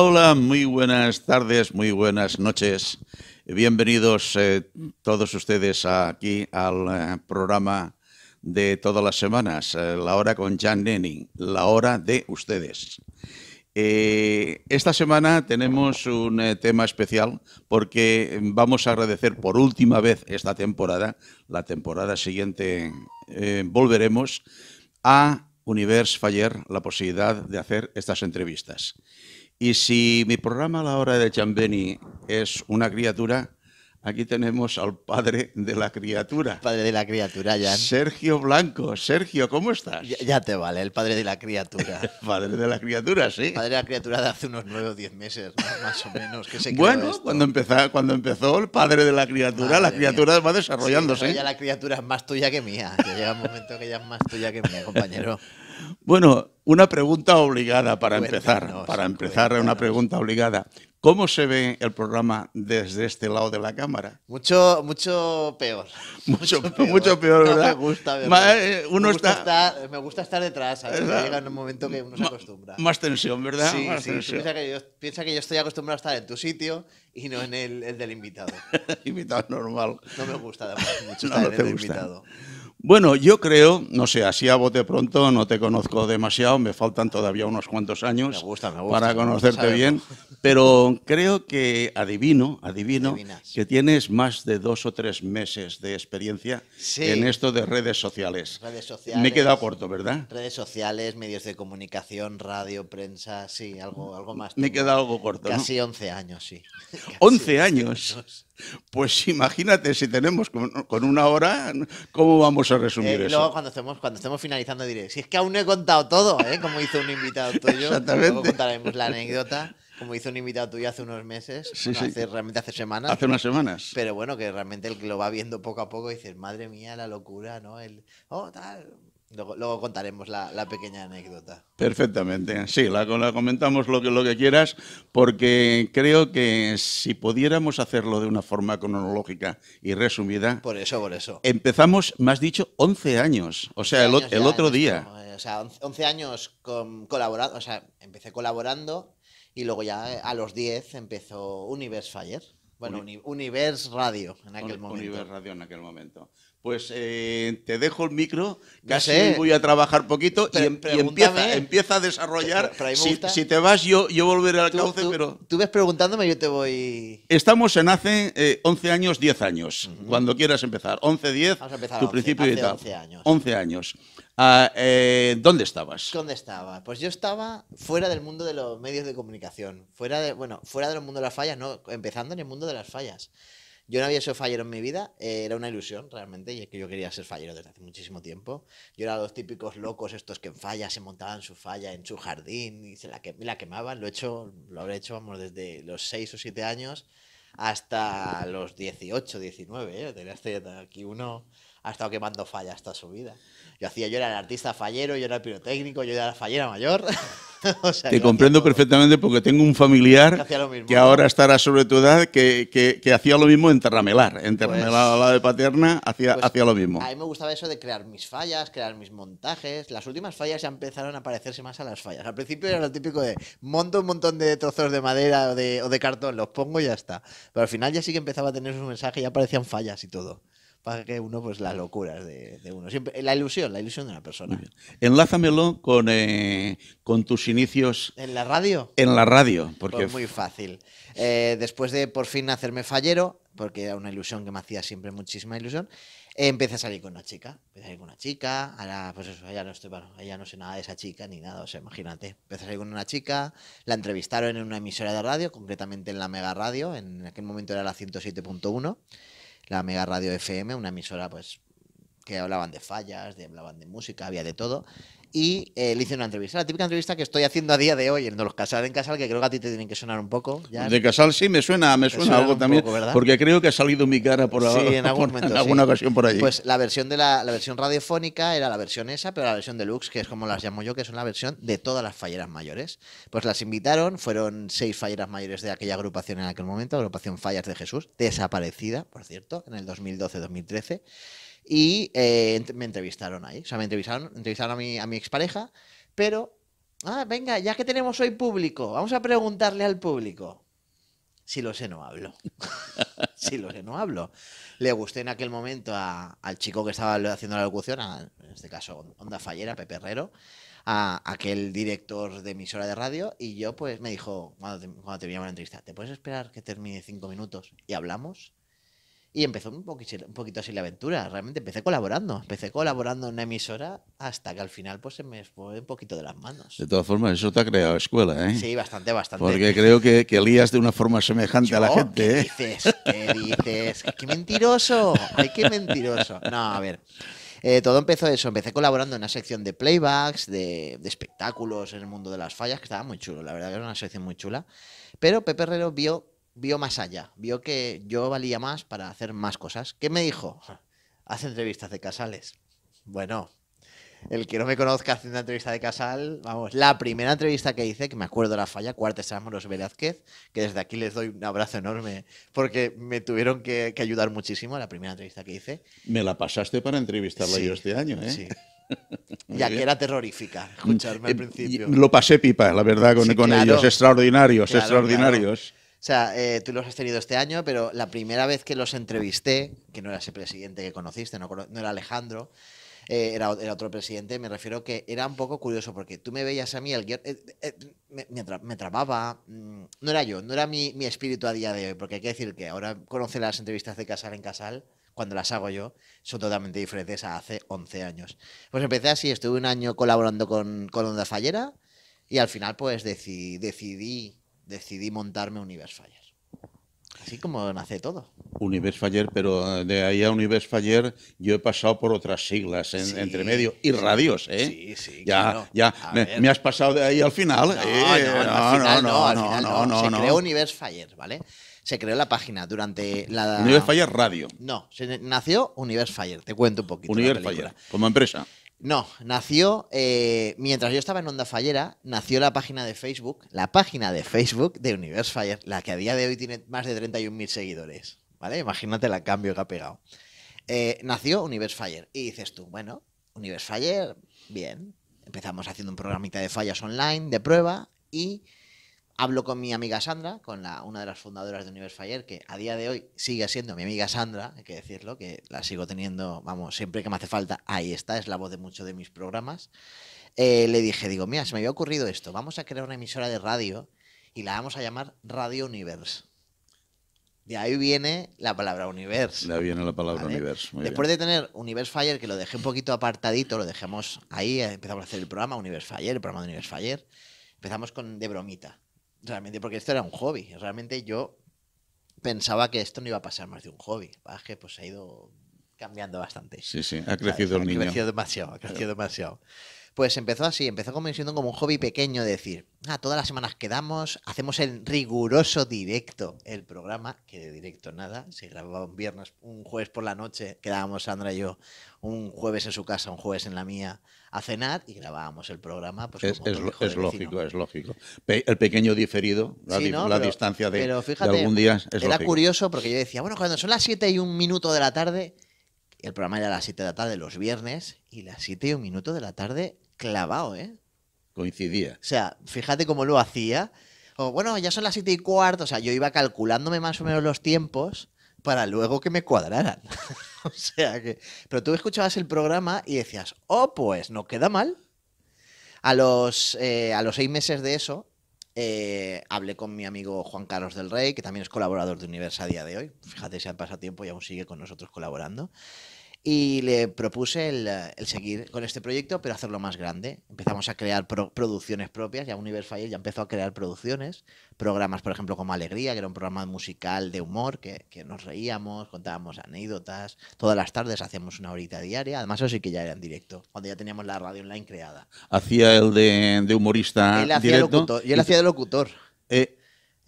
Hola, muy buenas tardes, muy buenas noches. Bienvenidos eh, todos ustedes aquí al eh, programa de todas las semanas, eh, La Hora con Jan Nenning, La Hora de Ustedes. esta semana tenemos un tema especial porque vamos a agradecer por última vez esta temporada, la temporada siguiente volveremos a Universe Fire la posibilidad de hacer estas entrevistas. Y si mi programa a la hora de Chambeni es una criatura, aquí tenemos al padre de la criatura. Padre de la criatura, ya. Sergio Blanco. Sergio, ¿cómo estás? Ya, te vale, el padre de la criatura. el padre de la criatura, sí. padre de la criatura de hace unos 9 o diez meses, más o menos. Que se bueno, cuando, empezó, cuando empezó el padre de la criatura, la criatura va desarrollándose. ¿eh? ya la criatura es más tuya que mía. llega un momento que ya es más tuya que mía, compañero. Bueno, una pregunta obligada para empezar. Para empezar, una pregunta obligada. ¿Cómo se ve el programa desde este lado de la cámara? Mucho, mucho peor. Mucho, mucho peor, ¿verdad? me gusta, estar, detrás, a ver, llega en un momento que uno se acostumbra. Más tensión, ¿verdad? Sí, sí. Piensa, que yo, estoy acostumbrado a estar en tu sitio y no en el, del invitado. invitado normal. No me gusta además mucho estar el invitado. Bueno, yo creo, no sé, así a bote pronto, no te conozco demasiado, me faltan todavía unos cuantos años para conocerte bien, pero creo que adivino, adivino que tienes más de dos o tres meses de experiencia en esto de redes sociales. Me he quedado corto, ¿verdad? Redes sociales, medios de comunicación, radio, prensa, sí, algo, algo más. Me he quedado algo corto. Casi 11 años, sí. 11 años. Pues imagínate, si tenemos con, una hora, ¿cómo vamos a resumir eh, eso? Y luego cuando estemos, cuando estemos finalizando diré, si es que aún no he contado todo, ¿eh? como hizo un invitado tuyo, Exactamente. luego contaremos la anécdota como hizo un invitado tuyo hace unos meses, realmente hace semanas. Hace unas semanas. Pero bueno, que realmente el que lo va viendo poco a poco y dices, madre mía, la locura, ¿no? El, oh, tal, Luego, contaremos la, pequeña anécdota. Perfectamente, sí, la, la, comentamos lo que, quieras, porque creo que si pudiéramos hacerlo de una forma cronológica y resumida. Por eso, por eso. Empezamos, más dicho, 11 años, o sea, el, otro este día. Eh, o sea, 11 años con, colaborando, o sea, empecé colaborando y luego ya eh, a los 10 empezó Universe Fire. Bueno, Universe Radio en aquel momento. Universe Radio en aquel momento pues eh, te dejo el micro, casi voy a trabajar poquito y, em-, empieza, empieza a desarrollar. si, te vas, yo, yo volveré al cauce, tú, pero... Tú ves preguntándome, yo te voy... Estamos en hace 11 eh, años, 10 años, cuando quieras empezar. 11, 10, tu principio y tal. 11 años. 11 años. Ah, eh, ¿Dónde estabas? ¿Dónde estaba? Pues yo estaba fuera del mundo de los medios de comunicación, fuera de, bueno, fuera del mundo de las fallas, no, empezando en el mundo de las fallas. Yo no había sido fallero en mi vida, eh, era una ilusión realmente, y es que yo quería ser fallero desde hace muchísimo tiempo. Yo era los típicos locos estos que en falla se montaban su falla en su jardín y se la, quemaban. Lo he hecho, lo habré hecho, vamos, desde los 6 o 7 años hasta los 18, 19, ¿eh? Tenía aquí uno ha estado quemando fallas toda su vida. Yo hacía, yo era el artista fallero, yo era el pirotécnico, yo era la fallera mayor. Te comprendo perfectamente porque tengo un familiar que, ahora estará sobre tu edad que, hacía lo mismo en Terramelar. En pues Terramelar, pues, la de Paterna, hacía, pues hacía lo mismo. A mí me gustaba eso de crear mis fallas, crear mis montajes. Las últimas fallas ya empezaron a parecerse más a las fallas. Al principio era lo típico de monto un montón de trozos de madera o de, cartón, los pongo y ya está. Pero al final ya sí que empezaba a tener su mensaje, ya aparecían fallas y todo que uno, pues las locuras de, uno. Siempre, la ilusión, la ilusión de una persona. Enlázamelo con, eh, con tus inicios. ¿En la radio? En la radio. Pues porque... Pues muy fácil. Eh, después de por fin hacerme fallero, porque era una ilusión que me hacía siempre muchísima ilusión, eh, empecé a salir con una chica. Empecé a salir con una chica, ahora pues eso, ya no, estoy, bueno, ya no sé nada de esa chica ni nada, o sea, imagínate. Empecé a salir con una chica, la entrevistaron en una emisora de radio, concretamente en la Mega Radio, en aquel momento era la 107.1 la Mega Radio FM, una emisora pues que hablaban de fallas, de, hablaban de música, había de todo y eh, le hice una entrevista. La típica entrevista que estoy haciendo a día de hoy, en los Casal en Casal, que creo que a ti te tienen que sonar un poco. ¿ya? De Casal sí, me suena, me suena, algo también, porque creo que ha salido mi cara por, ahí en, alguna ocasión por allí. Pues la versión, de la, la, versión radiofónica era la versión esa, pero la versión deluxe, que es como las llamo yo, que es una versión de todas las falleras mayores. Pues las invitaron, fueron seis falleras mayores de aquella agrupación en aquel momento, agrupación Fallas de Jesús, desaparecida, por cierto, en el 2012-2013 y eh, me entrevistaron ahí. O sea, me entrevistaron, entrevistaron a mi, a mi expareja, pero, ah, venga, ya que tenemos hoy público, vamos a preguntarle al público. Si lo sé, no hablo. si lo sé, no hablo. Le gusté en aquel momento al chico que estaba haciendo la locución, en este caso Onda Fallera, Pepe Herrero, a aquel director de emisora de radio, y yo pues me dijo, cuando, te, cuando a la entrevista, ¿te puedes esperar que termine cinco minutos y hablamos? Y empezó un poquito, un poquito así la aventura. Realmente empecé colaborando. Empecé colaborando en una emisora hasta que al final pues se me fue un poquito de las manos. De todas formas, eso te ha creado escuela, ¿eh? Sí, bastante, bastante. Porque creo que, que lías de una forma semejante a la gente, ¿Qué ¿eh? dices? ¿Qué dices? ¡Qué mentiroso! qué mentiroso! No, a ver. Eh, todo empezó eso, empecé colaborando en una sección de playbacks, de, de, espectáculos en el mundo de las fallas, que estaba muy chulo, la verdad que era una sección muy chula. Pero Pepe Herrero vio vio más allá, vio que yo valía más para hacer más cosas. ¿Qué me dijo? ¿Hace entrevistas de Casales. Bueno, el que no me conozca haciendo una entrevista de Casal, vamos, la primera entrevista que hice, que me acuerdo la falla, Cuartes los Velázquez, que desde aquí les doy un abrazo enorme porque me tuvieron que, ayudar muchísimo, la primera entrevista que hice. Me la pasaste para entrevistarla yo este año, ¿eh? Sí. ya que era terrorífica escucharme mm, al principio. Lo pasé pipa, la verdad, con, ellos, extraordinarios, extraordinarios. O sea, eh, tú los has tenido este año, pero la primera vez que los entrevisté, que no era ese presidente que conociste, no, era Alejandro, eh, era, otro presidente, me refiero que era un poco curioso, porque tú me veías a mí, el eh, me, trababa, mm, no era yo, no era mi, espíritu a día de hoy, porque hay que decir que ahora conoce las entrevistas de Casal en Casal, cuando las hago yo, son totalmente diferentes a hace 11 años. Pues empecé así, estuve un año colaborando con, con Onda Fallera, y al final pues decidí decidí montarme Universe Fire. Así como nace todo. Universe Fire, pero eh, de ahí a Universe Fire yo he pasado por otras siglas entre medio y radios, ¿eh? Sí, sí. Ya, ya me, has pasado de ahí al final. No, eh. no, no, no, no, no, Se creó Universe Fire, ¿vale? Se creó la página durante la. Universe Fire Radio. No, se nació Universe Fire, te cuento un poquito. Universe Fire, como empresa. No, nació eh, mientras yo estaba en Onda Fallera, nació la página de Facebook, la página de Facebook de Universe Fire, la que a día de hoy tiene más de 31.000 seguidores, ¿vale? Imagínate la cambio que ha pegado. Eh, nació Universe Fire y dices tú, bueno, Universe Fire, bien. Empezamos haciendo un programita de fallas online, de prueba y Hablo con mi amiga Sandra, con la, una de las fundadoras de Universe Fire, que a día de hoy sigue siendo mi amiga Sandra, hay que decirlo, que la sigo teniendo, vamos, siempre que me hace falta, ahí está, es la voz de muchos de mis programas. Eh, le dije, digo, mira, se me había ocurrido esto, vamos a crear una emisora de radio y la vamos a llamar Radio Universe. De ahí viene la palabra Universe. De ahí viene la palabra Universe, Después de tener Universe Fire, que lo dejé un poquito apartadito, lo dejamos ahí, empezamos a hacer el programa Universe Fire, el programa de Universe Fire. Empezamos con de bromita. Realmente, porque esto era un hobby. Realmente yo pensaba que esto no iba a pasar más de un hobby. Es que pues ha ido cambiando bastante. Sí, sí, ha crecido el niño. Ha crecido demasiado, ha crecido demasiado. Pues empezó así, empezó como como un hobby pequeño, de decir, ah, todas las semanas quedamos, hacemos el riguroso directo, el programa, que de directo nada, se grababa un viernes, un jueves por la noche, quedábamos Sandra y yo, un jueves en su casa, un jueves en la mía, a cenar y grabábamos el programa. Pues, es, lógico, es lógico. el pequeño diferido, la, distancia de, algún día es Era curioso porque yo decía, bueno, cuando son las 7 y un minuto de la tarde, el programa era las 7 de la tarde los viernes y las 7 y un minuto de la tarde clavado, ¿eh? Coincidía. O sea, fíjate cómo lo hacía. O, bueno, ya son las 7 y cuarto, o sea, yo iba calculándome más o menos los tiempos para luego que me cuadraran. o sea que. Pero tú escuchabas el programa y decías, oh, pues no queda mal. A los, eh, a los seis meses de eso, eh, hablé con mi amigo Juan Carlos del Rey, que también es colaborador de Universa a día de hoy. Fíjate si ha pasado tiempo y aún sigue con nosotros colaborando y le propuse el, seguir con este proyecto, pero hacerlo más grande. Empezamos a crear producciones propias, ya Universe Fire ya empezó a crear producciones, programas, por ejemplo, como Alegría, que era un programa musical de humor, que, nos reíamos, contábamos anécdotas, todas las tardes hacíamos una horita diaria, además eso sí que ya era en directo, cuando ya teníamos la radio online creada. ¿Hacía el de, humorista directo? y él hacía de locutor. Eh,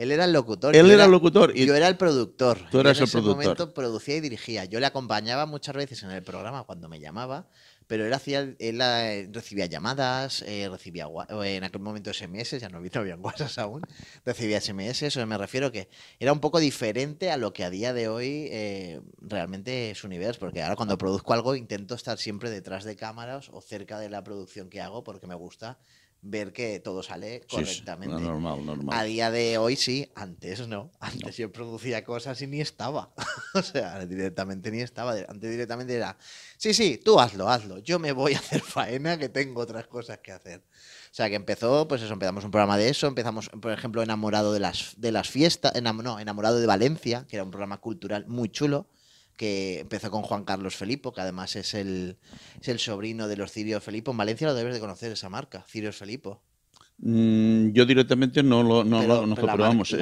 él era el locutor. Él era el locutor. Y yo era el productor. Tú eras el productor. en ese momento producía y dirigía. Yo le acompañaba muchas veces en el programa cuando me llamaba, pero él, hacía, él eh, recibía llamadas, eh, recibía en aquel momento SMS, ya no había WhatsApp aún, recibía SMS, eso me refiero que era un poco diferente a lo que a día de hoy eh, realmente es Universo, porque ahora cuando produzco algo intento estar siempre detrás de cámaras o cerca de la producción que hago porque me gusta ver que todo sale correctamente. normal, normal. A día de hoy sí, antes no. Antes yo producía cosas y ni estaba. o sea, directamente ni estaba. Antes directamente era, sí, sí, tú hazlo, hazlo. Yo me voy a hacer faena que tengo otras cosas que hacer. O sea, que empezó, pues eso, empezamos un programa de eso, empezamos, por ejemplo, enamorado de las, de las fiestas, no, enamorado de Valencia, que era un programa cultural muy chulo que empezó con Juan Carlos Felipo, que además es el, el sobrino de los Cirios Felipo. En Valencia lo debes de conocer esa marca, Cirios Felipo. Mm, yo directamente no lo no,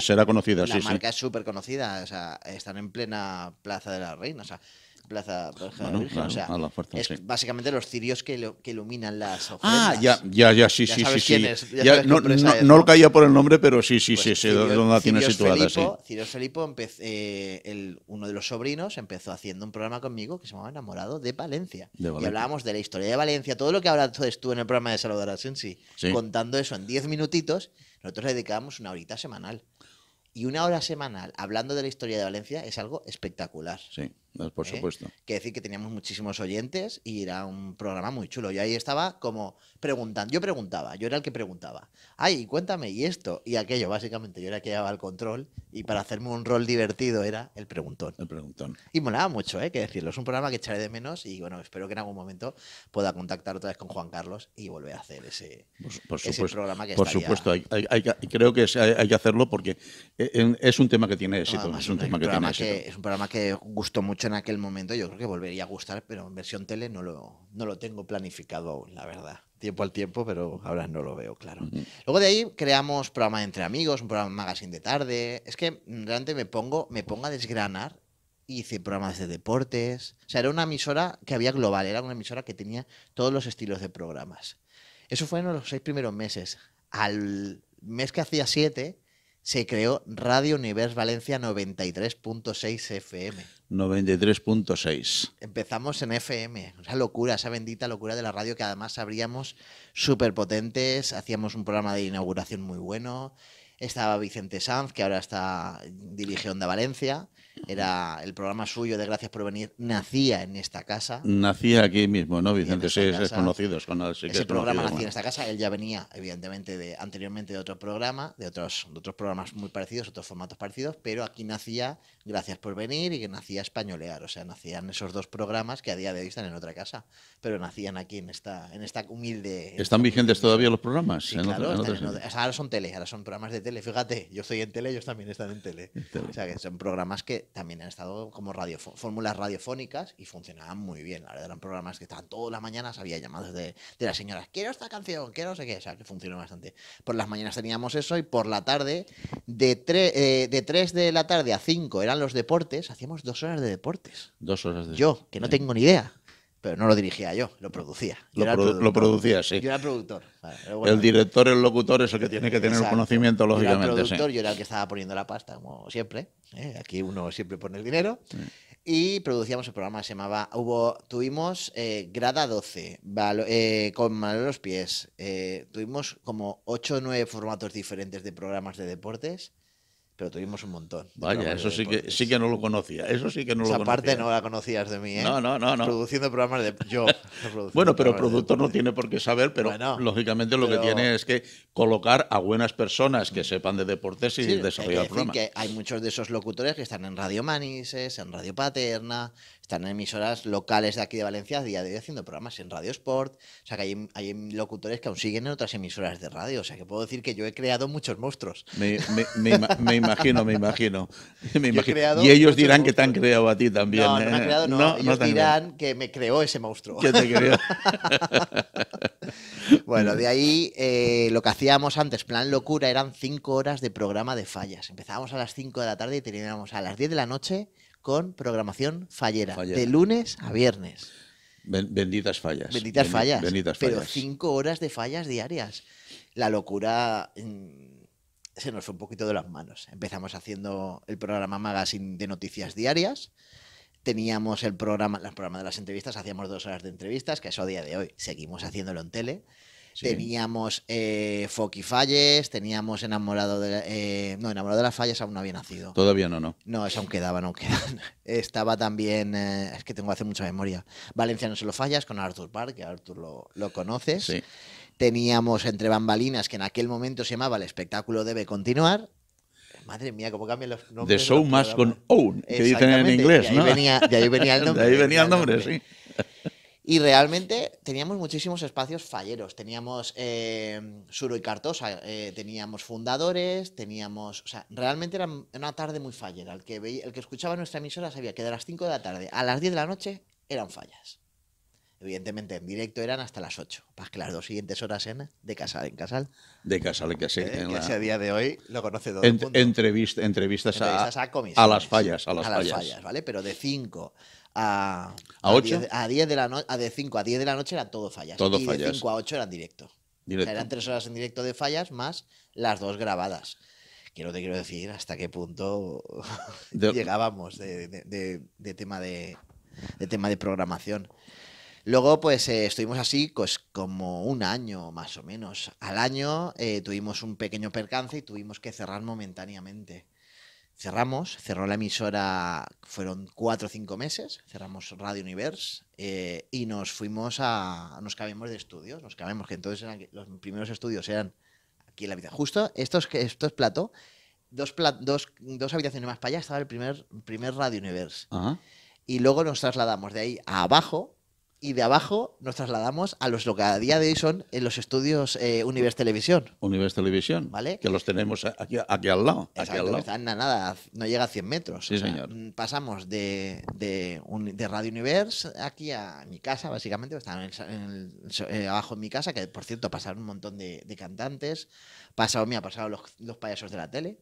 será conocida. La marca es súper conocida, o sea, están en plena Plaza de la Reina. O sea, Plaza, es básicamente los cirios que, que, iluminan las ah, ofrendas. Ah, ya, ya, sí, sí, sí. no, lo caía por el nombre, pero sí, sí, pues sí, dónde la tiene situada. Sí. Cirios Felipo, eh, el, uno de los sobrinos, empezó haciendo un programa conmigo que se llamaba Enamorado de Valencia. Y hablábamos de la historia de Valencia, todo lo que hablas tú en el programa de Salvador Asensi, sí. contando eso en 10 minutitos, nosotros le dedicábamos una horita semanal. Y una hora semanal hablando de la historia de Valencia es algo espectacular. Sí. ¿eh? por supuesto. Que decir que teníamos muchísimos oyentes y era un programa muy chulo. Yo ahí estaba como preguntando, yo preguntaba, yo era el que preguntaba. Ay, cuéntame, y esto, y aquello, básicamente. Yo era el que llevaba el control y para hacerme un rol divertido era el preguntón. El preguntón. Y molaba mucho, ¿eh? que decirlo. Es un programa que echaré de menos y bueno, espero que en algún momento pueda contactar otra vez con Juan Carlos y volver a hacer ese, por, ese programa que Por supuesto, hay, creo que hay, que hacerlo porque e, es un tema que tiene éxito. es un, tema que, es un programa que gustó mucho en aquel momento, yo creo que volvería a gustar, pero en versión tele no lo, no lo tengo planificado aún, la verdad. Tiempo al tiempo, pero ahora no lo veo, claro. Luego de ahí creamos programa entre amigos, un programa magazine de tarde. Es que realmente me pongo, me pongo a desgranar hice programas de deportes. O sea, era una emisora que había global, era una emisora que tenía todos los estilos de programas. Eso fue en los seis primeros meses. Al mes que hacía siete, se creó Radio Univers Valencia 93.6 FM. 93.6. Empezamos en FM, esa locura, esa bendita locura de la radio que además abríamos súper potentes, hacíamos un programa de inauguración muy bueno, estaba Vicente Sanz, que ahora está dirigiendo Onda Valencia, era el programa suyo de Gracias por venir, nacía en esta casa. Nacía aquí mismo, ¿no, Vicente? Sí, es conocido. Ese programa nacía en esta casa. Él ya venía, evidentemente, de, anteriormente de otro programa, de otros, de otros programas muy parecidos, otros formatos parecidos, pero aquí nacía Gracias por venir y que nacía españolear. O sea, nacían esos dos programas que a día de hoy están en otra casa, pero nacían aquí en esta, en esta humilde. ¿Están vigentes todavía los programas? claro, ahora son tele, ahora son programas de tele. Fíjate, yo estoy en tele, ellos también están en tele. O sea, que son programas que también han estado como radio, fórmulas radiofónicas y funcionaban muy bien. La verdad, eran programas que estaban todas las mañanas, había llamados de, de las señoras, quiero esta canción, quiero no sé qué, o sea, que funcionó bastante. Por las mañanas teníamos eso y por la tarde, de, eh, de 3 de la tarde a 5 eran los deportes, hacíamos dos horas de deportes. Dos horas de Yo, que no tengo ni idea. Pero no lo dirigía yo, lo producía. lo, producía, sí. Yo era el productor. el director, el locutor es el que tiene que tener el conocimiento, lógicamente. Yo era el yo era el que estaba poniendo la pasta, como siempre. ¿eh? Aquí uno siempre pone el dinero. Y producíamos el programa, se llamaba. Hubo, tuvimos eh, grada 12, eh, con mal los pies. tuvimos como 8 o 9 formatos diferentes de programas de deportes pero tuvimos un montón. Vaya, eso sí que, sí que no lo conocía. Eso sí que no lo conocía. parte no la conocías de mí, ¿eh? No, no, no. Produciendo programas de. Yo. bueno, pero productor no tiene por qué saber, pero lógicamente lo que tiene es que colocar a buenas personas que sepan de deportes y desarrollar programas. Sí, que hay muchos de esos locutores que están en Radio Manises, en Radio Paterna, están en emisoras locales de aquí de Valencia a día de hoy haciendo programas en Radio Sport. O sea, que hay, locutores que aún siguen en otras emisoras de radio. O sea, que puedo decir que yo he creado muchos monstruos. Me, imagino, me imagino. y ellos dirán que te han creado a ti también. No, no me ¿eh? no. ellos dirán que me creó ese monstruo. Que te creó. bueno, de ahí eh, lo que hacíamos antes, plan locura, eran cinco horas de programa de fallas. Empezábamos a las cinco de la tarde y terminábamos a las diez de la noche con programación fallera, de lunes a viernes. benditas fallas. Benditas fallas. pero cinco horas de fallas diarias. La locura mm, se nos fue un poquito de las manos. Empezamos haciendo el programa Magazine de noticias diarias. Teníamos el programa, el programa de las entrevistas, hacíamos dos horas de entrevistas, que eso a día de hoy seguimos haciéndolo en tele. Teníamos eh, Foki Falles, teníamos Enamorado de... Eh, no, Enamorado de las Fallas aún no había nacido. Todavía no, no. No, eso aún quedaba. no Estaba también, eh, es que tengo hace mucha memoria, Valencia no se lo fallas con Arthur Park, que Arthur lo, lo conoces. Teníamos Entre Bambalinas, que en aquel momento se llamaba El espectáculo debe continuar, Madre mía, cómo cambian los nombres. The Show must con Own, que dicen en inglés, ¿no? Venía, de ahí venía el nombre. De ahí venía el nombre, sí. Y realmente teníamos muchísimos espacios falleros. Teníamos eh, Suro y Cartosa, eh, teníamos fundadores, teníamos. O sea, realmente era una tarde muy fallera. El que, el que escuchaba nuestra emisora sabía que de las 5 de la tarde a las 10 de la noche eran fallas. Evidentemente, en directo eran hasta las 8, para que las dos siguientes horas en de casal en casal. De casal en casal. Eh, ese día de hoy lo conoce todo el mundo. entrevistas, a, a, a, las fallas. A las, a las fallas, ¿vale? Pero de 5 a. ¿A 8? A 10 de la noche. A de 5 a 10 de la noche era todo fallas. de 5 a 8 eran directo. eran 3 horas en directo de fallas más las dos grabadas. quiero te quiero decir hasta qué punto llegábamos de, de, tema de, tema de programación. Luego, pues eh, estuvimos así pues, como un año más o menos. Al año eh, tuvimos un pequeño percance y tuvimos que cerrar momentáneamente cerramos, cerró la emisora, fueron cuatro o cinco meses, cerramos Radio Universe eh, y nos fuimos a, nos cambiamos de estudios, nos cambiamos, que entonces eran, los primeros estudios eran aquí en la vida. Justo estos, estos plato dos, dos, dos, habitaciones más para allá estaba el primer, primer Radio Universe. Y luego nos trasladamos de ahí a abajo y de abajo nos trasladamos a los lo que a día de hoy son en eh, los estudios eh, Univers Televisión. Univers Televisión, ¿vale? Que los tenemos aquí, aquí al lado. nada, no llega a 100 metros. Mm, pasamos de, de, Radio Univers aquí a mi casa, básicamente, están en eh, abajo en mi casa, que por cierto pasaron un montón de, de cantantes, pasado, ha pasado los, los payasos de la tele.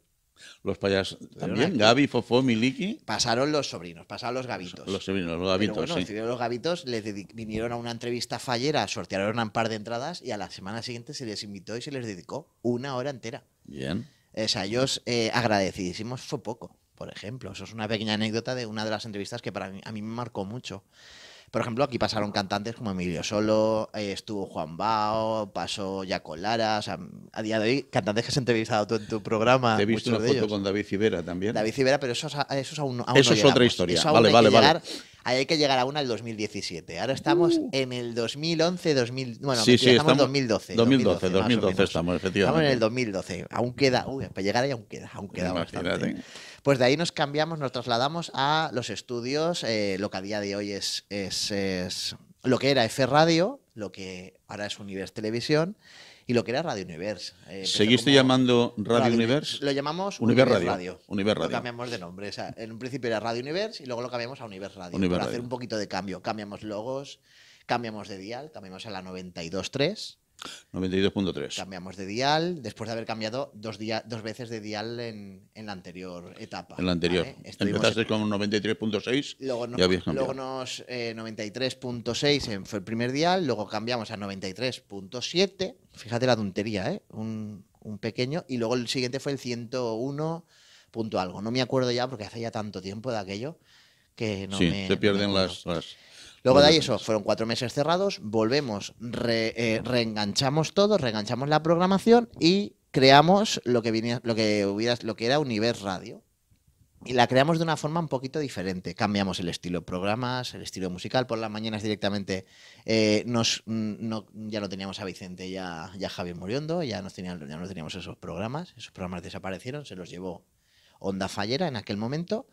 Los payas También, Gaby, Fofó, Miliki. Pasaron los sobrinos, pasaron los gavitos. Los sobrinos, los gavitos. Pero bueno, sí. los gavitos les vinieron a una entrevista fallera, sortearon un par de entradas y a la semana siguiente se les invitó y se les dedicó una hora entera. Bien. O sea, ellos eh, agradecidísimos fue poco, por ejemplo. Eso es una pequeña anécdota de una de las entrevistas que para mí, a mí me marcó mucho. Por ejemplo, aquí pasaron cantantes como Emilio Solo, eh, estuvo Juan Bao, pasó Jaco Lara, o sea, a día de hoy, cantantes que has entrevistado tú en tu programa. Te he visto una foto con David Cibera también. David Cibera, pero eso, eso es aún, aún Eso es otra historia. vale, vale, vale. ahí hay que llegar a una el 2017. Ahora estamos uh. en el 2011, 2000, bueno, sí, sí, estamos en 2012. 2012, 2012, 2012 estamos, efectivamente. Estamos en el 2012. Aún queda, uy, para llegar ahí aún queda, aún queda Imagínate. bastante. Pues de ahí nos cambiamos, nos trasladamos a los estudios, eh, lo que a día de hoy es, lo que era F Radio, lo que ahora es Univers Televisión y lo que era Radio Universe. Eh, ¿Seguiste llamando Radio, Universe? Lo llamamos Universo Radio. Radio. Radio. Lo cambiamos de nombre. en un principio era Radio Universe y luego lo cambiamos a Univers Radio. para hacer un poquito de cambio. Cambiamos logos, cambiamos de dial, cambiamos a la 92.3 92.3. Cambiamos de dial después de haber cambiado dos, dos veces de dial en, la anterior etapa. En la anterior. Empezaste con 93.6. Luego, luego, nos 93.6 eh, fue el primer dial, luego cambiamos a 93.7. Fíjate la tontería, ¿eh? Un, un, pequeño. Y luego el siguiente fue el 101. Punto algo. No me acuerdo ya porque hace ya tanto tiempo de aquello que no sí, Se pierden las Luego de ahí eso, pues. fueron cuatro meses cerrados, volvemos, eh, reenganchamos todo, reenganchamos la programación y creamos lo que, lo que, hubiera, lo que era Univers Radio. Y la creamos de una forma un poquito diferente. Cambiamos el estilo de programas, el estilo musical. Por las mañanas directamente eh, nos, mm, ya no teníamos a Vicente y a Javier muriendo, ya, ya no teníamos esos programas. Esos programas desaparecieron, se los llevó Onda Fallera en aquel momento.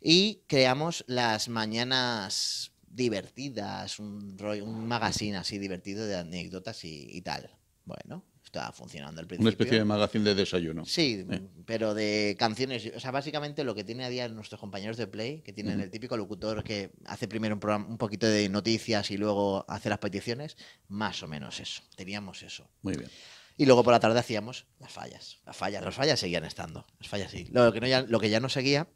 Y creamos las mañanas divertidas, un, un magazine así divertido de anécdotas y, tal. Bueno, estaba funcionando al principio. Una especie de magazine de desayuno. Sí, eh. pero de canciones. O sea, básicamente lo que tiene a día nuestros compañeros de Play, que tienen el típico locutor que hace primero un, un poquito de noticias y luego hace las peticiones, más o menos eso. Teníamos eso. Muy bien. Y luego por la tarde hacíamos las fallas. Las fallas, las fallas seguían estando. Las fallas sí. Lo que, lo que ya no seguía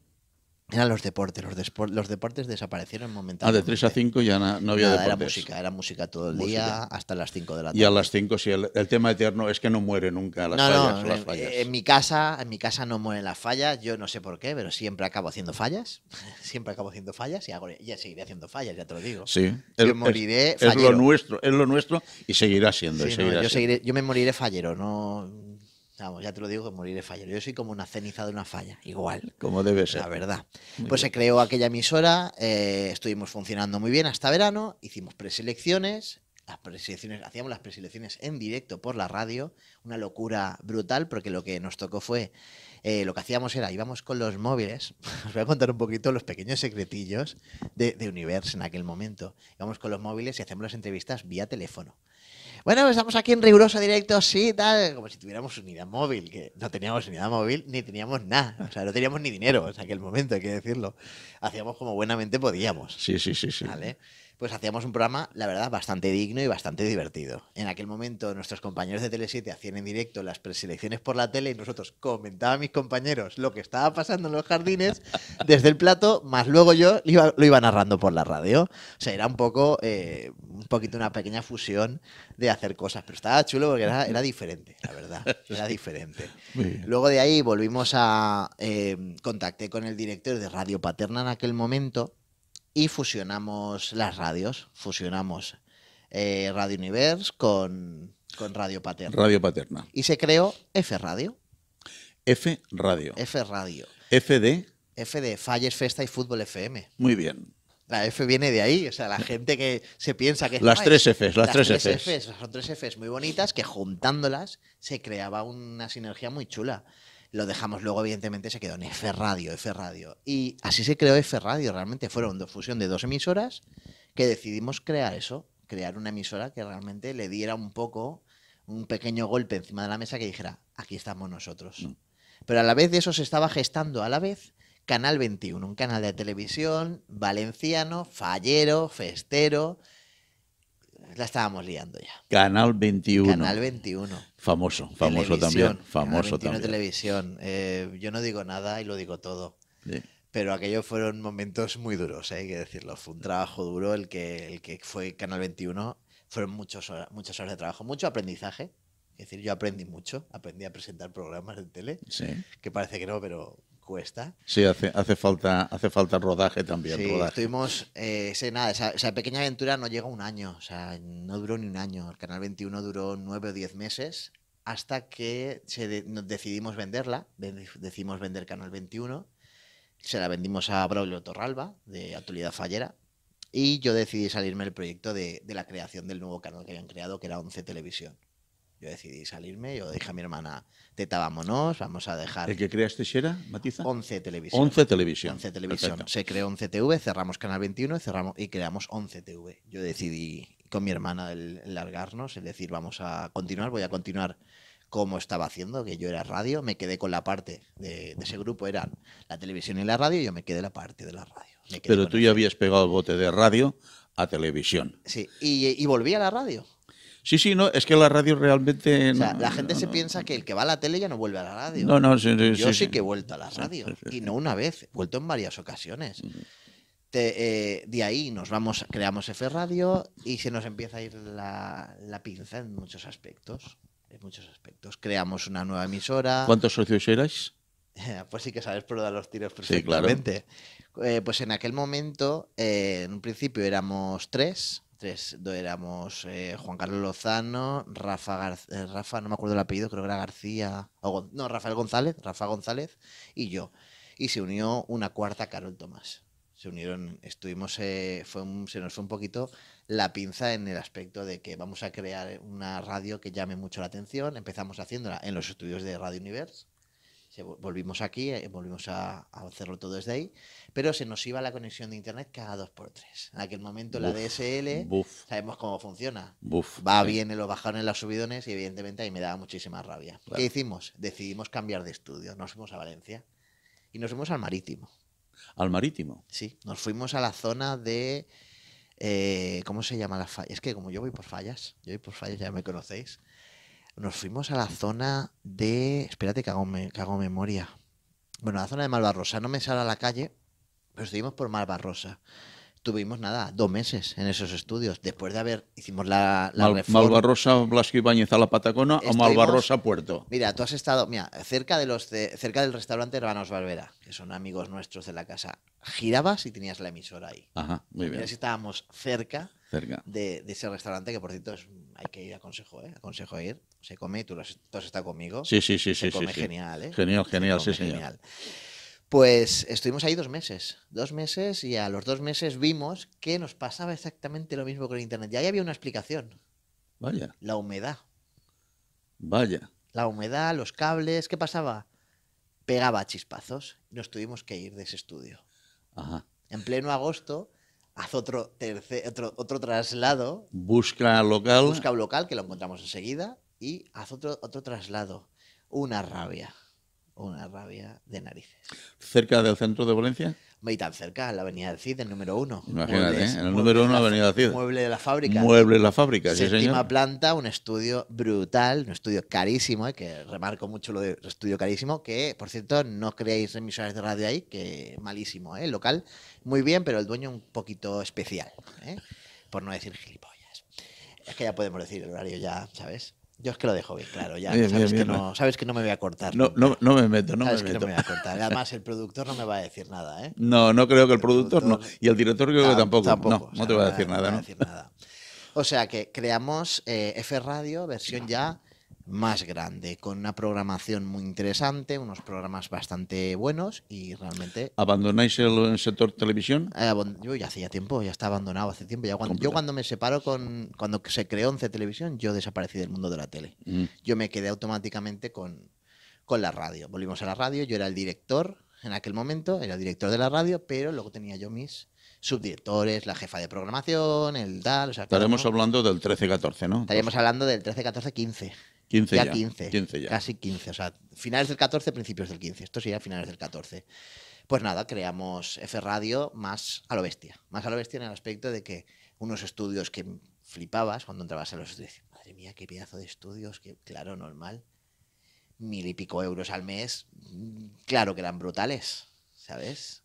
eran los deportes, los, los deportes desaparecieron momentáneamente. Ah, de 3 a 5 ya no había Nada, deportes. Era música, era música todo el día hasta las 5 de la tarde. Y a las 5, sí, el, tema eterno es que no muere nunca las, fallas, en, mi casa, en mi casa no mueren las fallas, yo no sé por qué, pero siempre acabo haciendo fallas. siempre acabo haciendo fallas y ya seguiré haciendo fallas, ya te lo digo. Sí. Yo moriré es, fallero. Es lo nuestro, es lo nuestro y seguirá siendo. yo, yo me moriré fallero, no Vamos, ya te lo digo que moriré fallero. Yo soy como una ceniza de una falla, igual. Como debe ser. La verdad. pues se creó aquella emisora, eh, estuvimos funcionando muy bien hasta verano, hicimos preselecciones, las hacíamos las preselecciones en directo por la radio, una locura brutal, porque lo que nos tocó fue, eh, lo que hacíamos era, íbamos con los móviles, os voy a contar un poquito los pequeños secretillos de, de Universe en aquel momento, íbamos con los móviles y hacíamos las entrevistas vía teléfono. Bueno, estamos aquí en riguroso directo, sí, tal, como si tuviéramos unidad móvil, que no teníamos unidad móvil ni teníamos nada, o sea, no teníamos ni dinero, en aquel momento, hay que decirlo. Hacíamos como buenamente podíamos. Sí, sí, sí, sí. ¿Vale? pues hacíamos un programa, la verdad, bastante digno y bastante divertido. En aquel momento nuestros compañeros de Tele7 hacían en directo las preselecciones por la tele y nosotros comentaba a mis compañeros lo que estaba pasando en los jardines desde el plato, más luego yo lo iba, narrando por la radio. O sea, era un poco, eh, un poquito una pequeña fusión de hacer cosas, pero estaba chulo porque era, diferente, la verdad, era diferente. Luego de ahí volvimos a, eh, contacté con el director de Radio Paterna en aquel momento y fusionamos las radios, fusionamos eh, Radio Universe con, Radio Paterna. Radio Paterna. Y se creó F Radio. F Radio. F Radio. F de... F de Falles, Festa y Fútbol FM. Muy bien. La F viene de ahí, o sea, la gente que se piensa que... Las tres Fs, las, tres, Fs. Son tres Fs muy bonitas que juntándolas se creaba una sinergia muy chula lo dejamos luego, evidentemente, se quedó en F Radio, F Radio. Y así se creó F Radio, realmente fueron fusión de dos emisoras que decidimos crear eso, crear una emisora que realmente le diera un poco, un pequeño golpe encima de la mesa que dijera, aquí estamos nosotros. Mm. Pero a la vez de eso se estaba gestando a la vez Canal 21, un canal de televisión valenciano, fallero, festero, la estábamos liando ya. Canal 21. Canal 21. Famoso, famoso también. Famoso Canal 21 también. Televisión. Eh, yo no digo nada y lo digo todo. Pero aquellos fueron momentos muy duros, eh, hay que decirlo. Fue un trabajo duro el que, el que fue Canal 21. Fueron muchos muchas horas de trabajo, mucho aprendizaje. Es decir, yo aprendí mucho, aprendí a presentar programas de tele, que parece que no, pero cuesta. Sí, hace, hace, falta, hace falta rodaje también. Sí, estuvimos, eh, nada, esa, pequeña aventura no llegó un año, o sea, no duró ni un año. El Canal 21 duró nueve o diez meses hasta que decidimos venderla, decidimos vender Canal 21, se la vendimos a Braulio Torralba, de Actualidad Fallera, y yo decidí salirme del proyecto de, de la creación del nuevo canal que habían creado, que era 11 Televisión. Yo decidí salirme, yo dije a mi hermana, teta, vámonos, vamos a dejar... ¿El que creaste era, Matiza? 11 Televisión. 11 Televisión. 11 Televisión. Se creó 11 TV, cerramos Canal 21 cerramos, y creamos 11 TV. Yo decidí con mi hermana el, largarnos, el decir, vamos a continuar, voy a continuar como estaba haciendo, que yo era radio, me quedé con la parte de, ese grupo, eran la televisión y la radio, yo me quedé la parte de la radio. Pero tú ya habías pegado el bote de radio a televisión. Sí, y, y volví a la radio. Sí, sí, no, es que la radio realmente. la gente se piensa que el que va a la tele ya no vuelve a la radio. No, no, sí, Yo sí, que he vuelto a la radio. y no una vez, he vuelto en varias ocasiones. Eh, de ahí nos vamos, creamos F Radio y se nos empieza a ir la, pinza en muchos aspectos. En muchos aspectos. Creamos una nueva emisora. ¿Cuántos socios erais? pues sí que sabes por dar los tiros perfectamente. Eh, pues en aquel momento, eh, en un principio éramos tres tres éramos eh, Juan Carlos Lozano, Rafa, eh, Rafa, no me acuerdo el apellido, creo que era García, o no, Rafael González, Rafa González y yo. Y se unió una cuarta, Carol Tomás. Se unieron, estuvimos, eh, fue un, se nos fue un poquito la pinza en el aspecto de que vamos a crear una radio que llame mucho la atención. Empezamos haciéndola en los estudios de Radio Universe volvimos aquí, eh, volvimos a, hacerlo todo desde ahí, pero se nos iba la conexión de internet cada dos por tres. En aquel momento la DSL, sabemos cómo funciona. Va, bien, en los bajaron en las subidones y evidentemente ahí me daba muchísima rabia. ¿Qué hicimos? Decidimos cambiar de estudio, nos fuimos a Valencia y nos fuimos al Marítimo. ¿Al Marítimo? Sí, nos fuimos a la zona de... Eh, ¿Cómo se llama la falla? Es que como yo voy por fallas, yo voy por fallas, ya me conocéis nos fuimos a la zona de. Espérate que hago, me, memoria. Bueno, a la zona de Malvarrosa. No me sale a la calle, pero estuvimos por Malvarrosa tuvimos nada, dos meses en esos estudios. Después de haber, hicimos la, la Mal, reforma. Malvarrosa, Blasco a la Patacona o Malvarrosa Puerto. Mira, tú has estado, mira, cerca, de los, cerca del restaurante Hermanos Barbera, que son amigos nuestros de la casa. Girabas y tenías la emisora ahí. Ajá, muy bien. estábamos cerca, De, ese restaurante, que por cierto es, hay que ir, aconsejo, ¿eh? Aconsejo ir. Se come, tú, tú has estado conmigo. Sí, sí, sí. Se come genial, ¿eh? Genial, genial, sí, señor. Genial. Pues estuvimos ahí dos meses, dos meses y a los dos meses vimos que nos pasaba exactamente lo mismo con Internet. Ya ahí había una explicación. Vaya. La humedad. Vaya. La humedad, los cables, ¿qué pasaba? Pegaba chispazos. Nos tuvimos que ir de ese estudio. Ajá. En pleno agosto, haz otro, tercer otro, traslado. Busca local. Busca un local, que lo encontramos enseguida, y haz otro, otro traslado. Una rabia una rabia de narices. ¿Cerca del centro de Valencia? Y tan cerca, la avenida del Cid, el número uno. Imagínate, ¿eh? en el número uno, la avenida del Cid. Mueble de la fábrica. Mueble de la fábrica, sí, Séptima planta, un estudio brutal, un estudio carísimo, ¿eh? que remarco mucho lo de estudio carísimo, que, por cierto, no creáis emisores de radio ahí, que malísimo, ¿eh? El local, muy bien, pero el dueño un poquito especial, ¿eh? por no decir gilipollas. Es que ya podemos decir el horario ya, ¿sabes? Yo es que lo dejo bien claro, ya. sabes, que no, sabes, que no, me voy a cortar. No, no, no me meto, no me meto. Que no me voy a cortar. Además, el productor no me va a decir nada, ¿eh? No, no creo que el, productor, no. Y el director creo que tampoco. No, te va a decir nada. No O sea que creamos eh, F Radio, versión ya más grande, con una programación muy interesante, unos programas bastante buenos y realmente... ¿Abandonáis el, sector televisión? Eh, yo ya hacía tiempo, ya está abandonado hace tiempo. yo cuando me separo con... Cuando se creó 11 Televisión, yo desaparecí del mundo de la tele. Mm. Yo me quedé automáticamente con, con la radio. Volvimos a la radio, yo era el director en aquel momento, era el director de la radio, pero luego tenía yo mis subdirectores, la jefa de programación, el tal... Estaremos hablando del 13-14, ¿no? Estaríamos hablando del 13-14-15. 15 ya, 15, casi 15, o sea, finales del 14, principios del 15, esto sería finales del 14. Pues nada, creamos F Radio más a lo bestia, más a lo bestia en el aspecto de que unos estudios que flipabas cuando entrabas a los estudios, madre mía, qué pedazo de estudios, que claro, normal, mil y pico euros al mes, mm, claro que eran brutales, ¿sabes?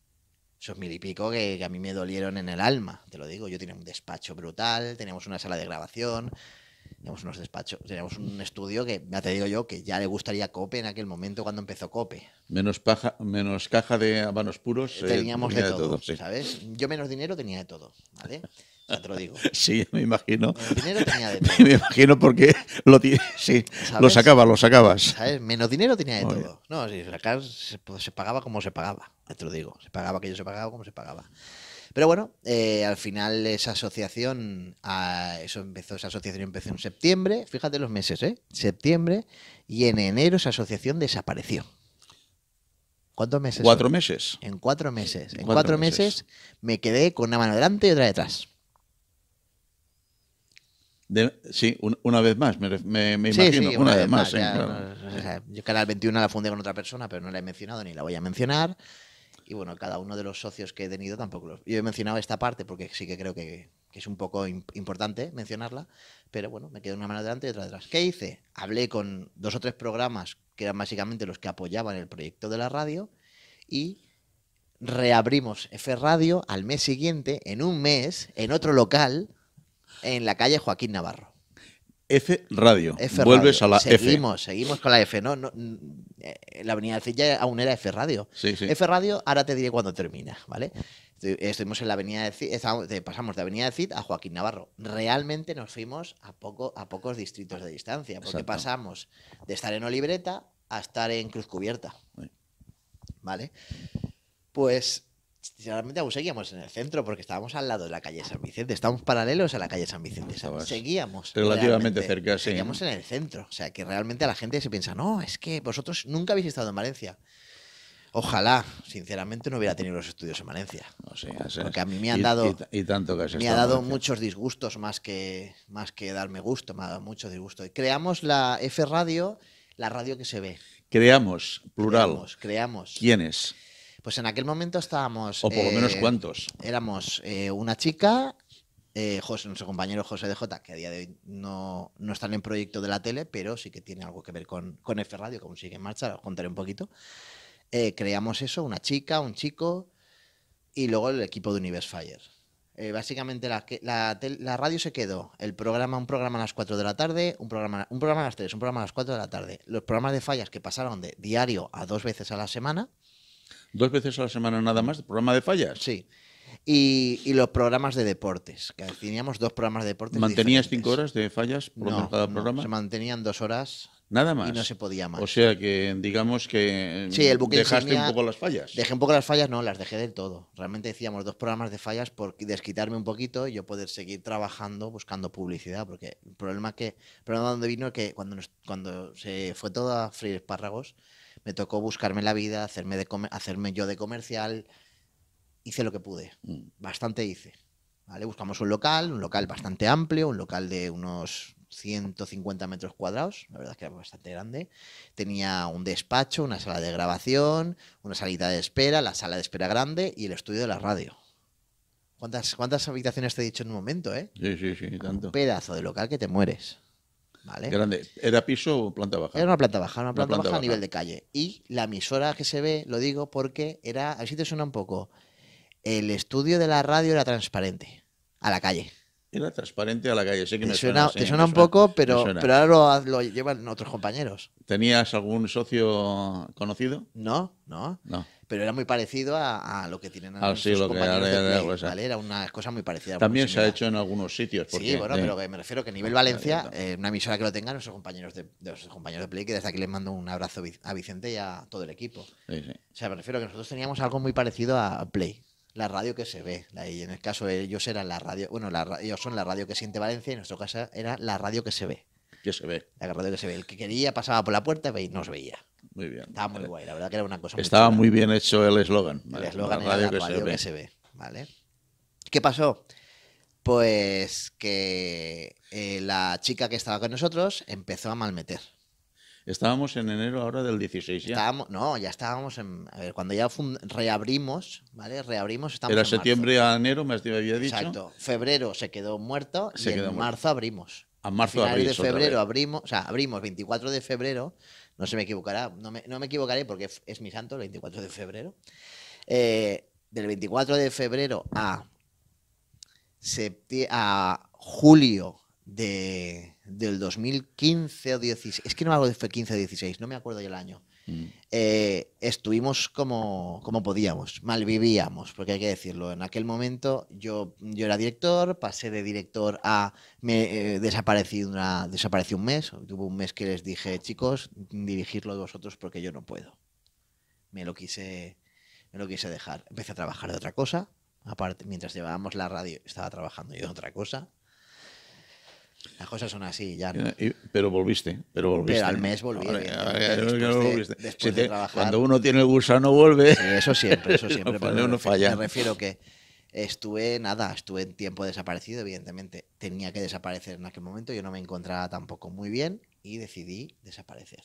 Son mil y pico que, que a mí me dolieron en el alma, te lo digo, yo tenía un despacho brutal, teníamos una sala de grabación, Teníamos unos despachos, teníamos un estudio que, ya te digo yo, que ya le gustaría Cope en aquel momento cuando empezó Cope. Menos, paja, menos caja de manos puros. Eh, teníamos de, todo, ¿sabes? Yo menos dinero tenía de todo, ¿vale? te lo digo. Sí, me imagino. Menos dinero tenía de todo. me imagino porque lo, sí, lo sacabas, lo sacabas. ¿Sabes? Menos dinero tenía de todo. No, si se, pagaba como se pagaba, te lo digo. Se pagaba que yo se pagaba como se pagaba. Pero bueno, eh, al final esa asociación, ah, eso empezó, esa asociación empezó en septiembre, fíjate los meses, ¿eh? Septiembre, y en enero esa asociación desapareció. ¿Cuántos meses? Cuatro meses. En cuatro meses. En cuatro, meses. me quedé con una mano delante y otra detrás. sí, una vez más, me, me, una, vez, más. ¿eh? yo Canal 21 la fundé con otra persona, pero no la he mencionado ni la voy a mencionar. Y bueno, cada uno de los socios que he tenido tampoco lo. Yo he mencionado esta parte porque sí que creo que, es un poco importante mencionarla, pero bueno, me quedo una mano delante y otra detrás. ¿Qué hice? Hablé con dos o tres programas que eran básicamente los que apoyaban el proyecto de la radio y reabrimos F Radio al mes siguiente, en un mes, en otro local, en la calle Joaquín Navarro. F Radio. Vuelves a la F. Seguimos con la F, ¿no? no, eh, la Avenida aún era F Radio. F Radio, ahora te diré cuándo termina, ¿vale? Estuvimos en la Avenida de Cid, pasamos de Avenida de Cid a Joaquín Navarro. Realmente nos fuimos a, poco, a pocos distritos de distancia, porque pasamos de estar en Olibreta a estar en Cruz Cubierta. ¿Vale? Pues Sinceramente seguíamos en el centro porque estábamos al lado de la calle San Vicente, estábamos paralelos a la calle San Vicente, seguíamos relativamente cerca, sí. Seguíamos en el centro, o sea que realmente a la gente se piensa, no, es que vosotros nunca habéis estado en Valencia. Ojalá, sinceramente, no hubiera tenido los estudios en Valencia. porque a mí me han dado, y, tanto que me ha dado muchos disgustos más que, más que darme gusto, me ha dado mucho disgusto. creamos la F Radio, la radio que se ve. Creamos, plural. Creamos. creamos. ¿Quiénes? Pues en aquel momento estábamos. O por lo menos eh, cuántos. Éramos eh, una chica, eh, José, nuestro compañero José de J, que a día de hoy no, no está en el proyecto de la tele, pero sí que tiene algo que ver con, con F Radio, como sigue en marcha, os contaré un poquito. creamos eso, una chica, un chico, y luego el equipo de Universe Fire. básicamente la, la, la, radio se quedó. El programa, un programa a las 4 de la tarde, un programa, un programa a las 3, un programa a las 4 de la tarde. Los programas de fallas que pasaron de diario a dos veces a la semana. Dos veces a la semana nada más, programa de fallas. Sí. Y, y, los programas de deportes. Que teníamos dos programas de deportes. ¿Mantenías cinco horas de fallas por cada programa? se mantenían dos horas. Nada más. Y no se podía más. O sea que digamos que sí, el dejaste un poco las fallas. Dejé un poco las fallas, no, las dejé del todo. Realmente decíamos dos programas de fallas por desquitarme un poquito y yo poder seguir trabajando buscando publicidad. Porque el problema que el problema donde vino es que cuando, cuando se fue todo a freír espárragos, me tocó buscarme la vida, hacerme, yo de comercial, hice lo que pude, mm. bastante hice. ¿vale? Buscamos un local, un local bastante amplio, un local de unos 150 metros cuadrados, la verdad es que era bastante grande. Tenía un despacho, una sala de grabación, una salita de espera, la sala de espera grande y el estudio de la radio. ¿Cuántas, cuántas habitaciones te he dicho en un momento, eh? Sí, sí, sí, tanto. Un pedazo de local que te mueres. Grande. ¿Era piso o planta baja? Era una planta baja, una baja, a nivel de calle. Y la emisora que se ve, lo digo porque era, a te suena un poco, el estudio de la radio era transparente a la calle. Era transparente a la calle, sé que me suena, suena. te suena un poco, pero, ahora lo, llevan otros compañeros. ¿Tenías algún socio conocido? No, no. Pero era muy parecido a, lo que tienen ah, sí, lo compañeros que, era, pues, era, una cosa muy parecida. También se ha hecho en algunos sitios. sí, bueno, pero me refiero que a nivel Valencia, eh, una emisora que lo tengan, nuestros compañeros de, compañeros de Play, que desde aquí les mando un abrazo a Vicente y a todo el equipo. O sea, me refiero que nosotros teníamos algo muy parecido a Play la radio que se ve. Y en el caso de ellos era la radio, bueno, la, ellos son la radio que siente Valencia y en nuestro caso era la radio que se ve. Que se ve. La radio que se ve. El que quería pasaba por la puerta y nos veía. Muy bien. Estaba muy guay, la verdad que era una cosa Estaba muy, bien hecho el eslogan. El eslogan la radio que, se, ve. ¿Qué pasó? Pues que eh, la chica que estaba con nosotros empezó a malmeter. Estábamos en enero ahora del 16 ya. Estábamos, no, ya estábamos en... A ver, cuando ya reabrimos, ¿vale? Reabrimos, estamos Era septiembre a enero, me había dicho. Exacto. Febrero se quedó muerto y en marzo abrimos. A marzo a de febrero abrimos, o sea, abrimos 24 de febrero, no se me equivocará, no me, no me equivocaré porque es mi santo, el 24 de febrero. Eh, del 24 de febrero a, a julio de del 2015 o 16, es que no me acuerdo fue 15 o 16, no me acuerdo ya el año. Mm. Eh, estuvimos como, como podíamos, vivíamos porque hay que decirlo. En aquel momento yo, yo era director, pasé de director a. Me, eh, una, desaparecí un mes, tuve un mes que les dije, chicos, dirigirlo vosotros porque yo no puedo. Me lo quise, me lo quise dejar. Empecé a trabajar de otra cosa, aparte, mientras llevábamos la radio, estaba trabajando yo en otra cosa. Las cosas son así, ya. pero volviste, pero volviste. al mes volví. cuando uno tiene el gusano vuelve. eso siempre, eso siempre. falla. Me refiero que estuve nada, estuve en tiempo desaparecido, evidentemente. Tenía que desaparecer en aquel momento, yo no me encontraba tampoco muy bien y decidí desaparecer.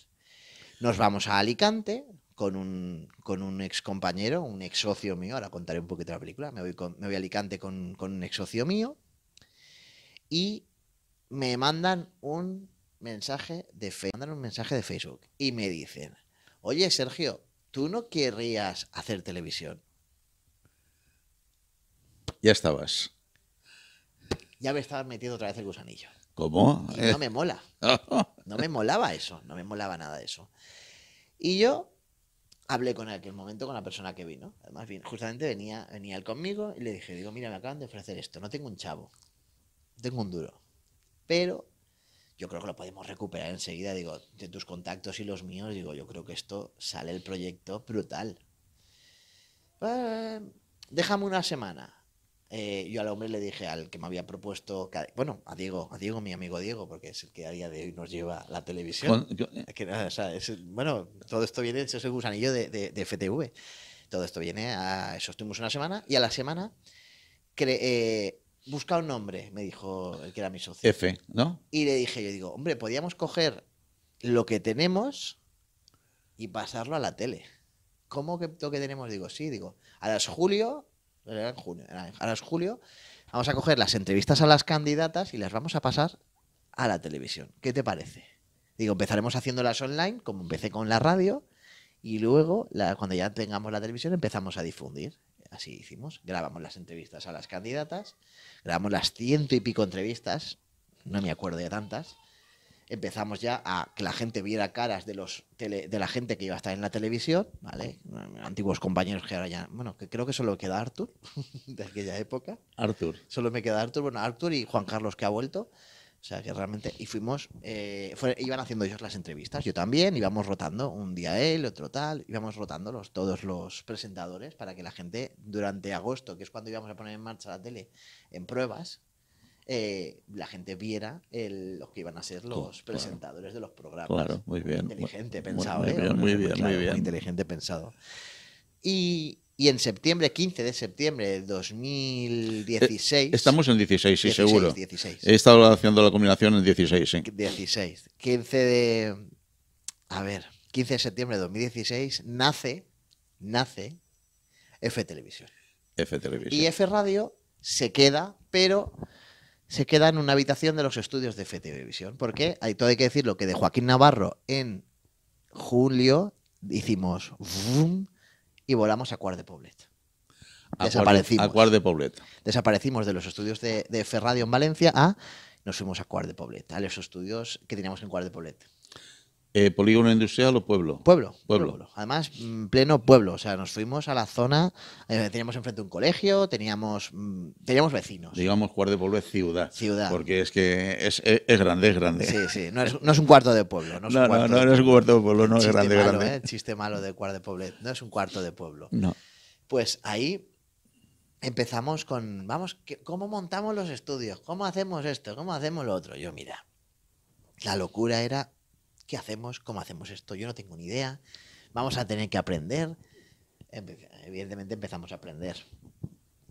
Nos vamos a Alicante con un, con un ex compañero, un ex socio mío, ahora contaré un poquito la película, me voy, a Alicante con, con un ex socio mío y me mandan un mensaje de Facebook. de Facebook y me dicen, oye Sergio, ¿tú no querrías hacer televisión? Ya estabas. Ya me estaba metiendo otra vez el gusanillo. ¿Cómo? no me mola. No me molaba eso, no me molaba nada de eso. Y yo hablé con aquel momento con la persona que vino. Además, justamente venía, venía él conmigo y le dije, digo, mira, me acaban de ofrecer esto, no tengo un chavo, tengo un duro pero yo creo que lo podemos recuperar enseguida. Digo, de tus contactos y los míos, digo, yo creo que esto sale el proyecto brutal. Eh, déjame una semana. Eh, yo al hombre le dije al que me había propuesto, bueno, a Diego, a Diego, mi amigo Diego, porque es el que a día de hoy nos lleva la televisión. Eh. bueno, todo esto viene, eso es el gusanillo de, FTV. Todo esto viene a eso, estuvimos una semana y a la semana busca un nombre, me dijo el que era mi socio. F, ¿no? Y le dije, yo digo, hombre, podíamos coger lo que tenemos y pasarlo a la tele. ¿Cómo que lo que tenemos? Digo, sí, digo, a las julio, en a julio, vamos a coger las entrevistas a las candidatas y las vamos a pasar a la televisión. ¿Qué te parece? Digo, empezaremos haciéndolas online, como empecé con la radio, y luego, cuando ya tengamos la televisión, empezamos a difundir así hicimos. Grabamos las entrevistas a las candidatas, grabamos las ciento y pico entrevistas, no me acuerdo de tantas. Empezamos ya a que la gente viera caras de, los de la gente que iba a estar en la televisión, ¿vale? Antiguos compañeros que ahora ya. Bueno, que creo que solo queda Arthur de aquella época. Arthur. Solo me queda Arthur, bueno, Arthur y Juan Carlos que ha vuelto. O sea que realmente, y fuimos, eh, iban haciendo ellos las entrevistas, yo también, íbamos rotando, un día él, otro tal, íbamos rotando todos los presentadores para que la gente durante agosto, que es cuando íbamos a poner en marcha la tele, en pruebas, eh, la gente viera los que iban a ser los presentadores de los programas. Claro, muy bien. Inteligente pensado, ¿eh? Muy bien, muy bien, inteligente pensado. Y, y en septiembre, 15 de septiembre de 2016. Eh, estamos en 16, sí, seguro. He estado haciendo la combinación en 16, sí. 16. 15 de. A ver, 15 de septiembre de 2016 nace, nace F Televisión. F Televisión. Y F Radio se queda, pero se queda en una habitación de los estudios de F Televisión. Porque hay todo hay que decirlo que de Joaquín Navarro en julio hicimos y volamos a Cuart de Poblet. Desaparecimos. A de Poblet. Desaparecimos de los estudios de, de Ferradio en Valencia a. Ah, nos fuimos a Cuart de Poblet, a los estudios que teníamos en Cuart de Poblet. Eh, ¿Polígono industrial o pueblo? Pueblo, pueblo. Además, mm, pleno pueblo. O sea, nos fuimos a la zona, eh, teníamos enfrente un colegio, teníamos, mm, teníamos vecinos. Digamos, cuarto de pueblo es ciudad. Ciudad. Porque es que es, grande, es grande. Sí, sí, no es, no es, un cuarto de pueblo. No, es no, no, no, es un cuarto de pueblo, no es grande, malo, grande. ¿eh? chiste malo de cuarto de pueblo, no es un cuarto de pueblo. No. Pues ahí empezamos con, vamos, ¿cómo montamos los estudios? ¿Cómo hacemos esto? ¿Cómo hacemos lo otro? Yo, mira, la locura era ¿Qué hacemos? ¿Cómo hacemos esto? Yo no tengo ni idea. Vamos a tener que aprender. Evidentemente empezamos a aprender.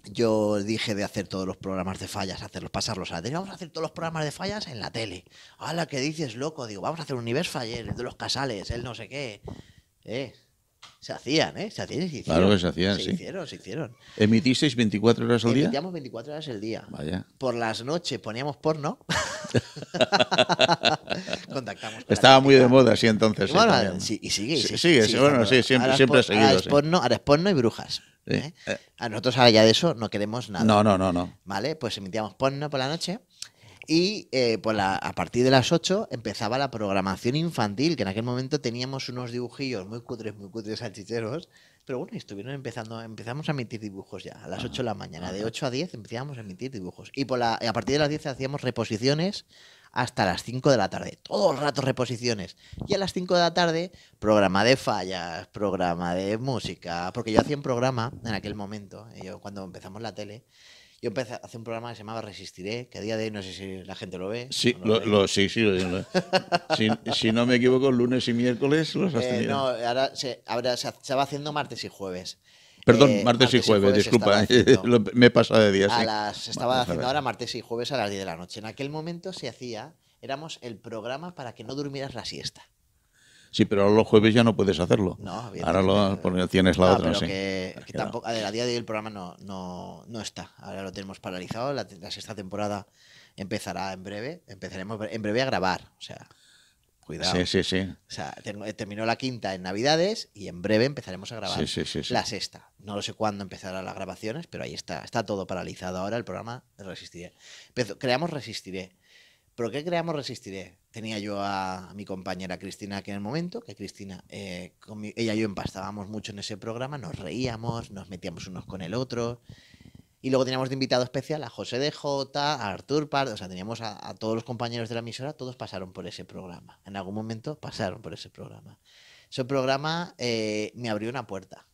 Yo dije de hacer todos los programas de fallas, hacerlos, pasarlos a la tele. Vamos a hacer todos los programas de fallas en la tele. la que dices, loco! Digo, vamos a hacer un universo ayer, el de los casales, el no sé qué. Eh, se hacían, ¿eh? Se hacían y se hicieron. Claro que se hacían, se hicieron, se hicieron. ¿Emitisteis 24 horas al día? Emitíamos 24 horas al día. Vaya. Por las noches poníamos porno. Contactamos. Estaba muy de moda, así entonces. Y bueno, sí, y sigue. sigue, bueno, sí, siempre, siempre ha seguido. Ahora es, porno, porno y brujas. ¿eh? Eh. A nosotros allá de eso no queremos nada. No, no, no, no. Vale, pues emitíamos porno por la noche y eh, pues a partir de las 8 empezaba la programación infantil, que en aquel momento teníamos unos dibujillos muy cutres, muy cutres salchicheros. Pero bueno, estuvieron empezando, empezamos a emitir dibujos ya, a las 8 de la mañana. De 8 a 10 empezábamos a emitir dibujos. Y por a partir de las 10 hacíamos reposiciones hasta las 5 de la tarde. Todo el rato reposiciones. Y a las 5 de la tarde, programa de fallas, programa de música. Porque yo hacía un programa en aquel momento, eh, cuando empezamos la tele, yo empecé a hacer un programa que se llamaba Resistiré, que a día de hoy no sé si la gente lo ve. Sí, sí, sí. si, no me equivoco, lunes y miércoles los has eh, tenido. no, ahora se, ahora se, haciendo martes y jueves. Perdón, eh, martes, y jueves, disculpa, me he pasado de días. ¿eh? se estaba haciendo ahora martes y jueves a las 10 de la noche. En aquel momento se hacía, éramos el programa para que no durmieras la siesta. Sí, pero ahora los jueves ya no puedes hacerlo. No, bien, Ahora lo, tienes la otra, a la día de hoy el programa no, no, está. Ahora lo tenemos paralizado. La, sexta temporada empezará en breve. Empezaremos en breve a grabar. O sea, cuidado. Sí, sí, sí. O sea, terminó la quinta en Navidades y en breve empezaremos a grabar la sexta. No lo sé cuándo empezarán las grabaciones, pero ahí está. Está todo paralizado. Ahora el programa Resistiré. creamos Resistiré. ¿Pero qué creamos Resistiré? tenía yo a, mi compañera Cristina aquí en el momento, que Cristina, eh, ella y yo empastábamos mucho en ese programa, nos reíamos, nos metíamos unos con el otro. Y luego teníamos de invitado especial a José de J, a Artur Pardo, o sea, teníamos a, todos los compañeros de la emisora, todos pasaron por ese programa. En algún momento pasaron por ese programa. Ese programa eh, me abrió una puerta.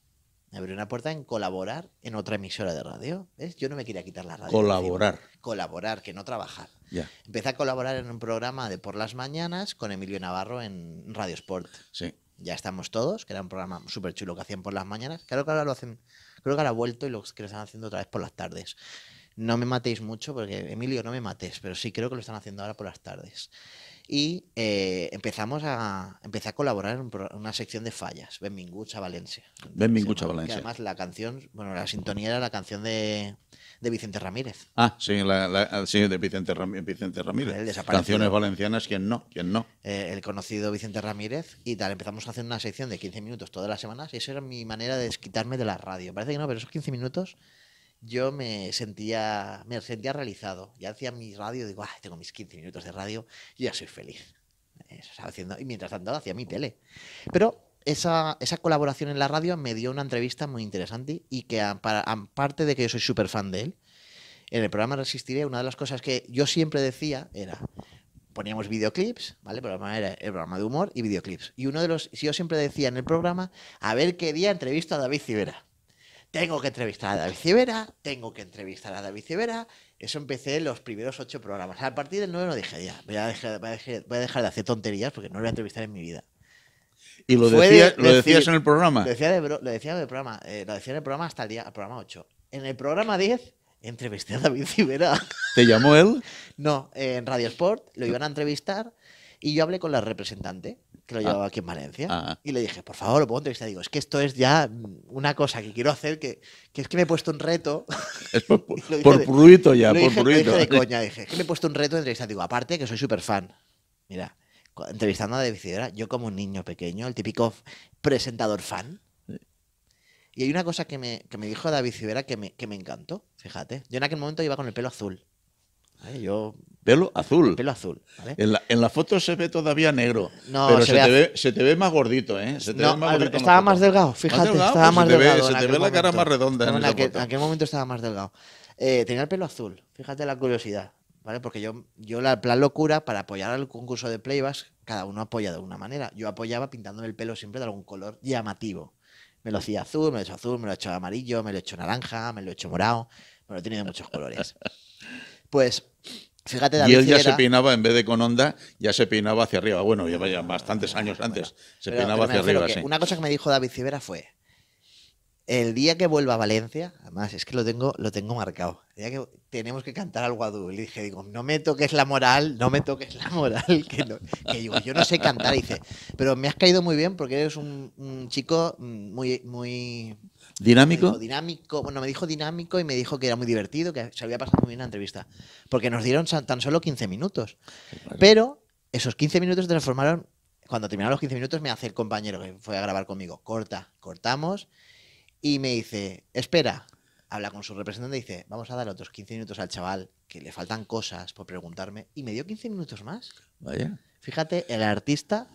Me abrió una puerta en colaborar en otra emisora de radio. Yo no me quería quitar la radio. Colaborar colaborar que no trabajar. ya Empecé a colaborar en un programa de por las mañanas con Emilio Navarro en Radio Sport. Sí. Ya estamos todos, que era un programa súper chulo que hacían por las mañanas. Creo que ahora lo hacen, creo que ahora ha vuelto y lo que están haciendo otra vez por las tardes. No me matéis mucho, porque Emilio, no me mates, pero sí creo que lo están haciendo ahora por las tardes. Y eh, empezamos a, empecé a colaborar en, una sección de fallas, Benvinguts a Valencia. Benvinguts a Valencia. además la canción, bueno, la sintonía era la canción de, de Vicente Ramírez. Ah, sí, ah, de Vicente, Ramírez, Vicente Ramírez. Canciones valencianas, ¿quién no? no? Eh, el conocido Vicente Ramírez y tal. Empezamos a hacer una sección de 15 minutos todas las semanas y esa era mi manera de desquitarme de la radio. Parece que no, pero esos 15 minutos yo me sentía, me sentía realizado. Ya hacía mi radio, digo, ah, tengo mis 15 minutos de radio y ya soy feliz. Eso estaba haciendo. Y mientras tanto hacía mi tele. Pero esa, colaboración en la radio me dio una entrevista muy interesante y que aparte de que yo soy súper fan de él, en el programa Resistiré una de las cosas que yo siempre decía era, poníamos videoclips, ¿vale? El programa era el programa de humor y videoclips. Y uno de los, yo siempre decía en el programa, a ver qué día entrevisto a David Civera. Tengo que entrevistar a David Civera, tengo que entrevistar a David Civera. Eso empecé en los primeros ocho programas. A partir del 9 no dije, ya, voy a dejar, voy a dejar de hacer tonterías porque no lo voy a entrevistar en mi vida. Y lo, decía, lo decías en el programa. Lo decía, lo programa, eh, lo decía en el programa hasta el día, programa 8. En el programa 10 entrevisté a David Civera. ¿Te llamó él? No, eh, en Radio Sport lo iban a entrevistar y yo hablé con la representante que lo ah. llevaba aquí en Valencia ah. y le dije, por favor, lo puedo entrevistar. Digo, es que esto es ya una cosa que quiero hacer, que, es que me he puesto un reto. por, por ya, por dije, dije de coña, dije, que me he puesto un reto de entrevistar. Digo, aparte que soy súper fan. Mira, entrevistando a David Cidera, yo como un niño pequeño, el típico presentador fan. Y hay una cosa que me, que me dijo David Civera que me, que me, encantó, fíjate. Yo en aquel momento iba con el pelo azul. Yo, pelo azul. Pelo azul. En, la, en, foto se ve todavía negro. pero se, te ve, más gordito, ¿eh? estaba más delgado, fíjate. Estaba pues más se delgado. se te ve la cara más redonda. en, la aquel, en, aquel, momento estaba más delgado. Eh, tenía el pelo azul, fíjate la curiosidad. Porque yo, yo la plan locura, para apoyar al concurso de playbacks, cada uno apoya de una manera. Yo apoyaba pintándome el pelo siempre de algún color llamativo. Me lo hacía azul, me lo he hecho azul, me lo he hecho amarillo, me lo he hecho naranja, me lo he hecho morado, me lo he tenido muchos colores. Pues Fíjate, David y él ya se peinaba, en vez de con onda, ya se peinaba hacia arriba. Bueno, ya vaya bastantes años antes, se peinaba hacia arriba. Una cosa que me dijo David Civera fue, el día que vuelva a Valencia, además es que lo tengo, lo tengo marcado. El día que tenemos que cantar algo a dúo. Y dije, digo, no me toques la moral, no me toques la moral. Que, yo no sé cantar. Y dice, pero me has caído muy bien porque eres un, chico mm, muy, muy. ¿Dinámico? dinámico. Bueno, me dijo dinámico y me dijo que era muy divertido, que se había pasado muy bien la entrevista. Porque nos dieron tan solo 15 minutos. Pero esos 15 minutos se transformaron cuando terminaron los 15 minutos me hace el compañero que fue a grabar conmigo, corta, cortamos y me dice, espera, habla con su representante y dice, vamos a dar otros 15 minutos al chaval, que le faltan cosas por preguntarme, y me dio 15 minutos más. Vaya. Fíjate, el artista,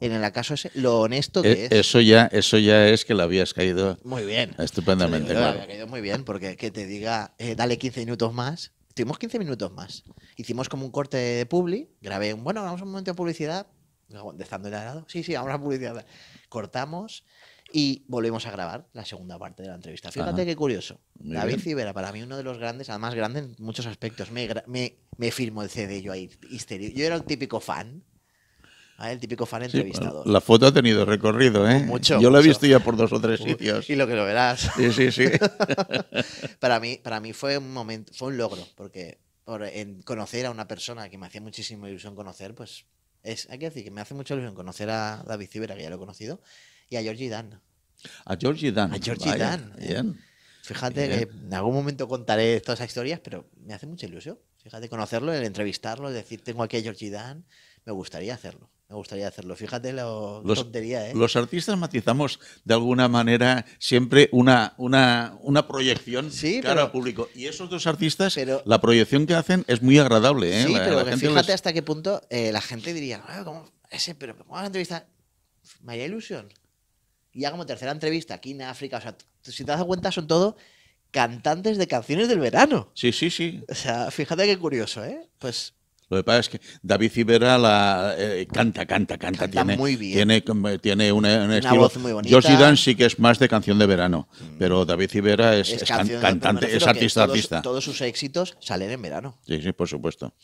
en el acaso ese, lo honesto que e, es. Eso ya, eso ya es que le habías caído muy bien. estupendamente. claro. caído muy bien, porque que te diga, eh, dale 15 minutos más. Tuvimos 15 minutos más. Hicimos como un corte de publi, grabé un, bueno, vamos un momento de publicidad, dejando el lado. Sí, sí, vamos a publicidad. Cortamos, y volvemos a grabar la segunda parte de la entrevista. Fíjate qué curioso. David Civera, para mí uno de los grandes, además grande en muchos aspectos. Me, me, firmo el CD yo ahí, Yo era el típico fan. el típico fan entrevistador. la foto ha tenido recorrido, ¿eh? Mucho. Yo la he visto ya por dos o tres sitios. Y lo que lo verás. Sí, sí, sí. para, mí, para mí fue un momento, fue un logro, porque por, en conocer a una persona que me hacía muchísima ilusión conocer, pues es, hay que decir que me hace mucha ilusión conocer a David Civera, que ya lo he conocido, a Georgie Dan. A Georgie Dan. A Georgie Dan. Eh. Bien. Fíjate, Que eh, en algún momento contaré todas esas historias, pero me hace mucha ilusión. Fíjate, conocerlo, el entrevistarlo, decir, tengo aquí a Georgie Dan, me gustaría hacerlo. Me gustaría hacerlo. Fíjate lo tontería, ¿eh? Los artistas matizamos de alguna manera siempre una, una, una proyección sí, cara al público. Y esos dos artistas, la proyección que hacen es muy agradable. ¿eh? Sí, pero fíjate hasta qué punto la gente diría, ah, ¿cómo, ese, pero ¿cómo la entrevista? Pues me haría ilusión. Y ya como tercera entrevista, aquí en África, o sea, si te das cuenta, son todos cantantes de canciones del verano. Sí, sí, sí. O sea, fíjate qué curioso, ¿eh? Pues lo que pasa es que David Civera la, eh, canta, canta, canta, tiene, muy bien. Tiene, una, un Voz muy bonita. George Dan sí que es más de canción de verano, mm. pero David Civera es, cantante, es artista, artista. Todos sus éxitos salen en verano. Sí, sí, por supuesto.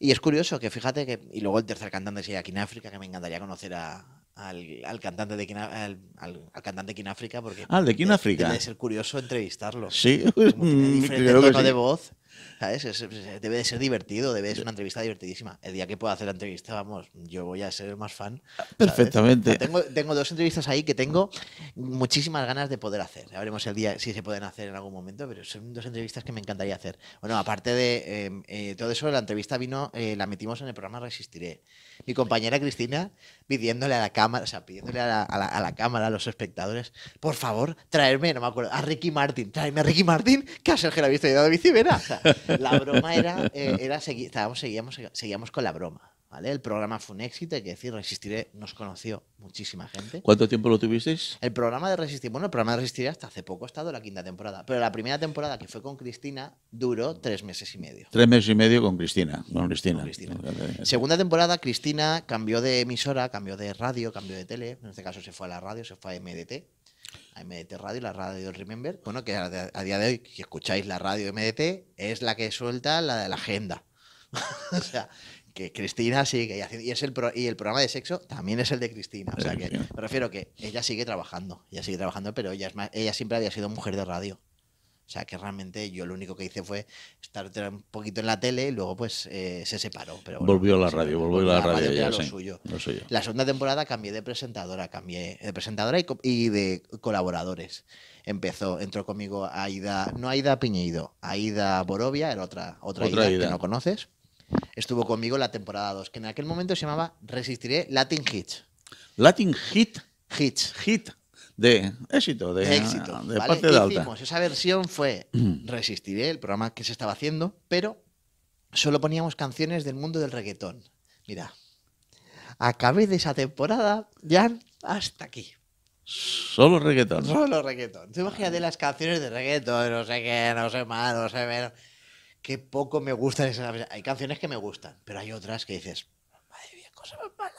Y es curioso que fíjate que. Y luego el tercer cantante sería aquí en África, que me encantaría conocer a, al, al, cantante de King, al, cantante África porque ah, de África debe ser curioso entrevistarlo sí es mm, diferente tono de voz ¿sabes? debe de ser divertido debe de ser una entrevista divertidísima el día que pueda hacer la entrevista vamos yo voy a ser el más fan perfectamente tengo, tengo, dos entrevistas ahí que tengo muchísimas ganas de poder hacer ya veremos el día si se pueden hacer en algún momento pero son dos entrevistas que me encantaría hacer bueno aparte de eh, eh, todo eso la entrevista vino eh, la metimos en el programa Resistiré mi compañera Cristina pidiéndole a la cámara, o sea, pidiéndole a la, cámara, a los espectadores, por favor, traerme, no me acuerdo, a Ricky Martin, tráeme a Ricky Martin, que a que la visto visto de bici, la broma era, eh, era estábamos, seguíamos, seguíamos con la broma. El programa fue un éxito, hay que decir, Resistiré nos conoció muchísima gente. ¿Cuánto tiempo lo tuvisteis? El programa de Resistir, bueno, el programa de Resistiré hasta hace poco ha estado la quinta temporada, pero la primera temporada que fue con Cristina duró tres meses y medio. Tres meses y medio con Cristina, Cristina. Segunda temporada, Cristina cambió de emisora, cambió de radio, cambió de tele, en este caso se fue a la radio, se fue a MDT, a MDT Radio, la radio del Remember, bueno, que a día de hoy, si escucháis la radio MDT, es la que suelta la de la agenda. o sea, que Cristina sigue y es el y el programa de sexo también es el de Cristina. O sea que me refiero que ella sigue trabajando, ella sigue trabajando, pero ella es ella siempre había sido mujer de radio. O sea que realmente yo lo único que hice fue estar un poquito en la tele y luego pues eh, se separó. volvió a la radio, volvió, a la, radio, La segunda temporada cambié de presentadora, cambié de presentadora y, de colaboradores. Empezó, entró conmigo Aida, no Aida Piñeido, Aida Borovia, era otra, otra, Aida. que no conoces estuvo conmigo la temporada 2, que en aquel momento se llamaba Resistiré Latin Hits. Latin Hit. Hits. Hit. De éxito, de, éxito. De parte de alta. Esa versión fue Resistiré, el programa que se estaba haciendo, pero solo poníamos canciones del mundo del reggaetón. Mira, acabé de esa temporada ya hasta aquí. Solo reggaetón. Solo reggaetón. imaginas de las canciones de reggaetón, no sé qué, no sé más, no sé menos qué poco me gustan esas. Hay canciones que me gustan, pero hay otras que dices, madre mía, cosa más mala.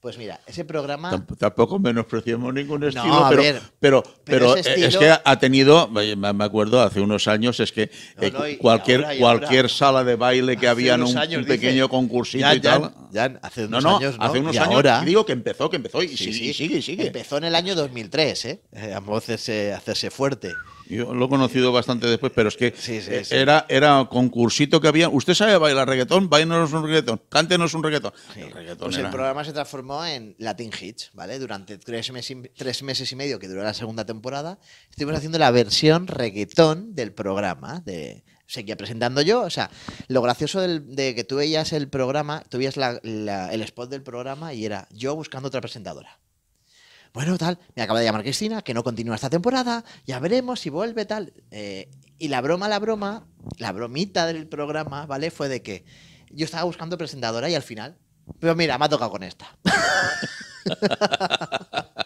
Pues mira, ese programa. tampoco menospreciamos ningún estilo, pero, pero, es que ha tenido, me acuerdo, hace unos años, es que eh, cualquier, cualquier sala de baile que había en un, pequeño concursito y tal. hace unos años. hace unos años. digo que empezó, que empezó y sí, sí, sigue. Empezó en el año 2003, ¿eh? eh a voces hacerse fuerte. Yo lo he conocido bastante después, pero es que e-, Era, era concursito que había. ¿Usted sabe bailar reggaetón? Báilenos un reggaetón, cántenos un reggaetón. El, reggaetón pues el programa se transformó en Latin Hits, ¿vale? Durante tres meses, tres meses y medio que duró la segunda temporada, estuvimos haciendo la versión reggaetón del programa, de, seguía presentando yo. O sea, lo gracioso de que tú veías el programa, tú veías el spot del programa y era yo buscando otra presentadora bueno, tal, me acaba de llamar Cristina, que no continúa esta temporada, ya veremos si vuelve, tal. Eh, y la broma, la broma, la bromita del programa, ¿vale? Fue de que yo estaba buscando presentadora y al final, pero mira, me ha tocado con esta.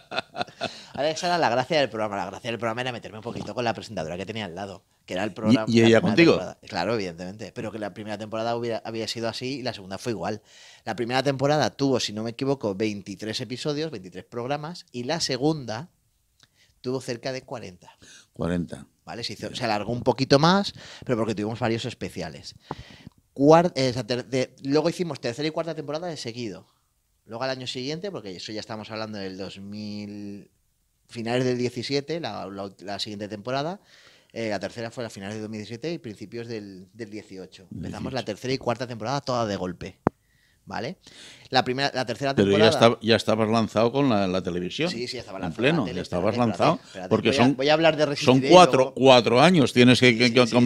Ahora esa era la gracia del programa. La gracia del programa era meterme un poquito con la presentadora que tenía al lado, que era el programa. ¿Y, ella contigo? Claro, evidentemente. Pero que la primera temporada hubiera, había sido así y la segunda fue igual. La primera temporada tuvo, si no me equivoco, 23 episodios, 23 programas, y la segunda tuvo cerca de 40. 40. ¿Vale? Se, se alargó un poquito más, pero porque tuvimos varios especiales. Eh, luego hicimos tercera y cuarta temporada de seguido. Luego al año siguiente, porque eso ya estamos hablando del 2000, finales del 17, la, siguiente temporada. Eh, la tercera fue la finales de 2017 y principios del, del 18. 18. Empezamos la tercera y cuarta temporada toda de golpe. ¿vale? La, primera, la tercera temporada. Pero ya, estabas lanzado con la, televisión. Sí, sí, estaba lanzado. En pleno, ya estabas lanzado. porque voy son, a, hablar de Resistiré. Son cuatro, años, tienes que,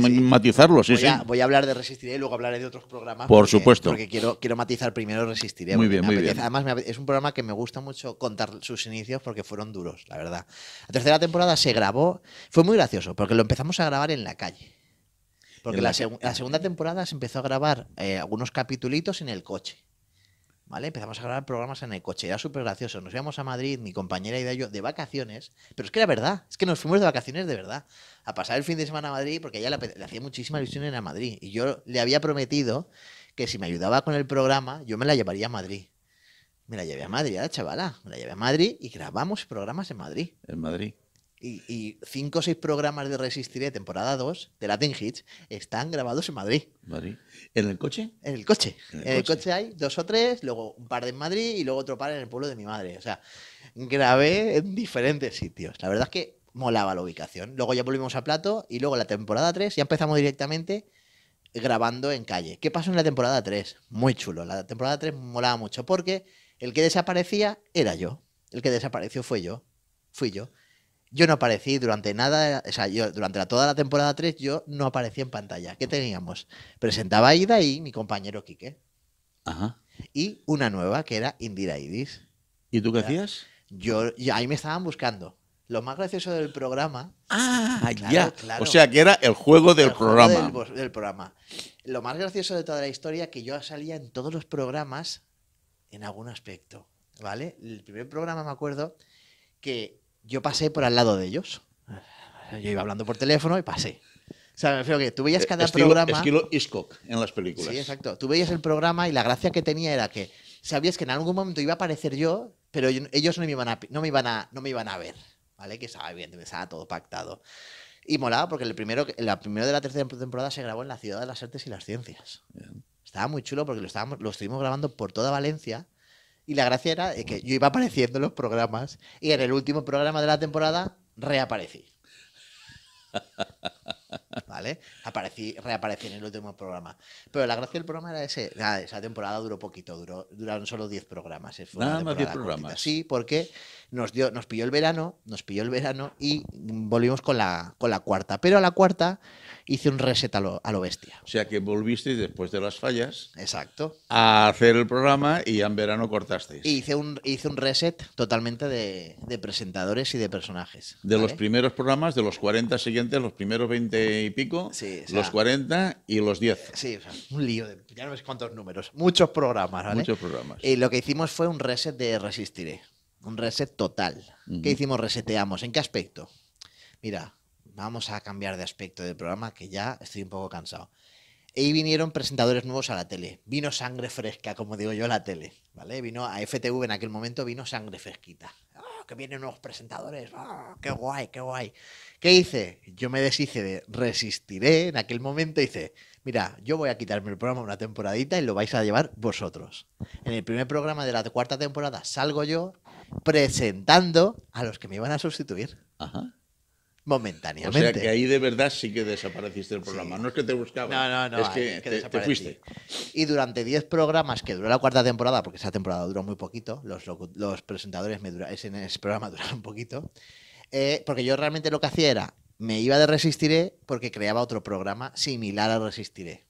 matizarlo, voy a, hablar de Resistiré y luego hablaré de otros programas. Por supuesto. Porque quiero, quiero matizar primero Resistiré. Muy bien, Además, es un programa que me gusta mucho contar sus inicios porque fueron duros, la verdad. La tercera temporada se grabó, fue muy gracioso, porque lo empezamos a grabar en la calle. Porque la, segunda temporada se empezó a grabar eh, algunos capitulitos en el coche. Empezamos a grabar programas en el coche, era súper gracioso. Nos íbamos a Madrid, mi compañera y yo, de vacaciones, pero es que era verdad, es que nos fuimos de vacaciones de verdad, a pasar el fin de semana a Madrid, porque ella le, hacía muchísima ilusión a Madrid. Y yo le había prometido que si me ayudaba con el programa, yo me la llevaría a Madrid. Me la llevé a Madrid, a la chavala, me la llevé a Madrid y grabamos programas en Madrid. En Madrid. Y, cinco o seis programas de Resistir de temporada 2, de Latin Hits, están grabados en Madrid. ¿Madrid? ¿En el coche? En el coche. En el, coche? hay dos o tres, luego un par en Madrid y luego otro par en el pueblo de mi madre. O sea, grabé en diferentes sitios. La verdad es que molaba la ubicación. Luego ya volvimos a Plato y luego la temporada 3 ya empezamos directamente grabando en calle. ¿Qué pasó en la temporada 3? Muy chulo. La temporada 3 molaba mucho porque el que desaparecía era yo. El que desapareció fue yo. Fui yo. Yo no aparecí durante nada, o sea, yo durante toda la temporada 3 yo no aparecí en pantalla. ¿Qué teníamos? Presentaba a Ida y mi compañero Quique. Ajá. Y una nueva que era Indira Idis. ¿Y tú qué hacías? Yo, ahí me estaban buscando. Lo más gracioso del programa. Ah, ya. Claro, o sea, que era el juego del programa. del programa. Lo más gracioso de toda la historia que yo salía en todos los programas en algún aspecto. ¿Vale? El primer programa me acuerdo que yo pasé por al lado de ellos. Yo iba hablando por teléfono y pasé. O sea, me refiero que tú veías eh, cada programa. Estilo Iscock en las películas. Sí, exacto. Tú veías el programa y la gracia que tenía era que sabías que en algún momento iba a aparecer yo, pero ellos no me iban a, no me iban a, no me iban a ver. ¿Vale? Que estaba bien, estaba todo pactado. Y molaba porque el primero, la primera de la tercera temporada se grabó en la Ciudad de las Artes y las Ciencias. Estaba muy chulo porque lo, estábamos, lo estuvimos grabando por toda Valencia y la gracia era que yo iba apareciendo en los programas y en el último programa de la temporada reaparecí. ¿vale? reaparecí en el último programa. Pero la gracia del programa era ese. esa temporada duró poquito, duró, duraron solo 10 programas. ¿eh? Nada más 10 programas. Sí, porque nos, dio, nos pilló el verano, nos pilló el verano y volvimos con la, con la cuarta. Pero a la cuarta hice un reset a lo, bestia. O sea que volviste después de las fallas. Exacto. A hacer el programa y en verano cortasteis. Y hice un, hice un reset totalmente de, presentadores y de personajes. De los primeros programas, de los 40 siguientes, los primeros 20 y pico los 40 y los 10. Sí, un lío, de, ya no ves cuántos números, muchos programas, ¿vale? Muchos programas. Y eh, lo que hicimos fue un reset de Resistiré, un reset total. ¿Qué hicimos? Reseteamos, ¿en qué aspecto? Mira, vamos a cambiar de aspecto del programa que ya estoy un poco cansado. Y vinieron presentadores nuevos a la tele. Vino sangre fresca, como digo yo, a la tele. ¿vale? Vino a FTV en aquel momento, vino sangre fresquita que vienen nuevos presentadores, ah, qué guay, qué guay. ¿Qué hice? Yo me deshice de resistiré en aquel momento, hice, mira, yo voy a quitarme el programa una temporadita y lo vais a llevar vosotros. En el primer programa de la cuarta temporada salgo yo presentando a los que me iban a sustituir. Ajá. Momentáneamente. O sea que ahí de verdad sí que desapareciste el programa. No es que te buscaba. No, no, no. Es que, te, fuiste. Y durante 10 programas que duró la cuarta temporada, porque esa temporada duró muy poquito, los, presentadores me dura, en ese programa duraron un poquito, eh, porque yo realmente lo que hacía era, me iba de Resistiré porque creaba otro programa similar a Resistiré.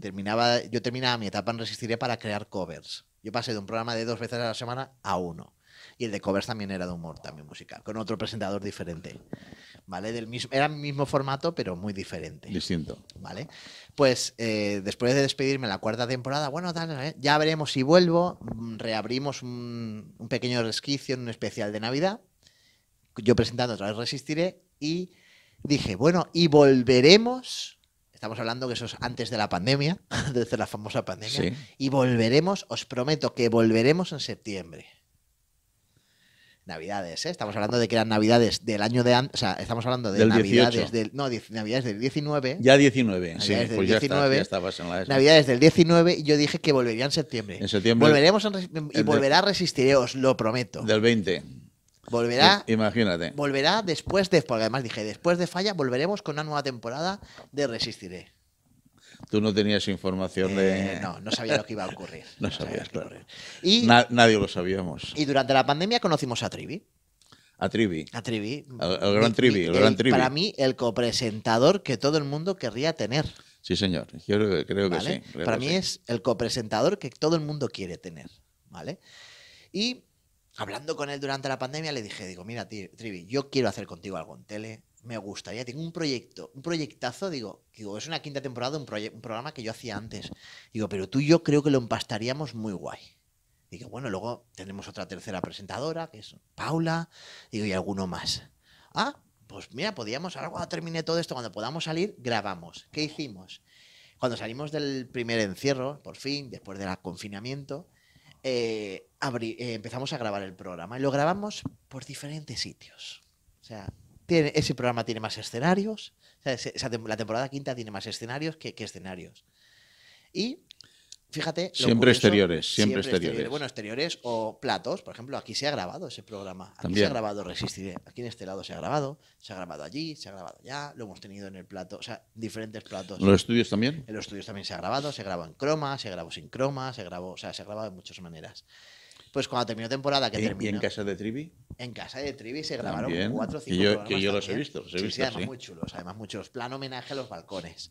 terminaba, yo terminaba mi etapa en Resistiré para crear covers. Yo pasé de un programa de dos veces a la semana a uno. Y el de covers también era de humor, también musical, con otro presentador diferente. ¿vale? Del mismo, era el mismo formato, pero muy diferente. Distinto. ¿Vale? Pues eh, después de despedirme la cuarta temporada, bueno, eh, ya veremos si vuelvo. Mm, reabrimos un, pequeño resquicio en un especial de Navidad. Yo presentando otra vez Resistiré y dije, bueno, y volveremos. Estamos hablando que eso es antes de la pandemia, desde la famosa pandemia. Y volveremos, os prometo que volveremos en septiembre. Navidades, ¿eh? Estamos hablando de que eran Navidades del año de... antes, O sea, estamos hablando de Navidades del... No, 19. Ya 19, navidades sí. Del pues ya, está, la Navidades del 19 y yo dije que volvería en septiembre. En septiembre. Volveremos y volverá a resistiré, os lo prometo. Del 20. Volverá. Imagínate. Volverá después de. Porque además dije, después de falla, volveremos con una nueva temporada de Resistiré tú no tenías información de... Eh, no, no sabía lo que iba a ocurrir. no, sabías, claro. Y, nadie lo sabíamos. Y durante la pandemia conocimos a Trivi. A Trivi. A Trivi. el gran Trivi, el, gran Trivi. Para mí, el copresentador que todo el mundo querría tener. Sí, señor. Yo creo, que sí. para mí es el copresentador que todo el mundo quiere tener. ¿Vale? Y hablando con él durante la pandemia, le dije, digo, mira, Trivi, yo quiero hacer contigo algo en tele me gustaría, tengo un proyecto, un proyectazo, digo, digo es una quinta temporada de un, programa que yo hacía antes. Digo, pero tú y yo creo que lo empastaríamos muy guay. Digo, bueno, luego tenemos otra tercera presentadora, que es Paula, digo, y alguno más. Ah, pues mira, podíamos, ahora cuando termine todo esto, cuando podamos salir, grabamos. ¿Qué hicimos? Cuando salimos del primer encierro, por fin, después del confinamiento, eh, eh, empezamos a grabar el programa y lo grabamos por diferentes sitios. O sea, tiene, ese programa tiene más escenarios. O sea, la temporada quinta tiene más escenarios que, escenarios. Y fíjate. Siempre exteriores, siempre, exteriores. Bueno, exteriores o platos. Por ejemplo, aquí se ha grabado ese programa. Aquí También. se ha grabado Resistir, Aquí en este lado se ha grabado. Se ha grabado allí, se ha grabado allá. Lo hemos tenido en el plato. O sea, diferentes platos. los estudios también? En los estudios también se ha grabado. Se grabó en croma, se grabó sin croma, se grabó. O sea, se ha grabado de muchas maneras. Pues cuando terminó temporada, que terminó. en casa de Trivi? En casa de Trivi se grabaron cuatro o cinco. Que yo, yo los he visto. Los he visto, sí, muy chulos, además muchos. Plan homenaje a los balcones.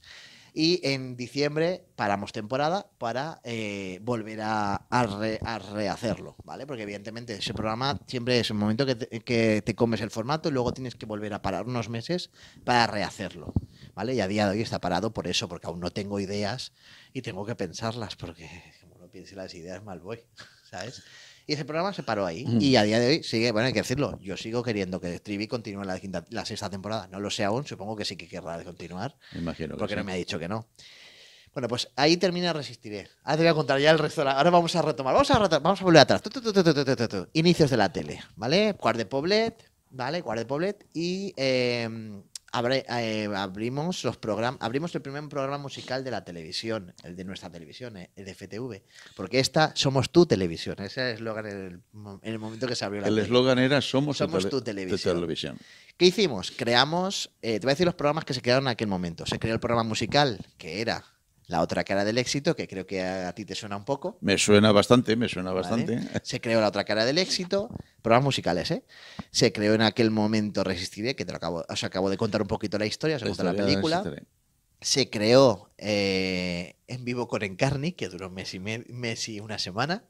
Y en diciembre paramos temporada para eh, volver a, a, rehacerlo, ¿vale? Porque evidentemente ese programa siempre es un momento que te, que te, comes el formato y luego tienes que volver a parar unos meses para rehacerlo, ¿vale? Y a día de hoy está parado por eso, porque aún no tengo ideas y tengo que pensarlas, porque como no piense las ideas mal voy, ¿sabes? Y ese programa se paró ahí. Mm. Y a día de hoy sigue, bueno, hay que decirlo, yo sigo queriendo que Trivi continúe la, la sexta temporada. No lo sé aún, supongo que sí que querrá continuar. imagino. Porque no me ha dicho que no. Bueno, pues ahí termina Resistiré. Ahora te voy a contar ya el resto. De la... Ahora vamos a retomar. Vamos a, vamos volver atrás. Inicios de la tele, ¿vale? Cuart de Poblet, ¿vale? Cuart de Poblet. Y em, eh, abrimos, los abrimos el primer programa musical de la televisión, el de nuestra televisión, eh, el de FTV, porque esta Somos tu televisión, ese es el eslogan en el, momento que se abrió la El eslogan era Somos, somos tu televisión. ¿Qué hicimos? Creamos, eh, te voy a decir los programas que se crearon en aquel momento. Se creó el programa musical, que era la otra cara del éxito, que creo que a, ti te suena un poco. Me suena bastante, me suena bastante. Se creó la otra cara del éxito, programas musicales, ¿eh? Se creó en aquel momento Resistiré, que te acabo, os acabo de contar un poquito la historia, os la película. Se creó eh, en vivo con Encarni, que duró un mes y una semana.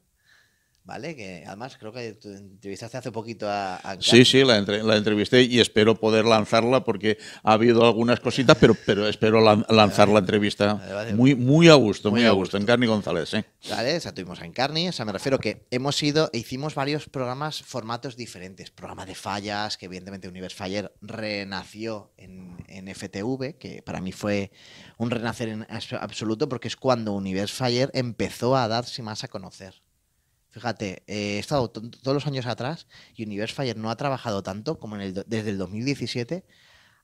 ¿vale? Que además creo que entrevistaste hace poquito a... a sí, sí, la, entrevisté y espero poder lanzarla porque ha habido algunas cositas, pero, pero espero lanzar la entrevista muy, muy a gusto, muy, a gusto, en González, ¿eh? Vale, o sea, tuvimos a Encarni, o sea, me refiero que hemos ido e hicimos varios programas, formatos diferentes, programa de fallas, que evidentemente Universe Fire renació en, en FTV, que para mí fue un renacer en absoluto porque es cuando Universe Fire empezó a darse más a conocer. Fíjate, eh, he estado todos los años atrás y Universe Fire no ha trabajado tanto como en el desde el 2017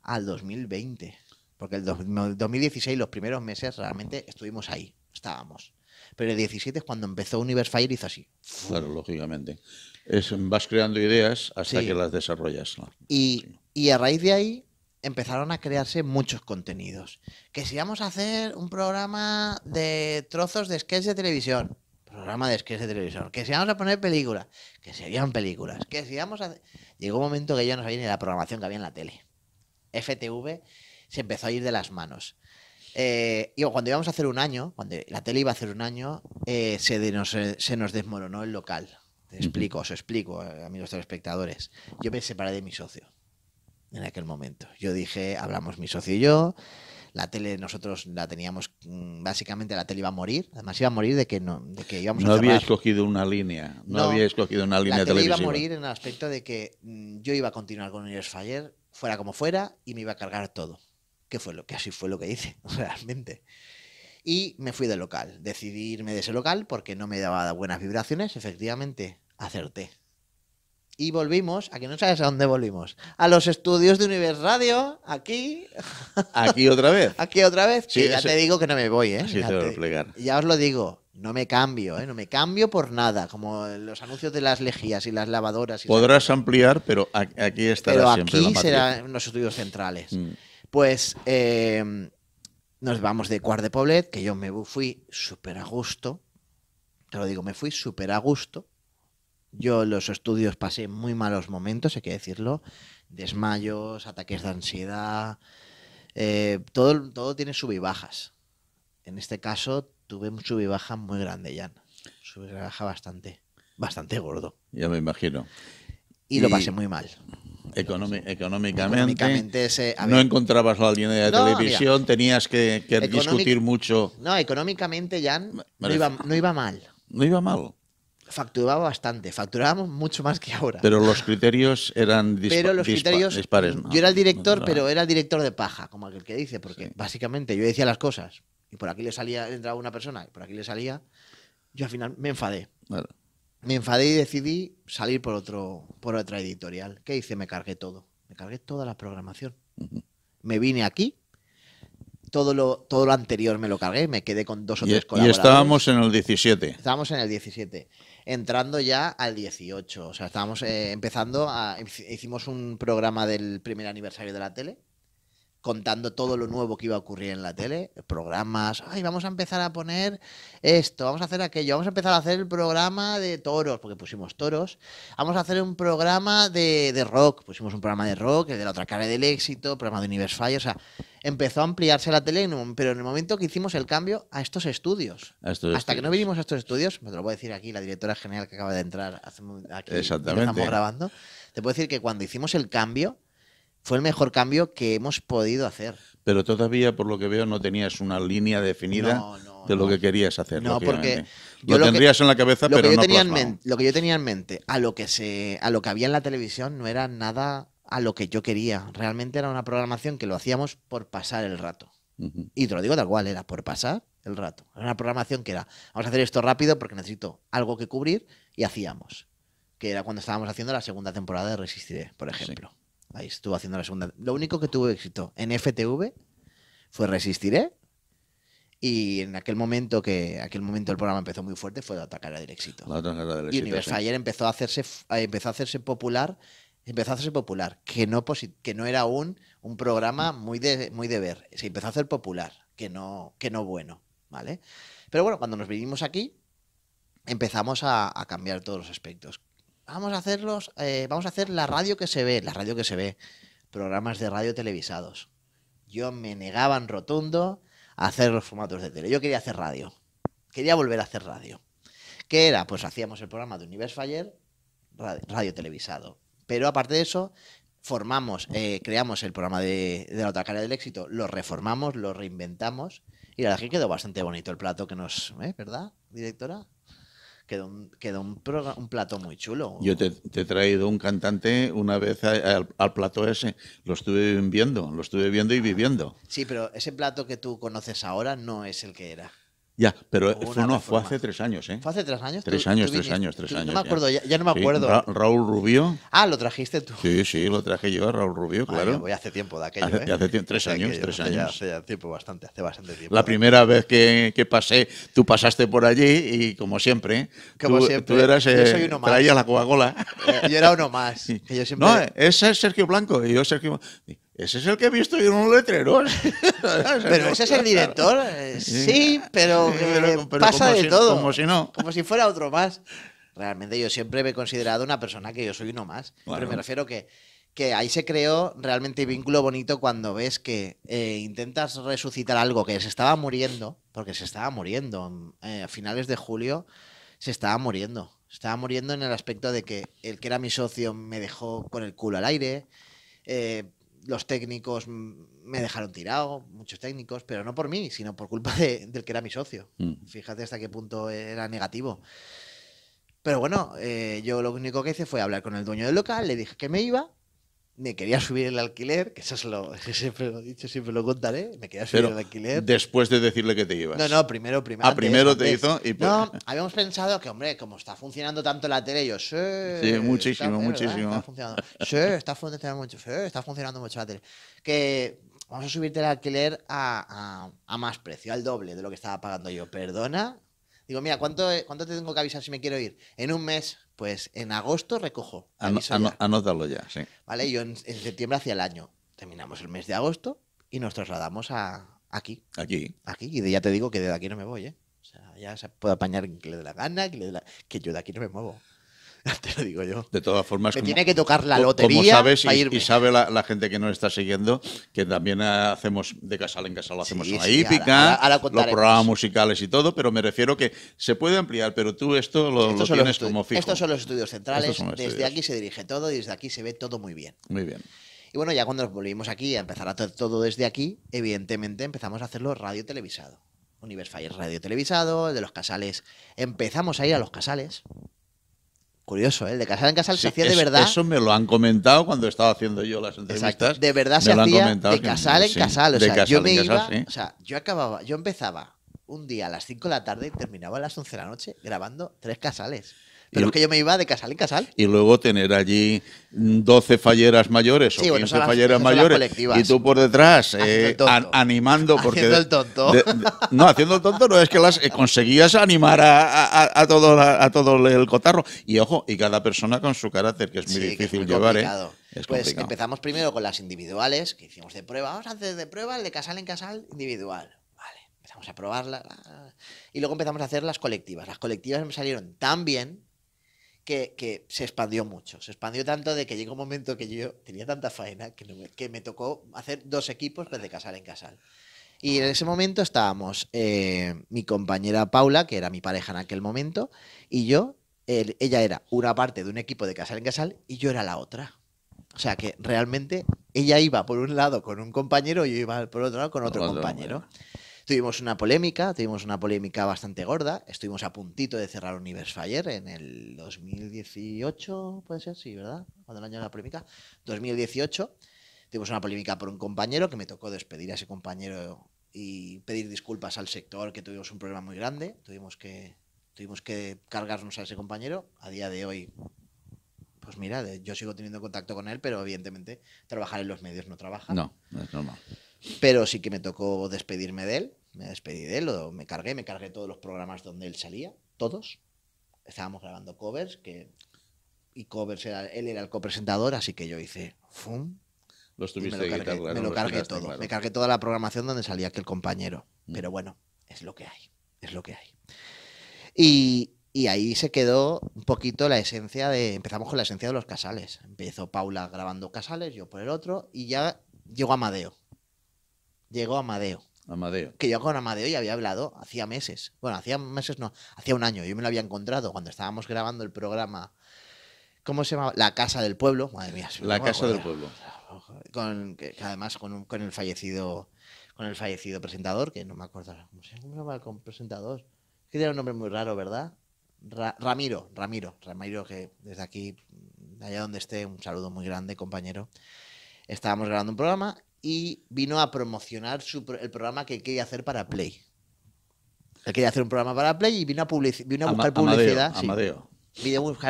al 2020. Porque el, 2016, los primeros meses, realmente estuvimos ahí, estábamos. Pero el 17 es cuando empezó Universe Fire, hizo así. Claro, lógicamente. vas creando ideas hasta que las desarrollas. Y, a raíz de ahí empezaron a crearse muchos contenidos. Que si vamos a hacer un programa de trozos de sketch de televisión, programa de sketch de televisor, que si íbamos a poner películas, que serían películas, que si vamos a... Llegó un momento que ya no sabía ni la programación que había en la tele. FTV se empezó a ir de las manos. Eh, y cuando íbamos a hacer un año, cuando la tele iba a hacer un año, eh, se, nos, eh, se nos desmoronó el local. Te explico, os explico, amigos telespectadores. Yo me separé de mi socio en aquel momento. Yo dije, hablamos mi socio y yo, la tele nosotros la teníamos, mm, básicamente la tele iba a morir, además iba a morir de que, no, de que íbamos no había escogido una línea, no, había escogido una línea la tele iba a morir en el aspecto de que mm, yo iba a continuar con Fire, fuera como fuera, y me iba a cargar todo. Que fue lo que así fue lo que hice, realmente. Y me fui del local. Decidí irme de ese local porque no me daba buenas vibraciones. Efectivamente, acerté. Y volvimos, aquí no sabes a dónde volvimos, a los estudios de Univers Radio, aquí. Aquí otra vez. aquí otra vez. Sí, ya te digo que no me voy, ¿eh? Sí, te... Voy a ya os lo digo, no me cambio, ¿eh? no me cambio por nada, como los anuncios de las lejías y las lavadoras. Y Podrás ampliar, pero aquí estará pero aquí serán los estudios centrales. Mm. Pues eh, nos vamos de Cuart de Poblet, que yo me fui súper a gusto, te lo digo, me fui súper a gusto. Yo los estudios pasé muy malos momentos, hay que decirlo. Desmayos, ataques de ansiedad. Eh, todo, todo tiene sub En este caso tuve un sub muy grande, Jan. Sub bastante. Bastante gordo. Ya me imagino. Y, lo pasé muy mal. económicamente, no encontrabas la línea de televisión, tenías que, que discutir mucho. No, económicamente, Jan, no iba, no iba mal. No iba mal facturaba bastante, facturábamos mucho más que ahora. Pero los criterios eran pero los criterios, dispares. Yo era el director, pero era el director de paja, como aquel que dice, porque básicamente yo decía las cosas y por aquí le salía, entraba una persona y por aquí le salía. Yo al final me enfadé. Me enfadé y decidí salir por, otro, por otra editorial. ¿Qué hice? Me cargué todo. Me cargué toda la programación. Me vine aquí, todo lo, todo lo anterior me lo cargué, me quedé con dos o tres e, colaboradores. Y estábamos en el 17. Estábamos en el 17 entrando ya al 18. O sea, estábamos eh, empezando, a, hicimos un programa del primer aniversario de la tele contando todo lo nuevo que iba a ocurrir en la tele, programas, ay, vamos a empezar a poner esto, vamos a hacer aquello, vamos a empezar a hacer el programa de toros, porque pusimos toros, vamos a hacer un programa de, rock, pusimos un programa de rock, el de la otra cara del éxito, programa de Universe o sea, empezó a ampliarse la tele, pero en el momento que hicimos el cambio a estos estudios, hasta que no vinimos a estos estudios, me te lo puedo decir aquí, la directora general que acaba de entrar, hace, aquí estamos grabando, te puedo decir que cuando hicimos el cambio, fue el mejor cambio que hemos podido hacer. Pero todavía, por lo que veo, no tenías una línea definida de lo que querías hacer. No, porque yo lo, tendrías en la cabeza, pero no yo Lo que yo tenía en mente, a lo que se, a lo que había en la televisión, no era nada a lo que yo quería. Realmente era una programación que lo hacíamos por pasar el rato. Y te lo digo tal cual, era por pasar el rato. Era una programación que era, vamos a hacer esto rápido porque necesito algo que cubrir y hacíamos. Que era cuando estábamos haciendo la segunda temporada de Resistir, por ejemplo. Ahí estuvo haciendo la segunda. Lo único que tuvo éxito en FTV fue Resistiré. Y en aquel momento que aquel momento el programa empezó muy fuerte fue Atacar a del éxito. Y ayer empezó a hacerse empezó a hacerse popular, empezó a hacerse popular, que no que no era un, un programa muy de muy de ver, se empezó a hacer popular, que no que no bueno, ¿vale? Pero bueno, cuando nos vinimos aquí empezamos a cambiar todos los aspectos vamos a hacerlos, eh, vamos a hacer la radio que se ve, la radio que se ve, programas de radio televisados. Yo me negaba en rotundo a hacer los formatos de tele. Yo quería hacer radio. Quería volver a hacer radio. ¿Qué era? Pues hacíamos el programa de Universe Fire radio, televisado. Pero aparte de eso, formamos, eh, creamos el programa de, la otra cara del éxito, lo reformamos, lo reinventamos y la verdad que quedó bastante bonito el plato que nos... ¿eh? ¿Verdad, directora? quedó un, quedó un, plato muy chulo. Yo te, he traído un cantante una vez al, al, plato ese, lo estuve viendo, lo estuve viendo y viviendo. Sí, pero ese plato que tú conoces ahora no es el que era. Ya, pero fue, hace tres años, ¿eh? ¿Fue hace tres años? Tres años, tres años, tres años. No me acuerdo, ya, no me acuerdo. Raúl Rubio. Ah, lo trajiste tú. Sí, sí, lo traje yo a Raúl Rubio, claro. voy hace tiempo de aquello. Hace, ¿eh? hace tres años, tres años. Hace, tiempo bastante, hace bastante tiempo. La primera vez que, que, pasé, tú pasaste por allí y como siempre, ¿eh? como tú, siempre, eras, yo soy uno más. Traía la Coca-Cola. Eh, yo era uno más. No, ese es Sergio Blanco y yo Sergio. Ese es el que he visto en un letrero. pero ese es el director. Eh, sí, pero, eh, pasa de todo. Como si no. Como si fuera otro más. Realmente yo siempre me he considerado una persona que yo soy uno más. Pero me refiero que, que ahí se creó realmente vínculo bonito cuando ves que eh, intentas resucitar algo que se estaba muriendo, porque se estaba muriendo. a finales de julio se estaba muriendo. Se estaba muriendo en el aspecto de que el que era mi socio me dejó con el culo al aire los técnicos me dejaron tirado, muchos técnicos, pero no por mí, sino por culpa de, del que era mi socio. Mm. Fíjate hasta qué punto era negativo. Pero bueno, eh, yo lo único que hice fue hablar con el dueño del local, le dije que me iba me quería subir el alquiler, que eso es lo que siempre lo he dicho, siempre lo contaré, me quería subir el alquiler. Después de decirle que te ibas. No, no, primero, primero. Ah, primero te hizo y pues- No, habíamos pensado que, hombre, como está funcionando tanto la tele, yo, sí. Sí, muchísimo, muchísimo. Está funcionando. sí, está funcionando mucho, sí, está funcionando mucho la tele. Que vamos a subirte el alquiler a, más precio, al doble de lo que estaba pagando yo. Perdona. Digo, mira, ¿cuánto, ¿cuánto te tengo que avisar si me quiero ir? En un mes pues en agosto recojo. anótalo ya, sí. Vale, yo en, septiembre hacia el año. Terminamos el mes de agosto y nos trasladamos a aquí. Aquí. Aquí. Y ya te digo que de aquí no me voy, ¿eh? O sea, ya se puede apañar quien le dé la gana, que, que yo de aquí no me muevo. Te lo digo yo. De todas formas. tiene que tocar la lotería. y, sabe la, gente que nos está siguiendo, que también hacemos de casal en casal, hacemos una hípica, los programas musicales y todo, pero me refiero que se puede ampliar, pero tú esto lo, tienes como fijo. Estos son los estudios centrales, desde aquí se dirige todo y desde aquí se ve todo muy bien. Muy bien. Y bueno, ya cuando nos volvimos aquí a empezar a todo desde aquí, evidentemente empezamos a hacerlo radio televisado. universal Fire radio televisado, de los casales. Empezamos a ir a los casales Curioso, ¿eh? de casal en casal se hacía de verdad. Eso me lo han comentado cuando estaba haciendo yo las entrevistas. De verdad se hacía de casal en casal. yo me O sea, yo acababa, yo empezaba un día a las 5 de la tarde y terminaba a las 11 de la noche grabando tres casales. Pero es que yo me iba de casal en casal. Y luego tener allí 12 falleras mayores o 15 falleras mayores. Y tú por detrás, eh, animando. Porque haciendo el tonto. no, haciendo el tonto no, es que las eh, conseguías animar a, todo a todo el cotarro. Y ojo, y cada persona con su carácter, que es muy difícil llevar. ¿eh? pues empezamos primero con las individuales, que hicimos de prueba. Vamos a hacer de prueba el de casal en casal individual. Vale, empezamos a probarla. Y luego empezamos a hacer las colectivas. Las colectivas me salieron tan bien que, se expandió mucho. Se expandió tanto de que llegó un momento que yo tenía tanta faena que, me, tocó hacer dos equipos desde casal en casal. Y en ese momento estábamos eh, mi compañera Paula, que era mi pareja en aquel momento, y yo, ella era una parte de un equipo de casal en casal y yo era la otra. O sea que realmente ella iba por un lado con un compañero y yo iba por otro lado con otro compañero. Tuvimos una polémica, tuvimos una polémica bastante gorda. Estuvimos a puntito de cerrar Universe Fire en el 2018, puede ser, sí, ¿verdad? Cuando el año de la polémica. 2018. Tuvimos una polémica por un compañero que me tocó despedir a ese compañero y pedir disculpas al sector, que tuvimos un problema muy grande. Tuvimos que, tuvimos que cargarnos a ese compañero. A día de hoy pues mira, yo sigo teniendo contacto con él, pero evidentemente trabajar en los medios no trabaja. No, no es normal pero sí que me tocó despedirme de él. Me despedí de él, lo, me cargué, me cargué todos los programas donde él salía, todos. Estábamos grabando covers, que y covers era, él era el copresentador, así que yo hice fum. Lo estuviste me lo cargué, me cargué todo, me cargué toda la programación donde salía aquel compañero. Mm. Pero bueno, es lo que hay, es lo que hay. Y, y ahí se quedó un poquito la esencia de. Empezamos con la esencia de los casales. Empezó Paula grabando casales, yo por el otro, y ya llegó Amadeo llegó Amadeo. Amadeo. Que yo con Amadeo ya había hablado hacía meses. Bueno, hacía meses no, hacía un año. Yo me lo había encontrado cuando estábamos grabando el programa. ¿Cómo se llama? La Casa del Pueblo. Madre mía. La Casa del Pueblo. Con, que, además con, el fallecido con el fallecido presentador, que no me acuerdo cómo se llama, el presentador. Que tiene un nombre muy raro, ¿verdad? Ramiro, Ramiro, Ramiro, que desde aquí, allá donde esté, un saludo muy grande, compañero. Estábamos grabando un programa y vino a promocionar el programa que quería hacer para Play. quería hacer un programa para Play y vino a, buscar publicidad. Vino a buscar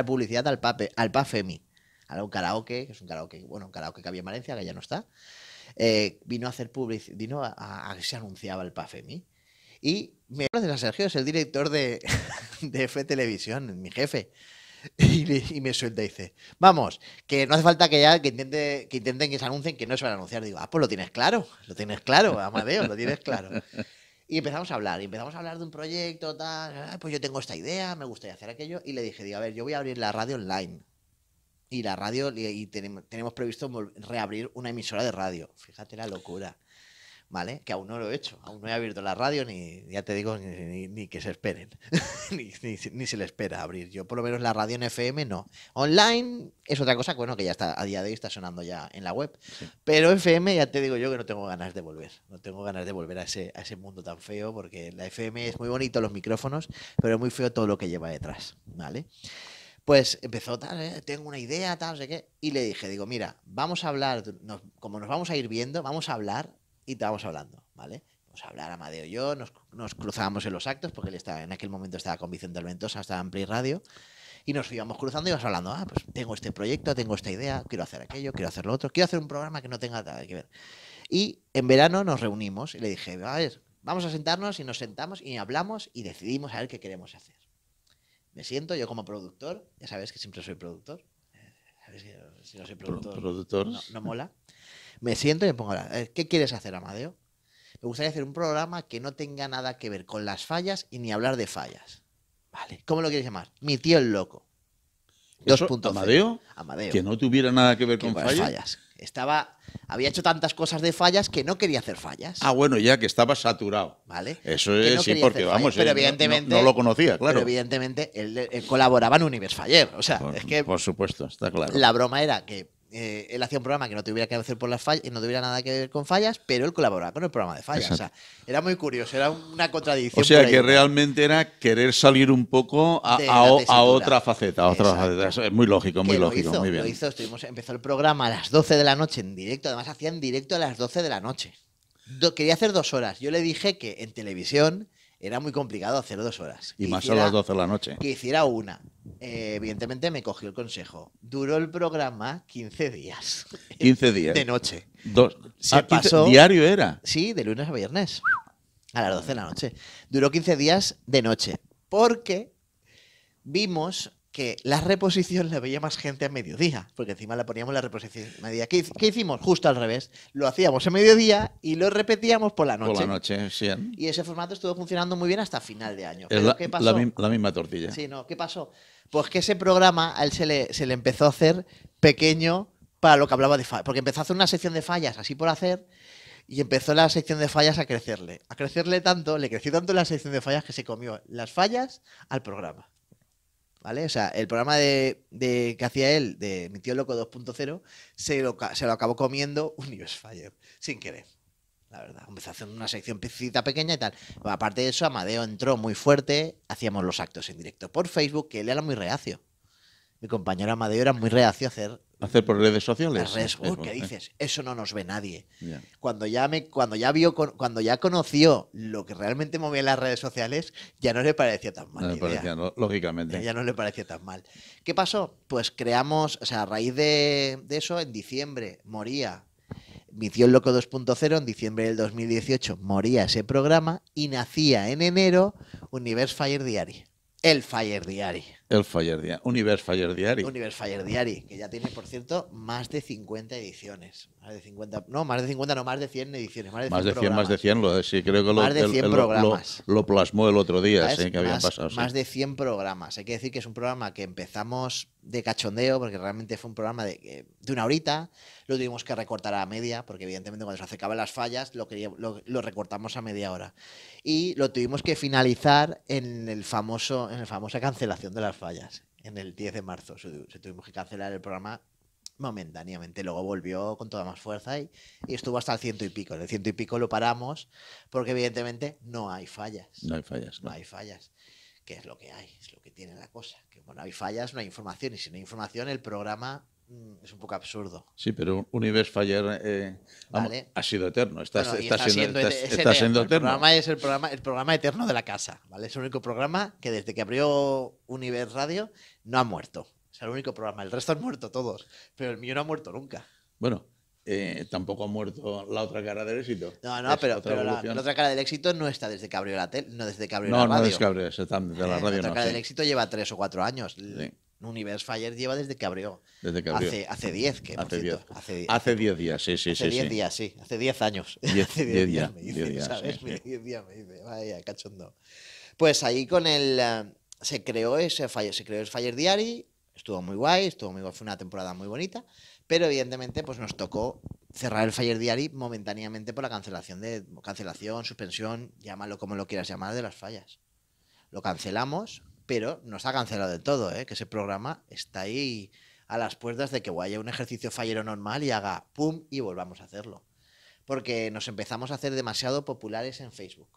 publicidad al, pape, al Pafemi, a un karaoke, que es un karaoke, bueno, un karaoke que había en Valencia, que ya no está. Eh, vino a hacer publicidad, vino a, que se anunciaba el Pafemi. Y me conoces a Sergio, es el director de, de F Televisión, mi jefe. Y, me suelta y dice, vamos, que no hace falta que ya intente, que intenten que se anuncien que no se van a anunciar. Digo, ah, pues lo tienes claro, lo tienes claro, Amadeo, lo tienes claro. Y empezamos a hablar, y empezamos a hablar de un proyecto, tal, ah, pues yo tengo esta idea, me gustaría hacer aquello, y le dije, digo, a ver, yo voy a abrir la radio online. Y la radio, y, tenemos previsto reabrir una emisora de radio. Fíjate la locura. ¿vale? Que aún no lo he hecho, aún no he abierto la radio, ni, ya te digo, ni, que se esperen, ni, se le espera abrir. Yo por lo menos la radio en FM no. Online es otra cosa, bueno, que ya está, a día de hoy está sonando ya en la web, pero FM ya te digo yo que no tengo ganas de volver, no tengo ganas de volver a ese, mundo tan feo, porque la FM es muy bonito los micrófonos, pero es muy feo todo lo que lleva detrás, ¿vale? Pues empezó tal, ¿eh? tengo una idea, tal, no sé qué. Y le dije, digo, mira, vamos a hablar, como nos vamos a ir viendo, vamos a hablar y estábamos hablando, ¿vale? Vamos a hablar Amadeo y yo, nos, cruzábamos en los actos, porque él estaba, en aquel momento estaba con Vicente Alventosa, estaba en Play Radio, y nos íbamos cruzando y ibas hablando, ah, pues tengo este proyecto, tengo esta idea, quiero hacer aquello, quiero hacer lo otro, quiero hacer un programa que no tenga nada que ver. Y en verano nos reunimos y le dije, a ver, vamos a sentarnos y nos sentamos y hablamos y decidimos a ver qué queremos hacer. Me siento yo como productor, ya sabes que siempre soy productor. Eh, si no soy productor, no mola. Me siento y me pongo eh, ¿Qué quieres hacer, Amadeo? Me gustaría hacer un programa que no tenga nada que ver con las fallas y ni hablar de fallas. Vale. ¿Cómo lo quieres llamar? Mi tío el loco. puntos. Amadeo, Amadeo. Que no tuviera nada que ver con fallas. Estaba, había hecho tantas cosas de fallas que no quería hacer fallas. Ah, bueno, ya que estaba saturado. Vale. Eso es, sí, porque vamos, eh, evidentemente, no, lo conocía, claro. Pero evidentemente él, colaboraba en Universe Faller. O sea, es que. Por supuesto, está claro. La broma era que eh, él hacía un programa que no tuviera que hacer por las fallas, no tuviera nada que ver con fallas, pero él colaboraba con el programa de fallas. O sea, era muy curioso, era una contradicción. O sea, que realmente era querer salir un poco a, otra faceta, a otra faceta. Es muy lógico, muy lógico, muy bien. empezó el programa a las 12 de la noche en directo, además en directo a las 12 de la noche. quería hacer dos horas. Yo le dije que en televisión era muy complicado hacer dos horas. Y más a las 12 de la noche. Que hiciera una. Eh, evidentemente me cogió el consejo. Duró el programa 15 días. 15 días. De noche. Dos. Se ah, ¿Diario era? Sí, de lunes a viernes. A las 12 de la noche. Duró 15 días de noche. Porque vimos que la reposición la veía más gente a mediodía, porque encima la poníamos la reposición a mediodía. ¿Qué, hicimos? Justo al revés. Lo hacíamos a mediodía y lo repetíamos por la noche. Por la noche, sí. Y ese formato estuvo funcionando muy bien hasta final de año. la, misma tortilla. Sí, no, ¿qué pasó? Pues que ese programa a él se le, se le empezó a hacer pequeño para lo que hablaba de fallas, porque empezó a hacer una sección de fallas así por hacer y empezó la sección de fallas a crecerle. A crecerle tanto, le creció tanto la sección de fallas que se comió las fallas al programa. ¿Vale? O sea, el programa de, que hacía él, de Mi tío loco 2.0, se lo, acabó comiendo Universe Fire, sin querer la verdad. Empezó a hacer una sección pequeña y tal. aparte de eso, Amadeo entró muy fuerte, hacíamos los actos en directo por Facebook, que él era muy reacio. Mi compañero Amadeo era muy reacio a hacer Hacer por redes sociales. ¿qué eh. dices? Eso no nos ve nadie. Cuando ya me, cuando ya vio, cuando ya conoció lo que realmente movía las redes sociales, ya no le parecía tan mal. lógicamente. Ya no le parecía tan mal. ¿Qué pasó? Pues creamos, o sea, a raíz de, eso, en diciembre moría el Loco 2.0, en diciembre del 2018 moría ese programa y nacía en enero Universe Fire Diary. El Fire Diary. El Fire Diary. Universe Fire Diary. Universe Fire Diary, que ya tiene, por cierto, más de 50 ediciones. Más de 50, no, más de 50, no, más de 100 ediciones. Más de 100, más de 100, lo, sí, creo que lo, Lo, plasmó el otro día, sí, que habían más, pasado. Más de 100 programas. Hay que decir que es un programa que empezamos de cachondeo, porque realmente fue un programa de, eh, de una horita, lo tuvimos que recortar a media, porque evidentemente cuando se acercaban las fallas lo, lo, recortamos a media hora. Y lo tuvimos que finalizar en el famoso en la famosa cancelación de las fallas, en el 10 de marzo. Se, se tuvimos que cancelar el programa momentáneamente. Luego volvió con toda más fuerza y, estuvo hasta el ciento y pico. En el ciento y pico lo paramos porque evidentemente no hay fallas. No hay fallas. No, hay fallas. Que es lo que hay, es lo que tiene la cosa. Que bueno, hay fallas, no hay información. Y si no hay información, el programa mm, es un poco absurdo. Sí, pero Universo Faller eh, ha sido eterno. está, siendo, eterno. El programa es el programa, el programa eterno de la casa. ¿vale? Es el único programa que desde que abrió Universo Radio no ha muerto el único programa. El resto han muerto todos, pero el mío no ha muerto nunca. Bueno, eh, tampoco ha muerto la otra cara del éxito. No, no, pero, la, otra cara del éxito no está desde que abrió la tele, no desde que abrió la radio. No, no es que abrió, desde la radio. la otra cara del éxito lleva tres o cuatro años. Sí. Universe Fire lleva desde que abrió. Desde que abrió. Hace, diez, que hace diez. hace, 10 días, sí, sí, hace sí. Diez días, sí. Hace diez años. Diez, hace diez, días, días, me días, Diez días me dice, vaya, cachondo. Pues ahí con el... Eh, se creó ese Fire, se creó el Fire Diary Estuvo muy guay, estuvo muy guay, fue una temporada muy bonita, pero evidentemente pues nos tocó cerrar el Fire Diary momentáneamente por la cancelación de cancelación, suspensión, llámalo como lo quieras llamar de las fallas. Lo cancelamos, pero no se ha cancelado de todo, ¿eh? que ese programa está ahí a las puertas de que vaya un ejercicio fallero normal y haga pum y volvamos a hacerlo. Porque nos empezamos a hacer demasiado populares en Facebook.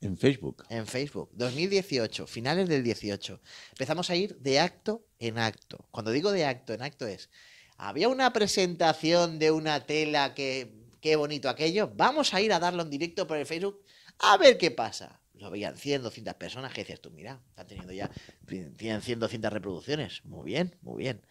En Facebook. En Facebook. 2018, finales del 18. Empezamos a ir de acto en acto. Cuando digo de acto en acto es, había una presentación de una tela que, qué bonito aquello, vamos a ir a darlo en directo por el Facebook a ver qué pasa. Lo veían 100, 200 personas que decías tú, mira, están teniendo ya 100, 200 reproducciones. Muy bien, muy bien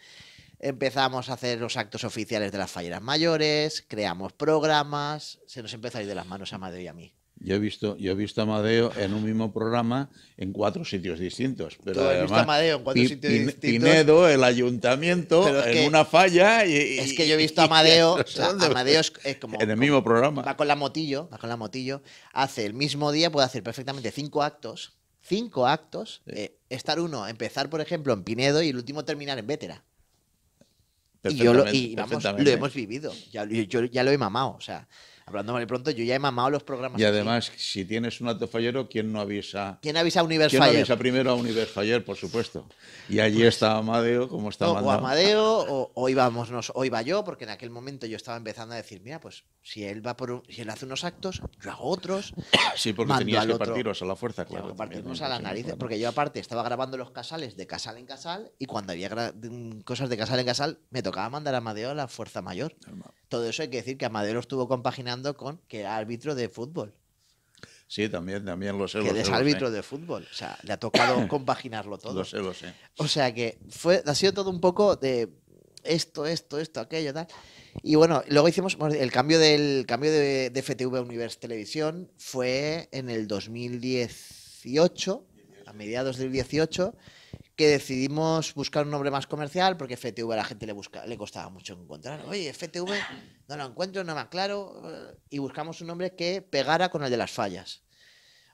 empezamos a hacer los actos oficiales de las falleras mayores, creamos programas, se nos empezó a ir de las manos a Madrid y a mí. Yo he visto, yo he visto a Amadeo en un mismo programa en cuatro sitios distintos. Pero además, visto a Amadeo en cuatro sitios distintos. Pinedo, el ayuntamiento, en una falla Es que yo he visto a Amadeo. es, como. En el mismo programa. Va con la motillo, va con la motillo. Hace el mismo día, puede hacer perfectamente cinco actos. Cinco actos. Eh, estar uno, empezar, por ejemplo, en Pinedo y el último terminar en Vétera. Y, lo, hemos vivido. yo, ya lo he mamado. O sea, hablando mal pronto, yo ya he mamado los programas. Y además, si tienes un alto fallero, ¿quién no avisa? ¿Quién avisa a Universe ¿Quién avisa primero a Universe Faller, por supuesto? Y allí estaba pues está Amadeo, como está no, O Amadeo, o, íbamos, o iba yo, porque en aquel momento yo estaba empezando a decir, mira, pues si él va por si él hace unos actos, yo hago otros. Sí, porque tenías que partiros a la fuerza, claro. Partirnos a la nariz, porque yo aparte estaba grabando los casales de casal en casal, y cuando había cosas de casal en casal, me tocaba mandar a Amadeo a la fuerza mayor. Todo eso hay que decir que Amadeo estuvo compaginando con que era árbitro de fútbol. Sí, también, también lo sé. Que es árbitro de fútbol. O sea, le ha tocado compaginarlo todo. Lo sé, lo sé. O sea que fue, ha sido todo un poco de esto, esto, esto, aquello, tal. Y bueno, luego hicimos el cambio del cambio de, de FTV Univers Televisión fue en el 2018, a mediados del 18 que decidimos buscar un nombre más comercial porque FTV a la gente le, costaba mucho encontrar. Oye, FTV no lo encuentro, nada más claro. Eh, y buscamos un nombre que pegara con el de las fallas.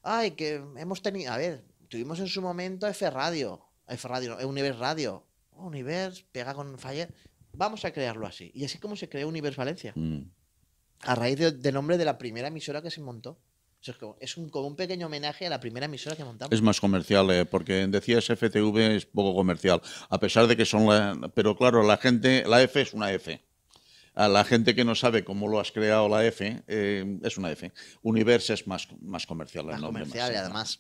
Ay, que hemos tenido. A ver, tuvimos en su momento F Radio, F Radio, no, eh, Univers Radio. Oh, Universo, pega con fallas. Vamos a crearlo así. Y así como se creó Univers Valencia. Mm. A raíz del nombre de la primera emisora que se montó es, como, un, pequeño homenaje a la primera emisora que montamos. Es más comercial, eh, porque decías FTV es poco comercial, a pesar de que son la, Pero claro, la gente, la F es una F. A la gente que no sabe cómo lo has creado la F, eh, es una F. Universe es más, más comercial. Más comercial y además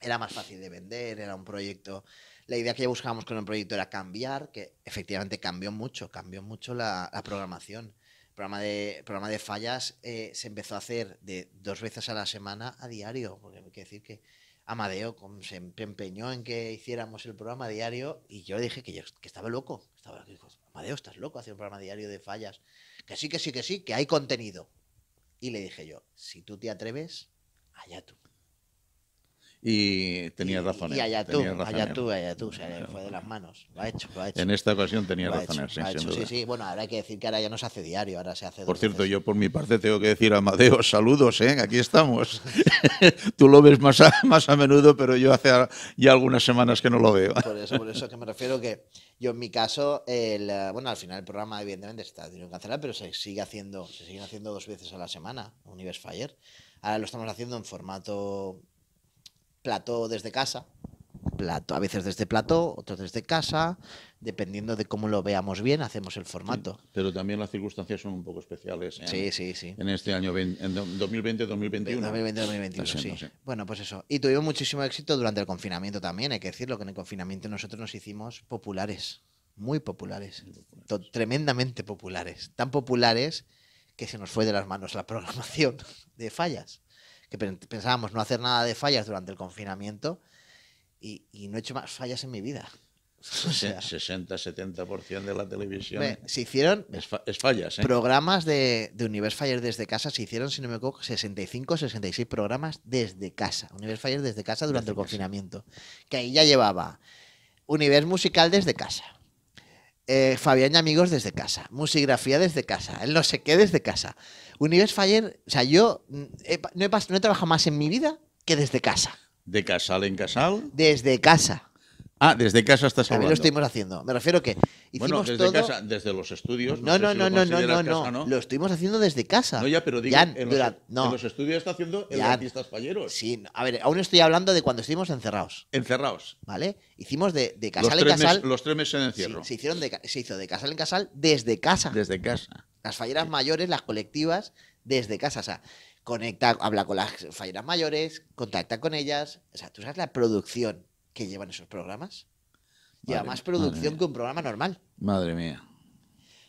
era más fácil de vender, era un proyecto... La idea que buscábamos con el proyecto era cambiar, que efectivamente cambió mucho, cambió mucho la programación programa de, programa de fallas eh, se empezó a hacer de dos veces a la semana a diario, porque hay que decir que Amadeo se empeñó en que hiciéramos el programa a diario y yo dije que, yo, estaba loco. Estaba, Amadeo, estás loco haciendo un programa diario de fallas. Que sí, que sí, que sí, que hay contenido. Y le dije yo, si tú te atreves, allá tú. Y tenía razón. Y, allá tú, allá tú, allá tú, fue de las manos. Lo ha hecho, lo ha hecho. En esta ocasión tenía razón. sí, sí, sí, bueno, ahora hay que decir que ahora ya no se hace diario, ahora se hace. Por cierto, yo por mi parte tengo que decir a Amadeo, saludos, ¿eh? aquí estamos. tú lo ves más a, más a menudo, pero yo hace ya algunas semanas que no lo veo. Por eso, por eso que me refiero que yo en mi caso, el, bueno, al final el programa evidentemente está teniendo que cancelar, pero se sigue haciendo, se siguen haciendo dos veces a la semana, Universe Fire. Ahora lo estamos haciendo en formato plató desde casa, plato, a veces desde plató, otros desde casa, dependiendo de cómo lo veamos bien, hacemos el formato. pero también las circunstancias son un poco especiales. En este año, en 2020, 2021. 2020, 2021, sí. Bueno, pues eso. Y tuvimos muchísimo éxito durante el confinamiento también, hay que decirlo, que en el confinamiento nosotros nos hicimos populares, muy populares. tremendamente populares, tan populares que se nos fue de las manos la programación de fallas que pensábamos no hacer nada de fallas durante el confinamiento y, no he hecho más fallas en mi vida. O sea, 60-70% de la televisión. se hicieron. Es, fallas, ¿eh? Programas de, de Fire desde casa. Se hicieron, si no me equivoco, 65-66 programas desde casa. Universo Fire desde casa durante el confinamiento. Que ahí ya llevaba Universo Musical desde casa. Eh, Fabián y amigos desde casa. Musigrafía desde casa. El no sé qué desde casa. Universe Fire, o sea, yo mm, no, he, no he trabajado más en mi vida que desde casa. ¿De casal en casal? Desde casa. Ah, desde casa estás A lo estuvimos haciendo. Me refiero que hicimos bueno, desde casa, desde los estudios. No, no, no, no, no, no, Lo estuvimos haciendo desde casa. No, ya, pero digo, en, los, estudios está haciendo el artista Sí, a ver, aún estoy hablando de cuando estuvimos encerrados. Encerrados. ¿Vale? Hicimos de, de casal en casal. los tres meses en encierro. se, hicieron se hizo de casal en casal desde casa. Desde casa. Las falleras mayores, las colectivas, desde casa. O sea, conecta, habla con las falleras mayores, contacta con ellas. O sea, ¿tú sabes la producción que llevan esos programas? Lleva más producción que un programa normal. Madre mía.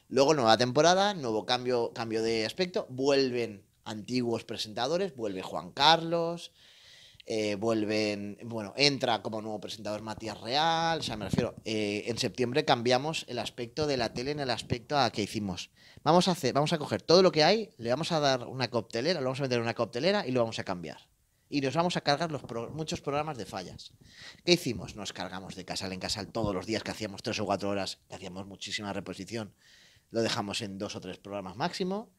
Luego, nueva temporada, nuevo cambio, cambio de aspecto. Vuelven antiguos presentadores, vuelve Juan Carlos, eh, vuelven, bueno, entra como nuevo presentador Matías Real, o sea, me refiero, eh, en septiembre cambiamos el aspecto de la tele en el aspecto a que hicimos vamos a hacer, vamos a coger todo lo que hay, le vamos a dar una coctelera, lo vamos a meter en una coctelera y lo vamos a cambiar. Y nos vamos a cargar los muchos programas de fallas. ¿Qué hicimos? Nos cargamos de Casal en Casal todos los días que hacíamos tres o cuatro horas, que hacíamos muchísima reposición. Lo dejamos en dos o tres programas máximo.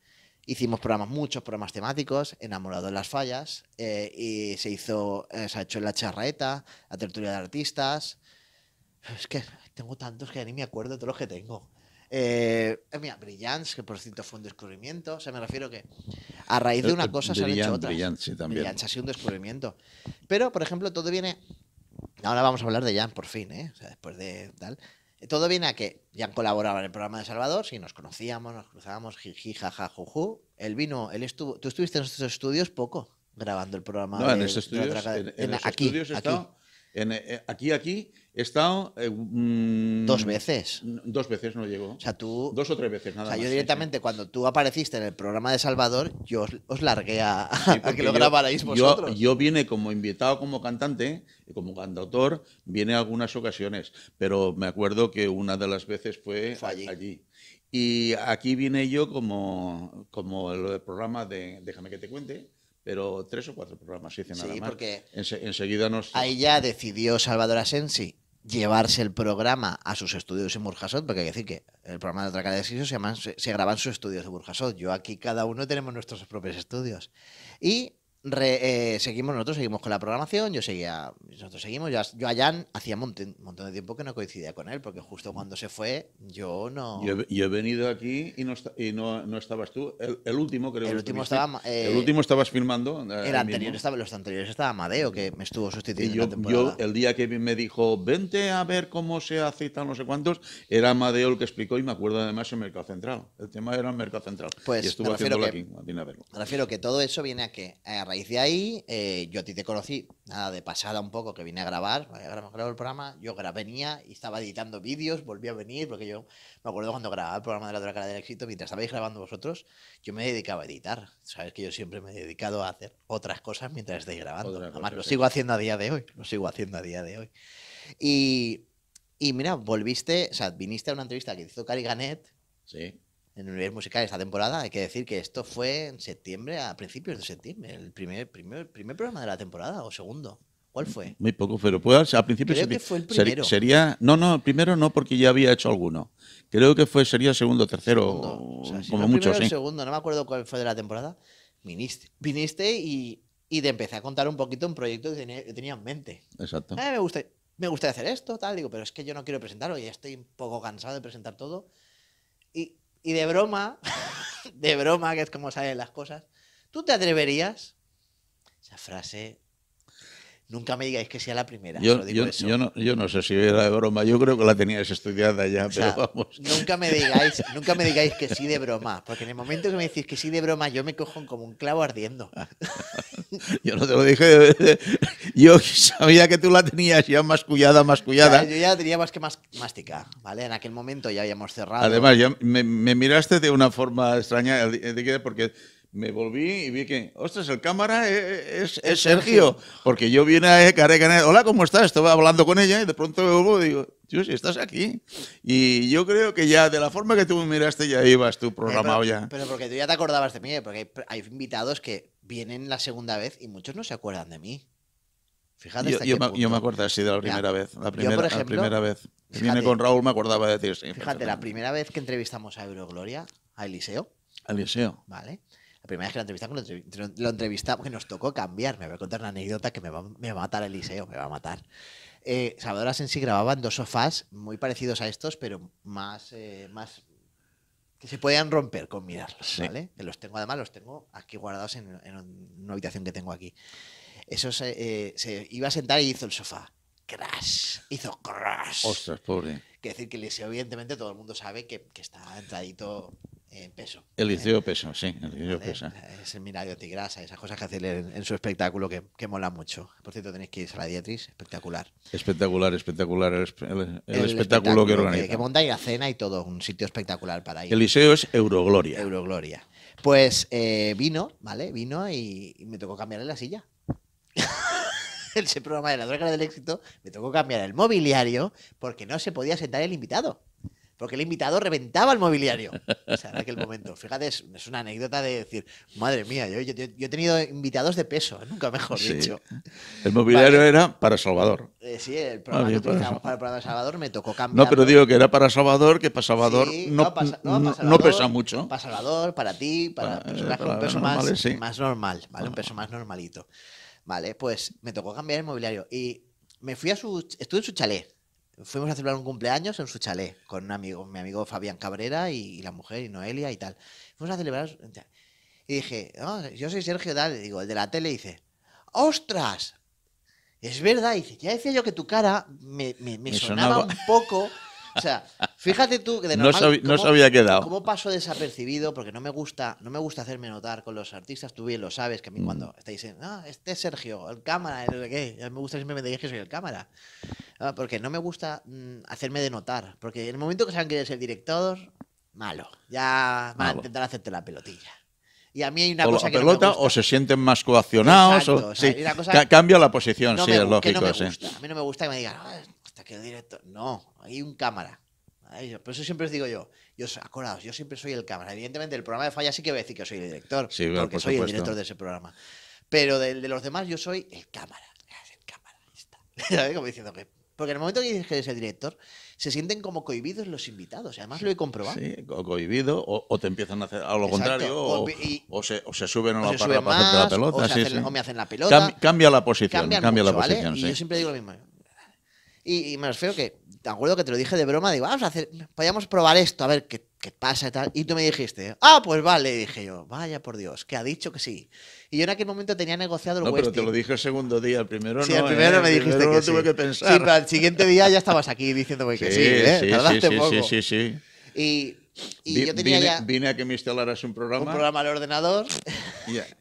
Hicimos programas, muchos programas temáticos, Enamorado de las Fallas, eh, y se hizo, eh, se ha hecho La Charraeta, La Tertulia de Artistas. Es que tengo tantos que ni me acuerdo de todos los que tengo. Eh, Brillance, que por cierto fue un descubrimiento. O sea, me refiero que a raíz de una eh, cosa se han hecho también. Brillance ha sido un descubrimiento. Pero, por ejemplo, todo viene. Ahora vamos a hablar de Jan, por fin, ¿eh? O sea, después de tal. Eh, todo viene a que Jan colaboraba en el programa de Salvador, y nos conocíamos, nos cruzábamos, jiji, jaja, juju. Él vino, él estuvo. Tú estuviste en estos estudios poco grabando el programa. No, en estudios. aquí, aquí. en, aquí, aquí He estado. Eh, mm, dos veces. Mm, dos veces no llegó. O sea, tú. Dos o tres veces, nada O sea, yo directamente, cuando tú apareciste en el programa de Salvador, yo os, largué a, que lo grabarais vosotros. Yo, vine como invitado, como cantante, como cantautor, viene algunas ocasiones, pero me acuerdo que una de las veces fue, allí. Y aquí vine yo como, como lo programa de Déjame que te cuente pero tres o cuatro programas hice nada sí, Porque enseguida nos. Ahí ya decidió Salvador Asensi llevarse el programa a sus estudios en Burjasot, porque hay que decir que el programa de otra de se, se, graban sus estudios de Burjasot. Yo aquí cada uno tenemos nuestros propios estudios. Y eh, seguimos, nosotros seguimos con la programación, yo seguía, nosotros seguimos, yo, yo a Jan hacía un montón, de tiempo que no coincidía con él, porque justo cuando se fue, yo no... Yo, he venido aquí y no, y no, estabas tú, el, último creo. El último, estaba, eh, el último estabas filmando. Eh, el estaba, los anteriores estaba Amadeo, que me estuvo sustituyendo. yo, en temporada. el día que me dijo, vente a ver cómo se hace tal no sé cuántos, era Madeo el que explicó y me acuerdo además el Mercado Central. El tema era el Mercado Central. Pues, y estuvo haciéndolo aquí, Me refiero que todo eso viene a que... A raíz de ahí, eh, yo a ti te conocí, nada, de pasada un poco, que vine a grabar, grabé el programa, yo venía y estaba editando vídeos, volví a venir, porque yo me acuerdo cuando grababa el programa de la otra cara del éxito, mientras estabais grabando vosotros, yo me dedicaba a editar. Sabes que yo siempre me he dedicado a hacer otras cosas mientras estáis grabando. Además, lo sigo haciendo a día de hoy, lo sigo haciendo a día de hoy. Y, mira, volviste, o sea, viniste a una entrevista que hizo Cari Ganet. Sí en el nivel musical esta temporada. Hay que decir que esto fue en septiembre, a principios de septiembre, el primer, primer, primer programa de la temporada o segundo. ¿Cuál fue? Muy poco, pero pues a principios Creo sería, fue el primero. sería no no primero no porque ya había hecho alguno. Creo que fue sería segundo tercero segundo. O como muchos sí. Segundo no me acuerdo cuál fue de la temporada. Viniste, viniste y, y te empecé a contar un poquito un proyecto que tenía, en mente. Exacto. Eh, me gusta me gusta hacer esto tal digo pero es que yo no quiero presentarlo y estoy un poco cansado de presentar todo y y de broma, de broma, que es como salen las cosas, ¿tú te atreverías? Esa frase Nunca me digáis que sea la primera. Yo, no, sé si era de broma, yo creo que la tenías estudiada ya, vamos. Nunca me, digáis, nunca me digáis que sí de broma, porque en el momento que me decís que sí de broma, yo me cojo como un clavo ardiendo. yo no te lo dije, yo sabía que tú la tenías ya mascullada, mascullada. más yo ya tenía más que más mástica, ¿vale? En aquel momento ya habíamos cerrado. Además, me, me miraste de una forma extraña, porque me volví y vi que, ostras, el cámara e-, e-, e-, es, es, Sergio, porque yo vine a care hola, ¿cómo estás? Estaba hablando con ella y de pronto digo, tío, si estás aquí. Y yo creo que ya, de la forma que tú me miraste, ya ibas tú programado ya. Pero porque tú ya te acordabas de mí, eh, porque hay, invitados que vienen la segunda vez y muchos no se acuerdan de mí. Fíjate yo, hasta yo, me, punto. yo me acuerdo así de la primera vez. La primera, la primera vez. Fíjate, vine con Raúl, me acordaba de decir Fíjate, fíjate, la primera vez que entrevistamos a Eurogloria, a Eliseo. A Eliseo. Vale la primera vez que la entrevistamos, lo entrevistamos, que nos tocó cambiar. Me voy a contar una anécdota que me va, a matar Eliseo, me va a matar. Eh, Salvador Asensi grababa en dos sofás muy parecidos a estos, pero más, eh, más que se podían romper con mirarlos, ¿vale? los tengo, además, los tengo aquí guardados en, una habitación que tengo aquí. Eso eh, se, iba a sentar y hizo el sofá. Crash. Hizo crash. Ostras, pobre. Quiere decir que Eliseo, evidentemente, todo el mundo sabe que, que está entradito eh, el Peso. Eliseo Peso, sí, Eliseo El seminario Tigrasa, esas cosas que hace en, su espectáculo que, que, mola mucho. Por cierto, tenéis que ir a la diatriz espectacular. Espectacular, espectacular el, espectáculo, que organiza. Que, monta y la cena y todo, un sitio espectacular para ir. Eliseo es Eurogloria. Eurogloria. Pues eh, vino, ¿vale? Vino y, me tocó cambiarle la silla. Ese programa de la droga del éxito, me tocó cambiar el mobiliario porque no se podía sentar el invitado porque el invitado reventaba el mobiliario. O sea, en aquel momento. Fíjate, es, una anécdota de decir, madre mía, yo, he tenido invitados de peso, ¿eh? nunca mejor dicho. El mobiliario era para Salvador. Eh, sí, el ah, programa que para el de Salvador me tocó cambiar. No, pero digo que era para Salvador, que para Salvador, no, pesa mucho. Para Salvador, para ti, para, para, eh, un peso más, normal, ¿vale? Un peso más normalito. Vale, pues me tocó cambiar el mobiliario y me fui a su. Estuve en su chalet fuimos a celebrar un cumpleaños en su chalet con un amigo, mi amigo Fabián Cabrera y, la mujer y Noelia y tal. Fuimos a celebrar y dije, ah, yo soy Sergio Dal, digo, el de la tele, y dice, ¡ostras! Es verdad, y dice, ya decía yo que tu cara me, sonaba, un poco. O sea, fíjate tú que de no, se había quedado. ¿Cómo paso desapercibido? Porque no me gusta, no me gusta hacerme notar con los artistas. Tú bien lo sabes, que a mí mm. cuando estáis en, no ah, este es Sergio, el cámara, el, ¿qué? me gusta siempre me digas que soy el cámara. Ah, porque no me gusta mm, hacerme de notar. Porque en el momento que saben que eres el director, malo. Ya ah, van a intentar hacerte la pelotilla. Y a mí hay una cosa que pelota o se sienten más coaccionados. cambia la posición, sí, es lógico. no A mí no me gusta que me digan, ah, hasta que No, hay un cámara. Por eso siempre os digo yo, yo acordaos, yo siempre soy el cámara. Evidentemente, el programa de falla sí que voy a decir que soy el director, Sí, claro, porque soy el director de ese programa. Pero de los demás, yo soy el cámara. el cámara, que porque en el momento que dices que eres el director, se sienten como cohibidos los invitados. Además, lo he comprobado. Sí, o cohibido, o, te empiezan a hacer algo lo contrario, o, se, o, suben a la parra para hacerte la pelota. O, me hacen la pelota. cambia la posición. cambia la posición, Y yo siempre digo lo mismo. Y, me refiero que, te acuerdo que te lo dije de broma, digo, ah, vamos a hacer, podríamos probar esto, a ver, que ¿qué pasa y tal? Y tú me dijiste, ah, pues vale, y dije yo, vaya por Dios, que ha dicho que sí. Y yo en aquel momento tenía negociado el No, pero te lo dije el segundo día, el primero no. Sí, el primero ¿eh? me dijiste que, sí. tuve que pensar. Sí, pero al siguiente día ya estabas aquí diciéndome que sí, sí ¿eh? sí, Sí, sí, Y, y yo tenía ya vine, a que me instalaras un programa. Un programa al ordenador.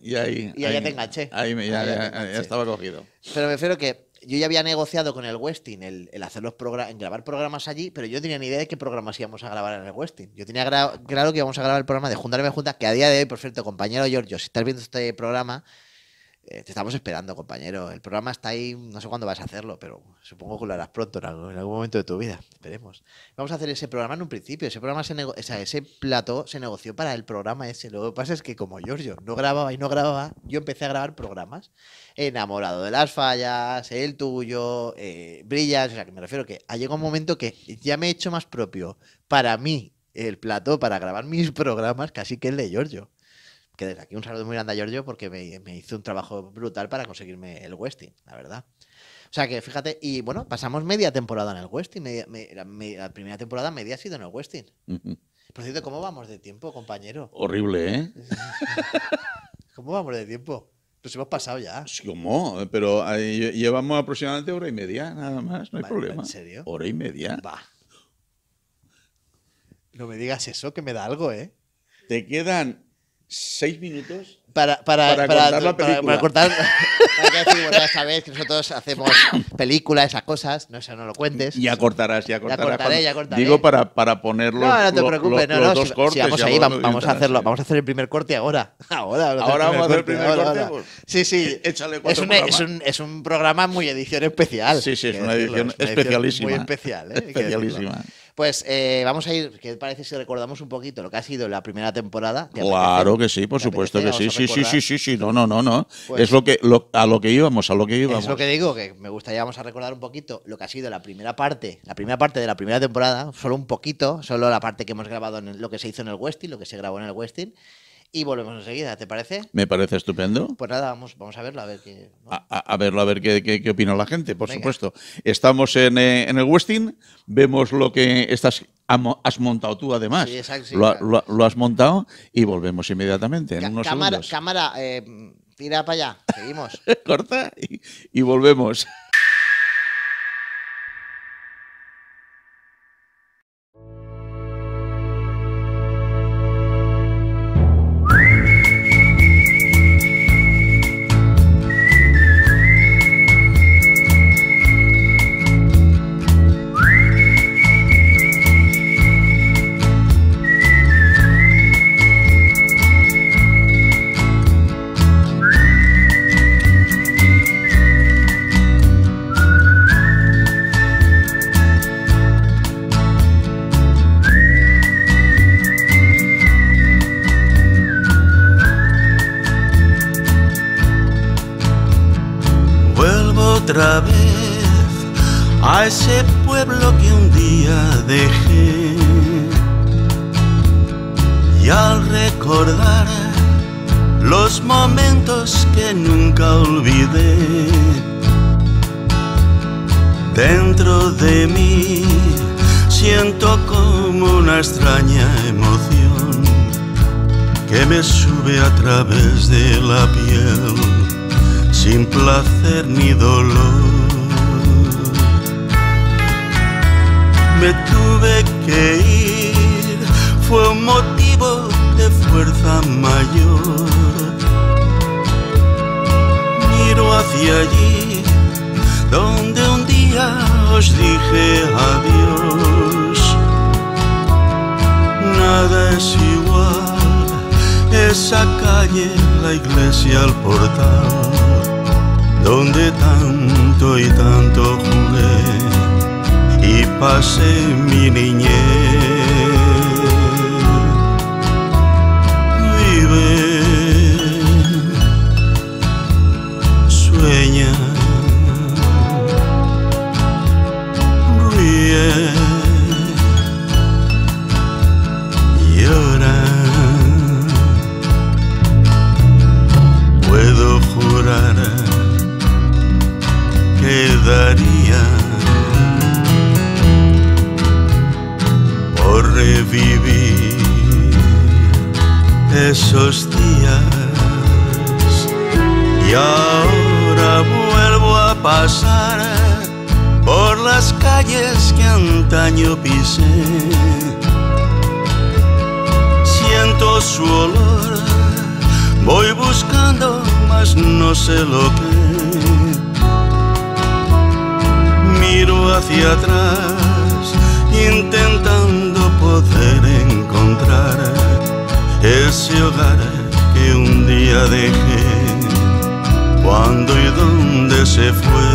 Y, y ahí. y ahí, ahí, te enganché. Ahí, ya, ya, estaba cogido. Pero me refiero que yo ya había negociado con el Westin el, el hacer los grabar programas allí, pero yo tenía ni idea de qué programas íbamos a grabar en el Westin. Yo tenía claro que íbamos a grabar el programa de Juntarme Juntas, que a día de hoy, por cierto, compañero Giorgio, si estás viendo este programa, eh, te estamos esperando, compañero. El programa está ahí, no sé cuándo vas a hacerlo, pero supongo que lo harás pronto, en algún, momento de tu vida. Esperemos. Vamos a hacer ese programa en un principio. Ese programa se o ese plato se negoció para el programa ese. Lo que pasa es que como Giorgio no grababa y no grababa, yo empecé a grabar programas. Enamorado de las fallas, el tuyo, eh, brillas. O sea, que me refiero que ha llegado un momento que ya me he hecho más propio para mí el plato para grabar mis programas casi que el de Giorgio que desde aquí un saludo muy grande a Giorgio porque me, hizo un trabajo brutal para conseguirme el Westin, la verdad. O sea que fíjate, y bueno, pasamos media temporada en el Westin. la, primera temporada media ha sido en el Westin. Por cierto, ¿cómo vamos de tiempo, compañero? Horrible, ¿eh? ¿Cómo vamos de tiempo? Nos hemos pasado ya. ¿Cómo? Pero eh, llevamos aproximadamente hora y media, nada más, no hay problema. ¿En serio? Hora y media. Va. No me digas eso, que me da algo, ¿eh? Te quedan seis minutos para, para, para, cortar la película. Para, cortar. que ya sabes que nosotros hacemos películas, esas cosas. No, eso no lo cuentes. Ya cortarás, ya cortarás. Ya cortaré, ya cortaré. Digo para, para ponerlo. No, no te preocupes, los, no, no. Dos cortes, vamos ahí, vamos, a hacerlo. Vamos a hacer el primer corte ahora. Ahora, ahora, vamos a hacer el primer corte. Pues, sí, sí. Échale es un, es, un, es un programa muy edición especial. Sí, sí, es una edición especialísima. muy especial, ¿eh? Especialísima. Pues eh, vamos a ir, que parece si recordamos un poquito lo que ha sido la primera temporada? Claro que sí, por supuesto que sí, sí, sí, sí, sí, sí, no, no, no, no. Pues es lo que a lo que íbamos, a lo que íbamos. Es lo que digo, que me gustaría vamos a recordar un poquito lo que ha sido la primera parte, la primera parte de la primera temporada, solo un poquito, solo la parte que hemos grabado en lo que se hizo en el Westin, lo que se grabó en el Westin y volvemos enseguida, ¿te parece? Me parece estupendo. Pues nada, vamos, vamos a verlo, a ver qué. A, verlo, a ver qué, qué, opina la gente, por supuesto. Estamos en, eh, el Westin, vemos lo que estás has montado tú además. lo, lo, has montado y volvemos inmediatamente. En cámara, cámara eh, tira para allá. Seguimos. Corta y volvemos. otra vez a ese pueblo que un día dejé. Y al recordar los momentos que nunca olvidé, dentro de mí siento como una extraña emoción que me sube a través de la piel sin placer ni dolor. Me tuve que ir, fue un motivo de fuerza mayor. Miro hacia allí, donde un día os dije adiós. Nada es igual, esa calle, la iglesia, al portal donde tanto y tanto jugué y pasé mi niñez. Vive, sueña daría por revivir esos días y ahora vuelvo a pasar por las calles que antaño pisé. Siento su olor, voy buscando, mas no sé lo que hacia atrás, intentando poder encontrar ese hogar que un día dejé, cuando y dónde se fue.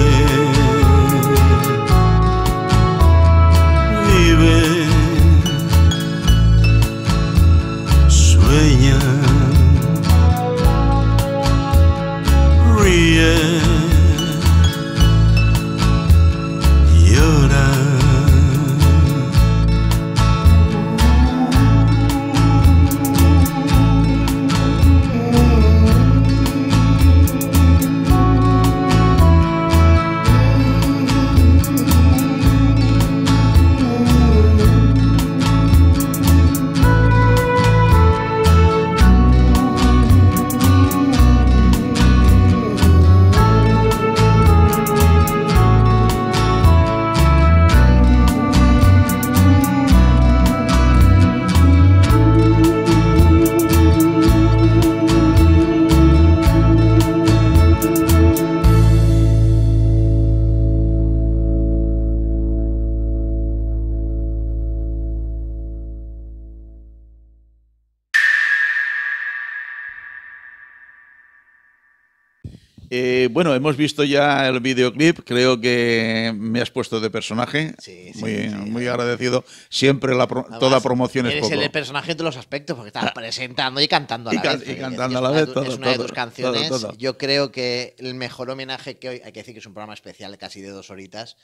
Vive, sueña. bueno, hemos visto ya el videoclip, creo que me has puesto de personaje. Sí, muy, muy agradecido. Siempre la toda promoción es poco. el personaje de los aspectos, porque estás presentando y cantando a la vez. Y cantando a la vez. Es una de tus canciones. Yo creo que el mejor homenaje que hoy, hay que decir que es un programa especial, casi de dos horitas,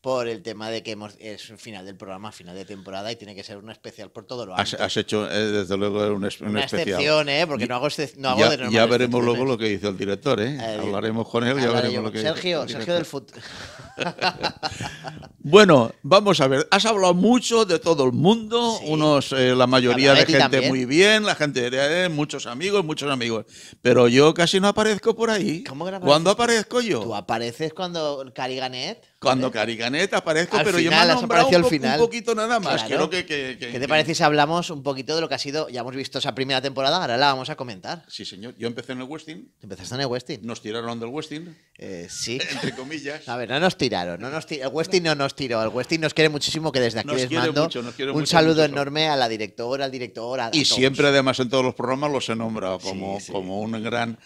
por el tema de que es final del programa, final de temporada y tiene que ser un especial por todo lo alto. Has, hecho, eh, desde luego, es, una excepción, ¿eh? Porque no hago, no hago ya, veremos luego lo que dice el director, ¿eh? eh hablaremos con él y ya veremos lo que Sergio, dice. Sergio del Fut. bueno, vamos a ver. Has hablado mucho de todo el mundo, unos, eh, la mayoría de, gente muy bien, la gente, de muchos amigos, muchos amigos. Pero yo casi no aparezco por ahí. ¿Cuándo aparezco yo? Tú apareces cuando Cali Ganet. Cuando eh, Cariganet aparezco, pero yo me he un, al final. poquito nada más. ¿Qué te parece si hablamos un poquito de lo que ha sido? Ya hemos visto esa primera temporada, ahora la vamos a comentar. Sí, señor. Yo empecé en el Westin. Empezaste en el Westin. Nos tiraron del Westin. Eh, sí. Entre comillas. A ver, no nos tiraron. No nos el Westin no nos tiró. El Westin nos quiere muchísimo que desde aquí les mando un saludo enorme a la directora, al director. A, y siempre, además, en todos los programas los he nombrado como, como un gran,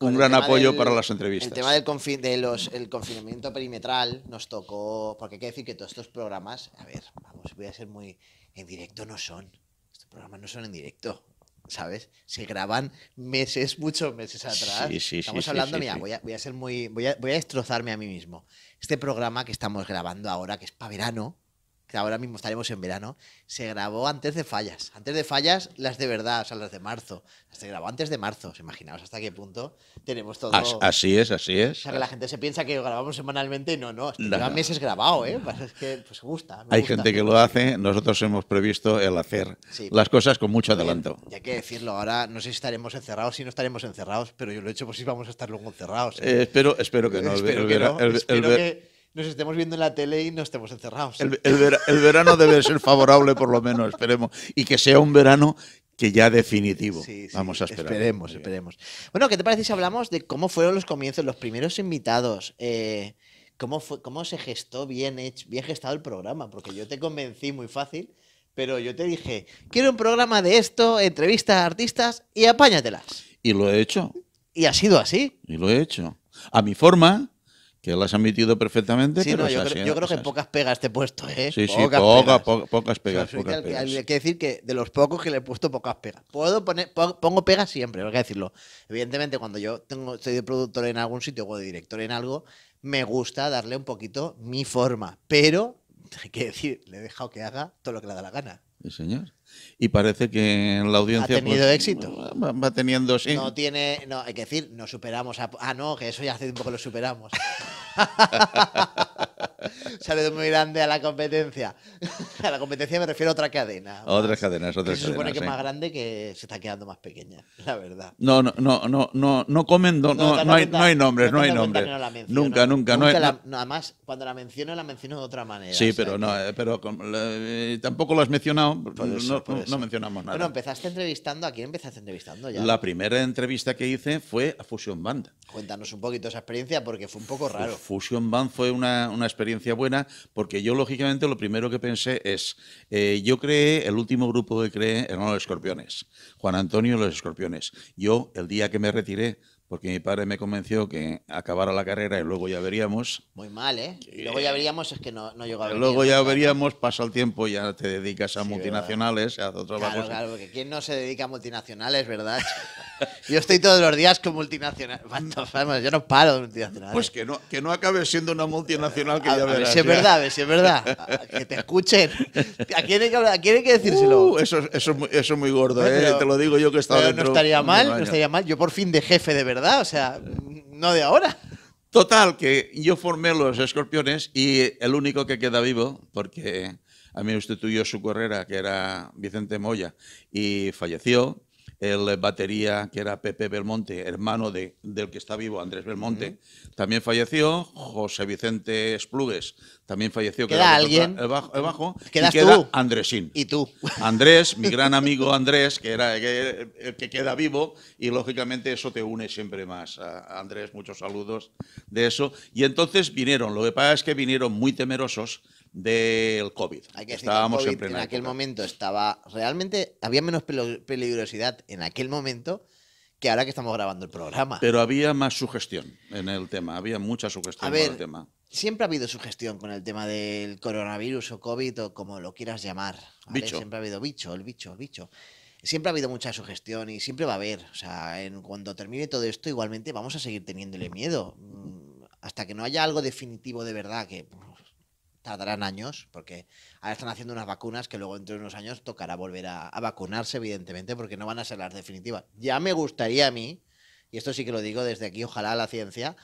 un gran apoyo para las entrevistas. El tema del de los, confinamiento perimetral nos tocó, porque hay que decir que todos estos programas, a ver, vamos, voy a ser muy, en directo no son, estos programas no son en directo, ¿sabes? Se graban meses, muchos meses atrás. estamos hablando, mira, voy a, ser muy, voy a, voy a destrozarme a mí mismo. Este programa que estamos grabando ahora, que es para verano, que ahora mismo estaremos en verano, se grabó antes de fallas. Antes de fallas, las de verdad, o sea, las de marzo. Se grabó antes de marzo, imaginaos hasta qué punto tenemos todo. así es, así es. O sea, que la gente se piensa que grabamos semanalmente no, no, lleva meses grabado, ¿eh? Pues es que pues gusta. Me Hay gente que lo hace, nosotros hemos previsto el hacer las cosas con mucho adelanto. ya hay que decirlo, ahora no sé si estaremos encerrados, si no estaremos encerrados, pero yo lo he hecho por si vamos a estar luego encerrados. ¿eh? Eh, espero, espero que no. espero que espero que nos estemos viendo en la tele y no estemos encerrados. El, verano debe ser favorable, por lo menos, esperemos. Y que sea un verano que ya definitivo. Vamos a esperar. Esperemos, esperemos. Bueno, ¿qué te parece si hablamos de cómo fueron los comienzos, los primeros invitados? Eh, cómo, fue, ¿Cómo se gestó bien, hecho, bien gestado el programa? Porque yo te convencí muy fácil, pero yo te dije, quiero un programa de esto, entrevistas a artistas y apáñatelas. Y lo he hecho. Y ha sido así. Y lo he hecho. A mi forma, que las han metido perfectamente. yo, creo, que pocas pegas te he puesto, ¿eh? Sí, sí, pocas pegas. Hay que decir que de los pocos que le he puesto pocas pegas. Puedo poner, pongo pegas siempre, hay que decirlo. Evidentemente, cuando yo tengo, soy de productor en algún sitio o de director en algo, me gusta darle un poquito mi forma. Pero, hay que decir, le he dejado que haga todo lo que le da la gana. Sí, señor y parece que en la audiencia. ¿Ha tenido pues, éxito? Va, teniendo, sí. No tiene. No, hay que decir, no superamos. ah, no, que eso ya hace tiempo que lo superamos. Sale muy grande a la competencia. A la competencia me refiero a otra cadena. A otras cadenas, otras cadenas. Se supone que es más grande que se está quedando más pequeña, la verdad. No, no, no, no, no, no comen, no, hay, nombres, no, hay nombres. nunca, nunca, nada no cuando la menciono, la menciono de otra manera. Sí, pero no, eh, pero eh, tampoco lo has mencionado, no, mencionamos nada. Bueno, empezaste entrevistando, ¿a quién empezaste entrevistando ya? La primera entrevista que hice fue a Fusion Band. Cuéntanos un poquito esa experiencia porque fue un poco raro. Fusion Band fue una experiencia buena, porque yo, lógicamente, lo primero que pensé es, eh, yo creé, el último grupo que creé eran los escorpiones, Juan Antonio y los escorpiones. Yo, el día que me retiré, porque mi padre me convenció que acabara la carrera y luego ya veríamos. Muy mal, ¿eh? Y luego ya veríamos es que no, no llegó a venir, Luego ya veríamos, pasa el tiempo, ya te dedicas a multinacionales, a otro trabajo. Claro, claro, porque ¿quién no se dedica a multinacionales, verdad? yo estoy todos los días con multinacionales. yo no paro de multinacionales. Pues que no, que no acabe siendo una multinacional que ya verás. A ver si es verdad, a ver si es verdad. que te escuchen. ¿A quién hay que, a quién hay que decírselo? Uh, eso, eso, eso, es muy gordo, ¿eh? te lo digo yo que estaba dentro No estaría mal, no estaría mal. Yo por fin de jefe de verdad verdad, o sea, no de ahora. Total, que yo formé los escorpiones y el único que queda vivo, porque a mí sustituyó su carrera, que era Vicente Moya, y falleció, el batería que era Pepe Belmonte, hermano de, del que está vivo, Andrés Belmonte, también falleció, José Vicente Esplugues también falleció, queda, alguien, el bajo, y queda tú? Andresín. Y tú. Andrés, mi gran amigo Andrés, que era que queda vivo, y lógicamente eso te une siempre más. A Andrés, muchos saludos de eso. Y entonces vinieron, lo que pasa es que vinieron muy temerosos, del COVID. Estábamos decir que en, aquel momento estaba realmente había menos peligrosidad en aquel momento que ahora que estamos grabando el programa. Pero había más sugestión en el tema, había mucha sugestión en el tema. Siempre ha habido sugestión con el tema del coronavirus o COVID o como lo quieras llamar. Bicho. Siempre ha habido bicho, el bicho, el bicho. Siempre ha habido mucha sugestión y siempre va a haber. O sea, en, cuando termine todo esto, igualmente vamos a seguir teniéndole miedo. Mm, hasta que no haya algo definitivo de verdad que tardarán años, porque ahora están haciendo unas vacunas que luego dentro de unos años tocará volver a, a, vacunarse, evidentemente, porque no van a ser las definitivas. Ya me gustaría a mí, y esto sí que lo digo desde aquí, ojalá la ciencia,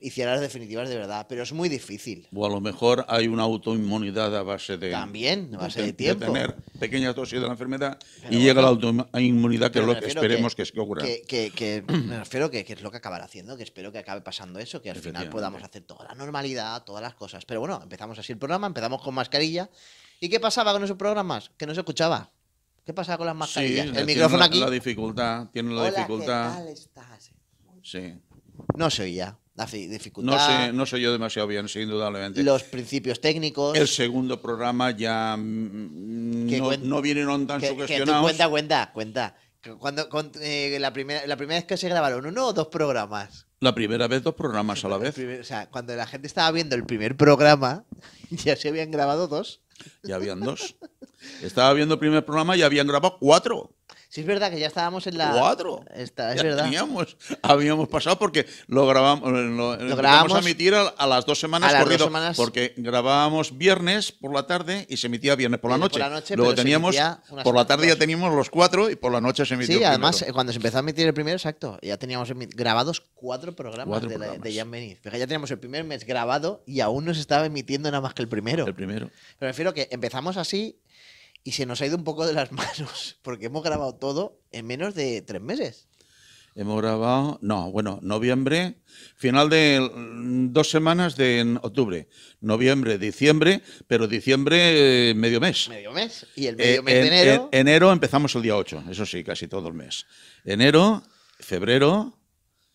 hicieran las definitivas de verdad, pero es muy difícil. O a lo mejor hay una autoinmunidad a base de... También, a base de, tiempo. De tener pequeñas dosis de la enfermedad y llega la autoinmunidad, que es lo que esperemos que, ocurra. Que, que, me refiero que, es lo que acabará haciendo, que espero que acabe pasando eso, que al final podamos hacer toda la normalidad, todas las cosas. Pero bueno, empezamos así el programa, empezamos con mascarilla. ¿Y qué pasaba con esos programas? Que no se escuchaba. ¿Qué pasaba con las mascarillas? el micrófono aquí. La dificultad, tiene la dificultad. No se oía. No sé, no yo demasiado bien, sí, indudablemente. Los principios técnicos. El segundo programa ya mm, no, tan sugestionados. cuenta, cuenta, cuenta. Cuando, eh, la, primera, la primera vez que se grabaron uno o dos programas. La primera vez dos programas a la vez. o sea, cuando la gente estaba viendo el primer programa, ya se habían grabado dos. Ya habían dos. estaba viendo el primer programa y habían grabado cuatro. Sí, es verdad que ya estábamos en la. Cuatro. es verdad. Teníamos, habíamos pasado porque lo grabamos. Lo, lo grabamos a emitir a, las dos semanas a las semanas. Porque grabábamos viernes por la tarde y se emitía viernes por la noche. Por la noche Luego teníamos. Por la tarde ya teníamos los cuatro y por la noche se emitía. Sí, además, eh, cuando se empezó a emitir el primero, exacto. Ya teníamos grabados cuatro programas, de, de, Jan ya teníamos el primer mes grabado y aún no se estaba emitiendo nada más que el primero. El primero. Pero me refiero que empezamos así y se nos ha ido un poco de las manos, porque hemos grabado todo en menos de tres meses. Hemos grabado, no, bueno, noviembre, final de dos semanas de octubre, noviembre, diciembre, pero diciembre eh, medio mes. Medio mes. Y el eh, medio mes de enero. enero empezamos el día 8, eso sí, casi todo el mes. Enero, febrero,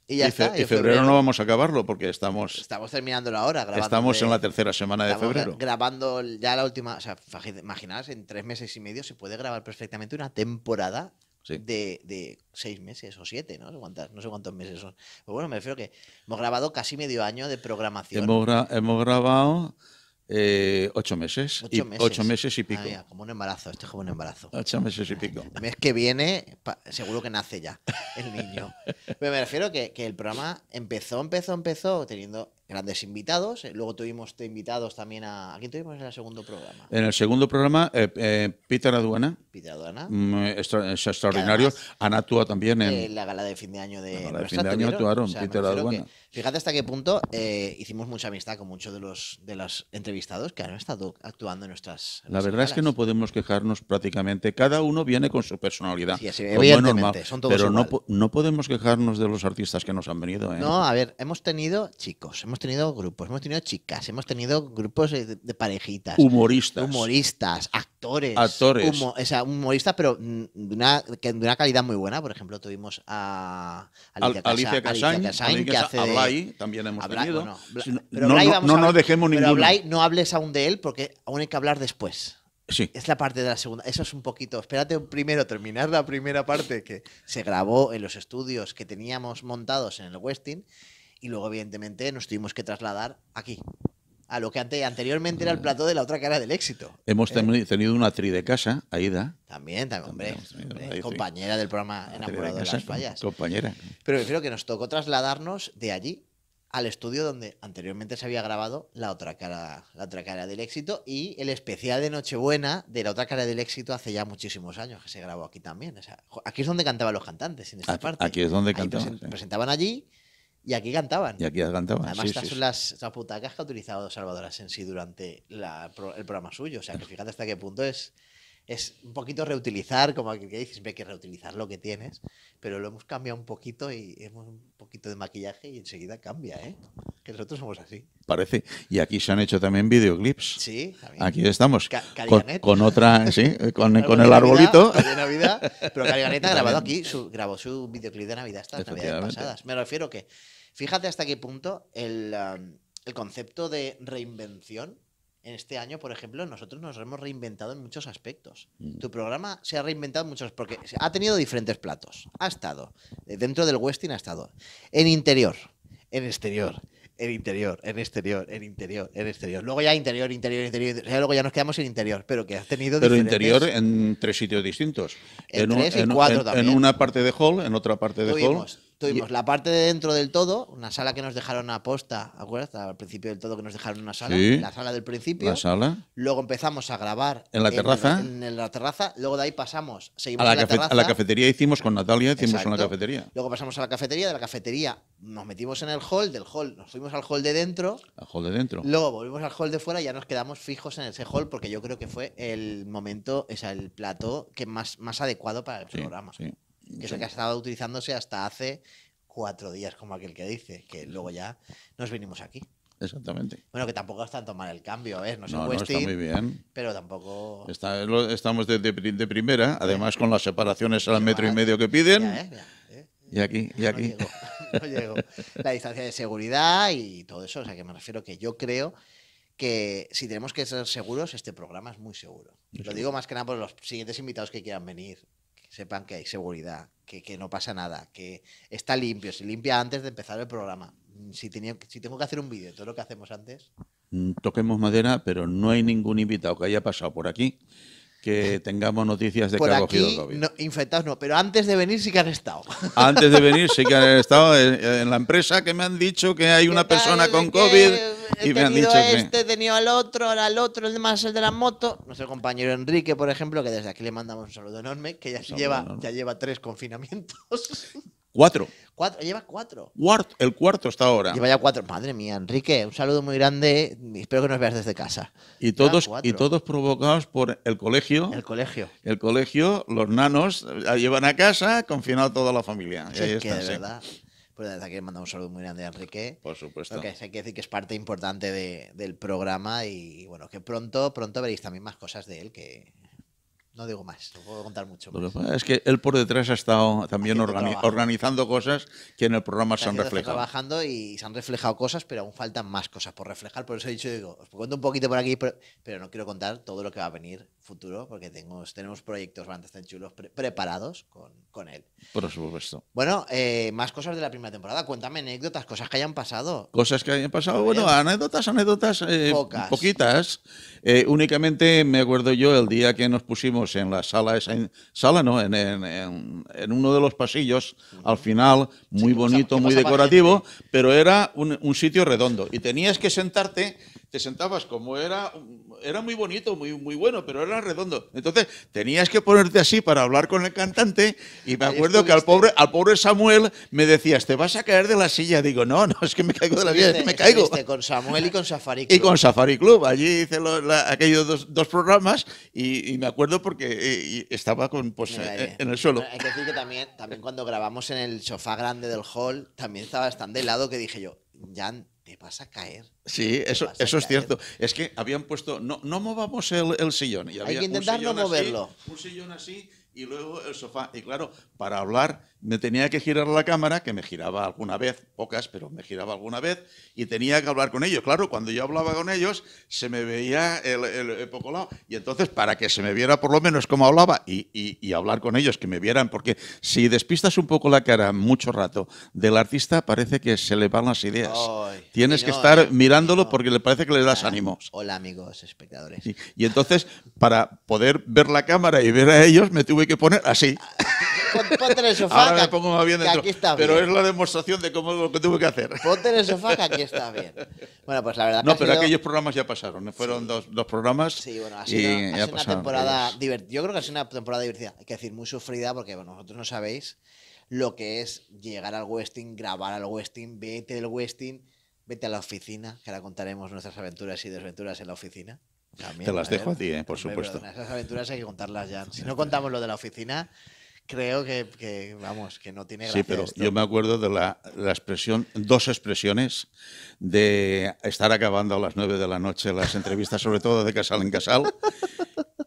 y ya en febrero, no vamos a acabarlo porque estamos. Estamos terminándolo ahora. Grabando estamos en la tercera semana de febrero. Grabando ya la última. O imaginaos, en tres meses y medio se puede grabar perfectamente una temporada de, seis meses o siete, ¿no? No sé cuántos meses son. Pero bueno, me refiero que hemos grabado casi medio año de programación. hemos grabado eh, ocho meses. Ocho, meses. meses y pico. Ah, como un embarazo, este es como un embarazo. Ocho meses y pico. El mes que viene, seguro que nace ya el niño. me refiero que, que el programa empezó, empezó, empezó teniendo grandes invitados. Eh, luego tuvimos invitados también a. ¿A quién tuvimos en el segundo programa? En el segundo programa, eh, eh Peter Aduana. Peter Aduana. Mm, es extraordinario. Además, Han también eh, en. la gala de fin de año de. fíjate hasta qué punto hicimos mucha amistad con muchos de los, de los entrevistados que han estado actuando en nuestras. la verdad es que no podemos quejarnos prácticamente. Cada uno viene con su personalidad. Sí, es normal, son todos Pero no, no podemos quejarnos de los artistas que nos han venido. No, a ver, hemos tenido chicos, hemos tenido grupos, hemos tenido chicas, hemos tenido grupos eh, de, parejitas. Humoristas. Humoristas, actores. Actores. o sea, humoristas, pero mm, de una, de una calidad muy buena. Por ejemplo, tuvimos a Alicia, Casain, que hace... A Blay, también hemos tenido. no, no, dejemos pero no hables aún de él porque aún hay que hablar después. Sí. Es la parte de la segunda. Eso es un poquito. Espérate primero terminar la primera parte que se grabó en los estudios que teníamos montados en el Westin y luego, evidentemente, nos tuvimos que trasladar aquí, a lo que anteriormente era el mm. plato de la otra cara del éxito. Hemos eh. tenido una tri de casa, Aida. También, también hombre. compañera del programa Enamorado de, las Fallas. Compañera. Pero creo que nos tocó trasladarnos de allí al estudio donde anteriormente se había grabado la otra cara, la otra cara del éxito y el especial de Nochebuena de la otra cara del éxito hace ya muchísimos años que se grabó aquí también. aquí es donde cantaban los cantantes en esta parte. Aquí es donde cantaban. Presentaban allí y aquí cantaban. Y aquí cantaban. Además, estas son las, las que ha utilizado Salvador Asensi durante el programa suyo. O sea, fíjate hasta qué punto es es un poquito reutilizar, como que dices, ve que reutilizar lo que tienes, pero lo hemos cambiado un poquito y hemos un poquito de maquillaje y enseguida cambia, ¿eh? Que nosotros somos así. Parece. Y aquí se han hecho también videoclips. Sí, también. Aquí estamos. con, otra, sí, con, el arbolito. de Navidad. Pero grabado aquí, su, grabó su videoclip de Navidad estas Navidades pasadas. Me refiero que, fíjate hasta qué punto el, um, el concepto de reinvención en este año, por ejemplo, nosotros nos hemos reinventado en muchos aspectos. Mm. Tu programa se ha reinventado en muchos, porque ha tenido diferentes platos. Ha estado eh, dentro del Westin, ha estado en interior, en exterior, en interior, en exterior, en interior, en exterior. Luego ya interior, interior, interior. luego ya nos quedamos en interior, pero que ha tenido. Pero interior en tres sitios distintos. En, cuatro también. En una parte de hall, en otra parte de hall Tuvimos la parte de dentro del todo, una sala que nos dejaron a posta, ¿acuerdas? Al principio del todo que nos dejaron una sala, la sala del principio. La sala. Luego empezamos a grabar ¿En la terraza? En, la terraza, luego de ahí pasamos, seguimos A la, terraza. a la cafetería hicimos con Natalia, hicimos una la cafetería. Luego pasamos a la cafetería, de la cafetería nos metimos en el hall, del hall nos fuimos al hall de dentro, Al hall de dentro. luego volvimos al hall de fuera y ya nos quedamos fijos en ese hall porque yo creo que fue el momento, o sea, el plató que más, más adecuado para el programa. sí que es el que ha estado utilizándose hasta hace cuatro días, como aquel que dice, que luego ya nos venimos aquí. Exactamente. Bueno, que tampoco está tomar el cambio, a ¿eh? no no, está muy bien. Pero tampoco. estamos de, primera, además con las separaciones al metro y medio que piden. Eh, eh. Y aquí, y aquí. No llego, La distancia de seguridad y todo eso. O sea, que me refiero que yo creo que si tenemos que ser seguros, este programa es muy seguro. Lo digo más que nada por los siguientes invitados que quieran venir sepan que hay seguridad, que, no pasa nada, que está limpio, se limpia antes de empezar el programa. Mm, si, si tengo que hacer un vídeo todo lo que hacemos antes. Mm, toquemos madera, pero no hay ningún invitado que haya pasado por aquí que tengamos noticias de que ha cogido COVID. No, infectados no, pero antes de venir sí que han estado. Antes de venir sí que han estado en, la empresa que me han dicho que hay una persona con COVID y me han dicho este, que... he tenido al otro, al otro, el más el de la moto. Nuestro compañero Enrique, por ejemplo, que desde aquí le mandamos un saludo enorme, que ya, lleva, ya lleva tres confinamientos. Cuatro. lleva cuatro. Cuarto, el cuarto está ahora. Lleva ya cuatro. Madre mía, Enrique, un saludo muy grande. Espero que nos veas desde casa. Y todos, y todos provocados por el colegio. El colegio. El colegio, los nanos llevan a casa, confinado toda la familia. Sí, es que de verdad. Pues desde aquí le mandamos un saludo muy grande a Enrique. Por supuesto. Porque hay que decir que es parte importante del programa y, bueno, que pronto, pronto veréis también más cosas de él que no digo más, no puedo contar mucho. Más. Es que él por detrás ha estado también organizando cosas que en el programa se han reflejado. trabajando y se han reflejado cosas, pero aún faltan más cosas por reflejar. Por eso he dicho, digo, os cuento un poquito por aquí, pero no quiero contar todo lo que va a venir futuro, porque tenemos proyectos bastante chulos preparados con, él. Por supuesto. Bueno, eh, más cosas de la primera temporada. Cuéntame anécdotas, cosas que hayan pasado. Cosas que hayan pasado. Bueno, anécdotas, anécdotas eh, poquitas. Eh, únicamente me acuerdo yo el día que nos pusimos en la sala, en, sala no, en, uno de los pasillos, al final, muy bonito, muy decorativo, pero era un, un sitio redondo y tenías que sentarte te sentabas como era, era muy bonito, muy, muy bueno, pero era redondo. Entonces tenías que ponerte así para hablar con el cantante y me acuerdo que al pobre, al pobre Samuel me decías, te vas a caer de la silla. Digo, no, no, es que me caigo de la silla, me caigo. Con Samuel y con Safari Club. Y con Safari Club, allí hice aquellos dos, programas y, me acuerdo porque eh, estaba con, pues, eh, eh, en, el suelo. hay que decir que también, también cuando grabamos en el sofá grande del hall, también estaba tan de lado que dije yo, Jan, te vas a caer. Sí, eso, eso es cierto. Es que habían puesto, no, no movamos el, sillón. Y Hay que intentar no moverlo. un sillón así y luego el sofá. Y claro, para hablar me tenía que girar la cámara, que me giraba alguna vez, pocas, pero me giraba alguna vez, y tenía que hablar con ellos. Claro, cuando yo hablaba con ellos se me veía el, poco lado. Y entonces, para que se me viera por lo menos cómo hablaba y, y, hablar con ellos, que me vieran, porque si despistas un poco la cara mucho rato del artista, parece que se le van las ideas. Tienes que estar eh. mirándolo porque le parece que le das ah, ánimos. Hola amigos espectadores. Y, y entonces, para poder ver la cámara y ver a ellos, me tuve que poner así. Ponte el sofá. Ahora pongo bien dentro, Pero es la demostración de cómo lo que tuve que hacer. Ponte en el sofá aquí está bien. Bueno, pues la verdad. No, pero aquellos programas ya pasaron. Fueron dos, programas. Sí, bueno, Yo creo que ha sido una temporada divertida. Hay que decir, muy sufrida, porque vosotros no sabéis lo que es llegar al Westing, grabar al Westing, vete del Westing, vete a la oficina, que ahora contaremos nuestras aventuras y desventuras en la oficina. Te las dejo a ti, ¿eh? por supuesto. Esas aventuras hay que contarlas ya. Si no contamos lo de la oficina, creo que, vamos, que no tiene gracia. Sí, pero yo me acuerdo de la, la, expresión, dos expresiones de estar acabando a las 9 de la noche las entrevistas, sobre todo de Casal en Casal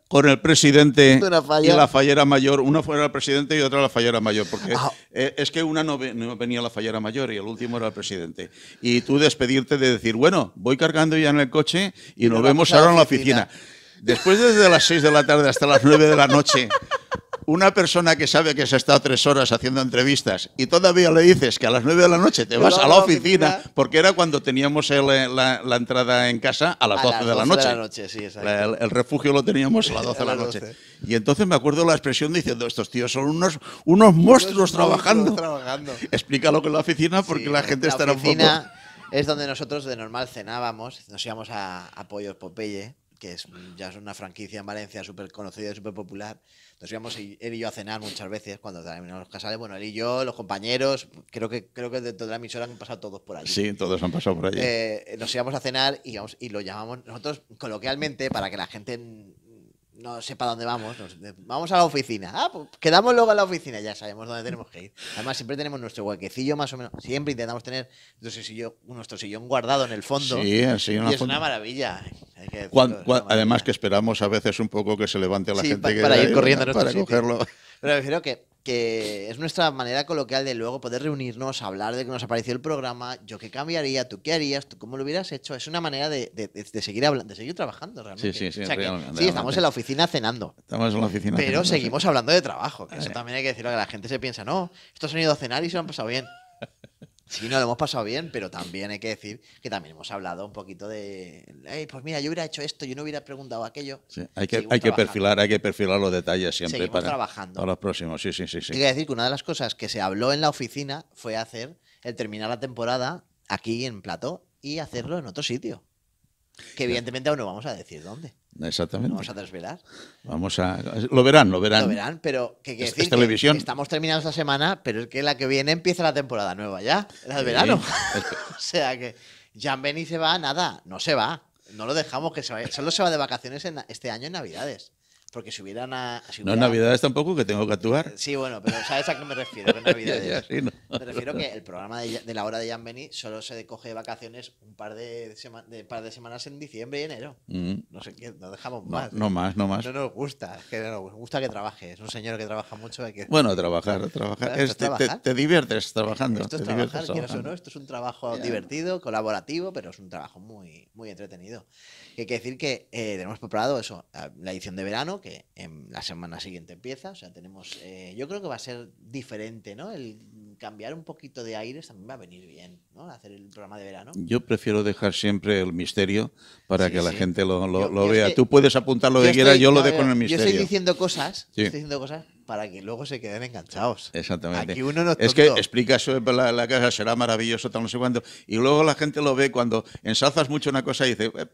con el presidente y la fallera mayor. Una fuera el presidente y otra la fallera mayor, porque ah. eh, es que una no, venía la fallera mayor y el último era el presidente. Y tú despedirte de decir, bueno, voy cargando ya en el coche y nos, vemos ahora en la oficina. oficina. Después desde las 6 de la tarde hasta las 9 de la noche una persona que sabe que se ha estado tres horas haciendo entrevistas y todavía le dices que a las nueve de la noche te vas a la oficina, porque era cuando teníamos eh, la, entrada en casa a las doce de la noche. De la el, refugio lo teníamos a las doce de la noche. Y entonces me acuerdo la expresión diciendo, estos tíos son unos, unos monstruos trabajando. Explícalo que la oficina porque la gente estará La oficina Es donde nosotros de normal cenábamos, nos íbamos a, apoyo Popeye, que es, ya es una franquicia en Valencia súper conocida y súper popular. Nos íbamos él y yo a cenar muchas veces cuando terminamos los casales. Bueno, él y yo, los compañeros, creo que creo que dentro de la emisora han pasado todos por allí. Sí, todos han pasado por allí. Eh, nos íbamos a cenar y, y lo llamamos nosotros coloquialmente para que la gente no sé para dónde vamos, vamos a la oficina. Ah, pues quedamos luego en la oficina, ya sabemos dónde tenemos que ir. Además, siempre tenemos nuestro huequecillo más o menos, siempre intentamos tener nuestro sillón, guardado en el fondo. Sí, el sillón y es una maravilla. Además que esperamos a veces un poco que se levante la gente. para, que ir corriendo a para cogerlo. Pero que que es nuestra manera coloquial de luego poder reunirnos, hablar de que nos apareció el programa, yo qué cambiaría, tú qué harías, tú cómo lo hubieras hecho. Es una manera de, seguir hablando, de seguir trabajando realmente. Sí, sí, sí. estamos en la oficina cenando. Estamos en la oficina. Pero seguimos hablando de trabajo. eso eh. también hay que decirlo que la gente se piensa, no, estos han ido a cenar y se lo han pasado bien. Sí, no, lo hemos pasado bien, pero también hay que decir que también hemos hablado un poquito de, pues mira, yo hubiera hecho esto, yo no hubiera preguntado aquello. hay que, hay que perfilar, hay que perfilar los detalles siempre para, trabajando. para los próximos. Sí, sí, sí, sí. que decir que una de las cosas que se habló en la oficina fue hacer el terminar la temporada aquí en Plató y hacerlo en otro sitio. Que evidentemente aún no vamos a decir dónde. Exactamente. Vamos a desvelar. Vamos a. Lo verán, lo verán. Lo verán, pero que, estamos terminando esta semana, pero es que la que viene empieza la temporada nueva ya, la de verano. o sea que Jan y se va, nada, no se va. No lo dejamos que se vaya. Solo se va de vacaciones este año en Navidades. Porque si hubiera una. Si No en Navidades tampoco, que tengo que actuar. Sí, bueno, pero ¿sabes a qué me refiero? Que Me refiero que el programa de, la hora de Jan Beni solo se coge de vacaciones un par de, par de semanas en diciembre y enero. Mm. No sé qué, no dejamos más. No, más, no más. No nos gusta, que nos gusta que trabaje. Es un señor que trabaja mucho. Bueno, trabajar, trabajar. te, diviertes trabajando. Esto es trabajar, o no, esto es un trabajo divertido, colaborativo, pero es un trabajo muy, muy entretenido. hay que decir que eh, tenemos preparado eso, eh, la edición de verano, que en la semana siguiente empieza. O sea, tenemos. Eh, yo creo que va a ser diferente, ¿no? El cambiar un poquito de aires también va a venir bien, ¿no? Hacer el programa de verano. Yo prefiero dejar siempre el misterio para que la gente lo, vea. Tú puedes apuntar lo que quieras, yo lo dejo en el misterio. Yo estoy diciendo cosas. Estoy diciendo cosas para que luego se queden enganchados. Exactamente. es que explica la, la casa, será maravilloso, tal, no sé cuándo. Y luego la gente lo ve cuando ensalzas mucho una cosa y dice, eh,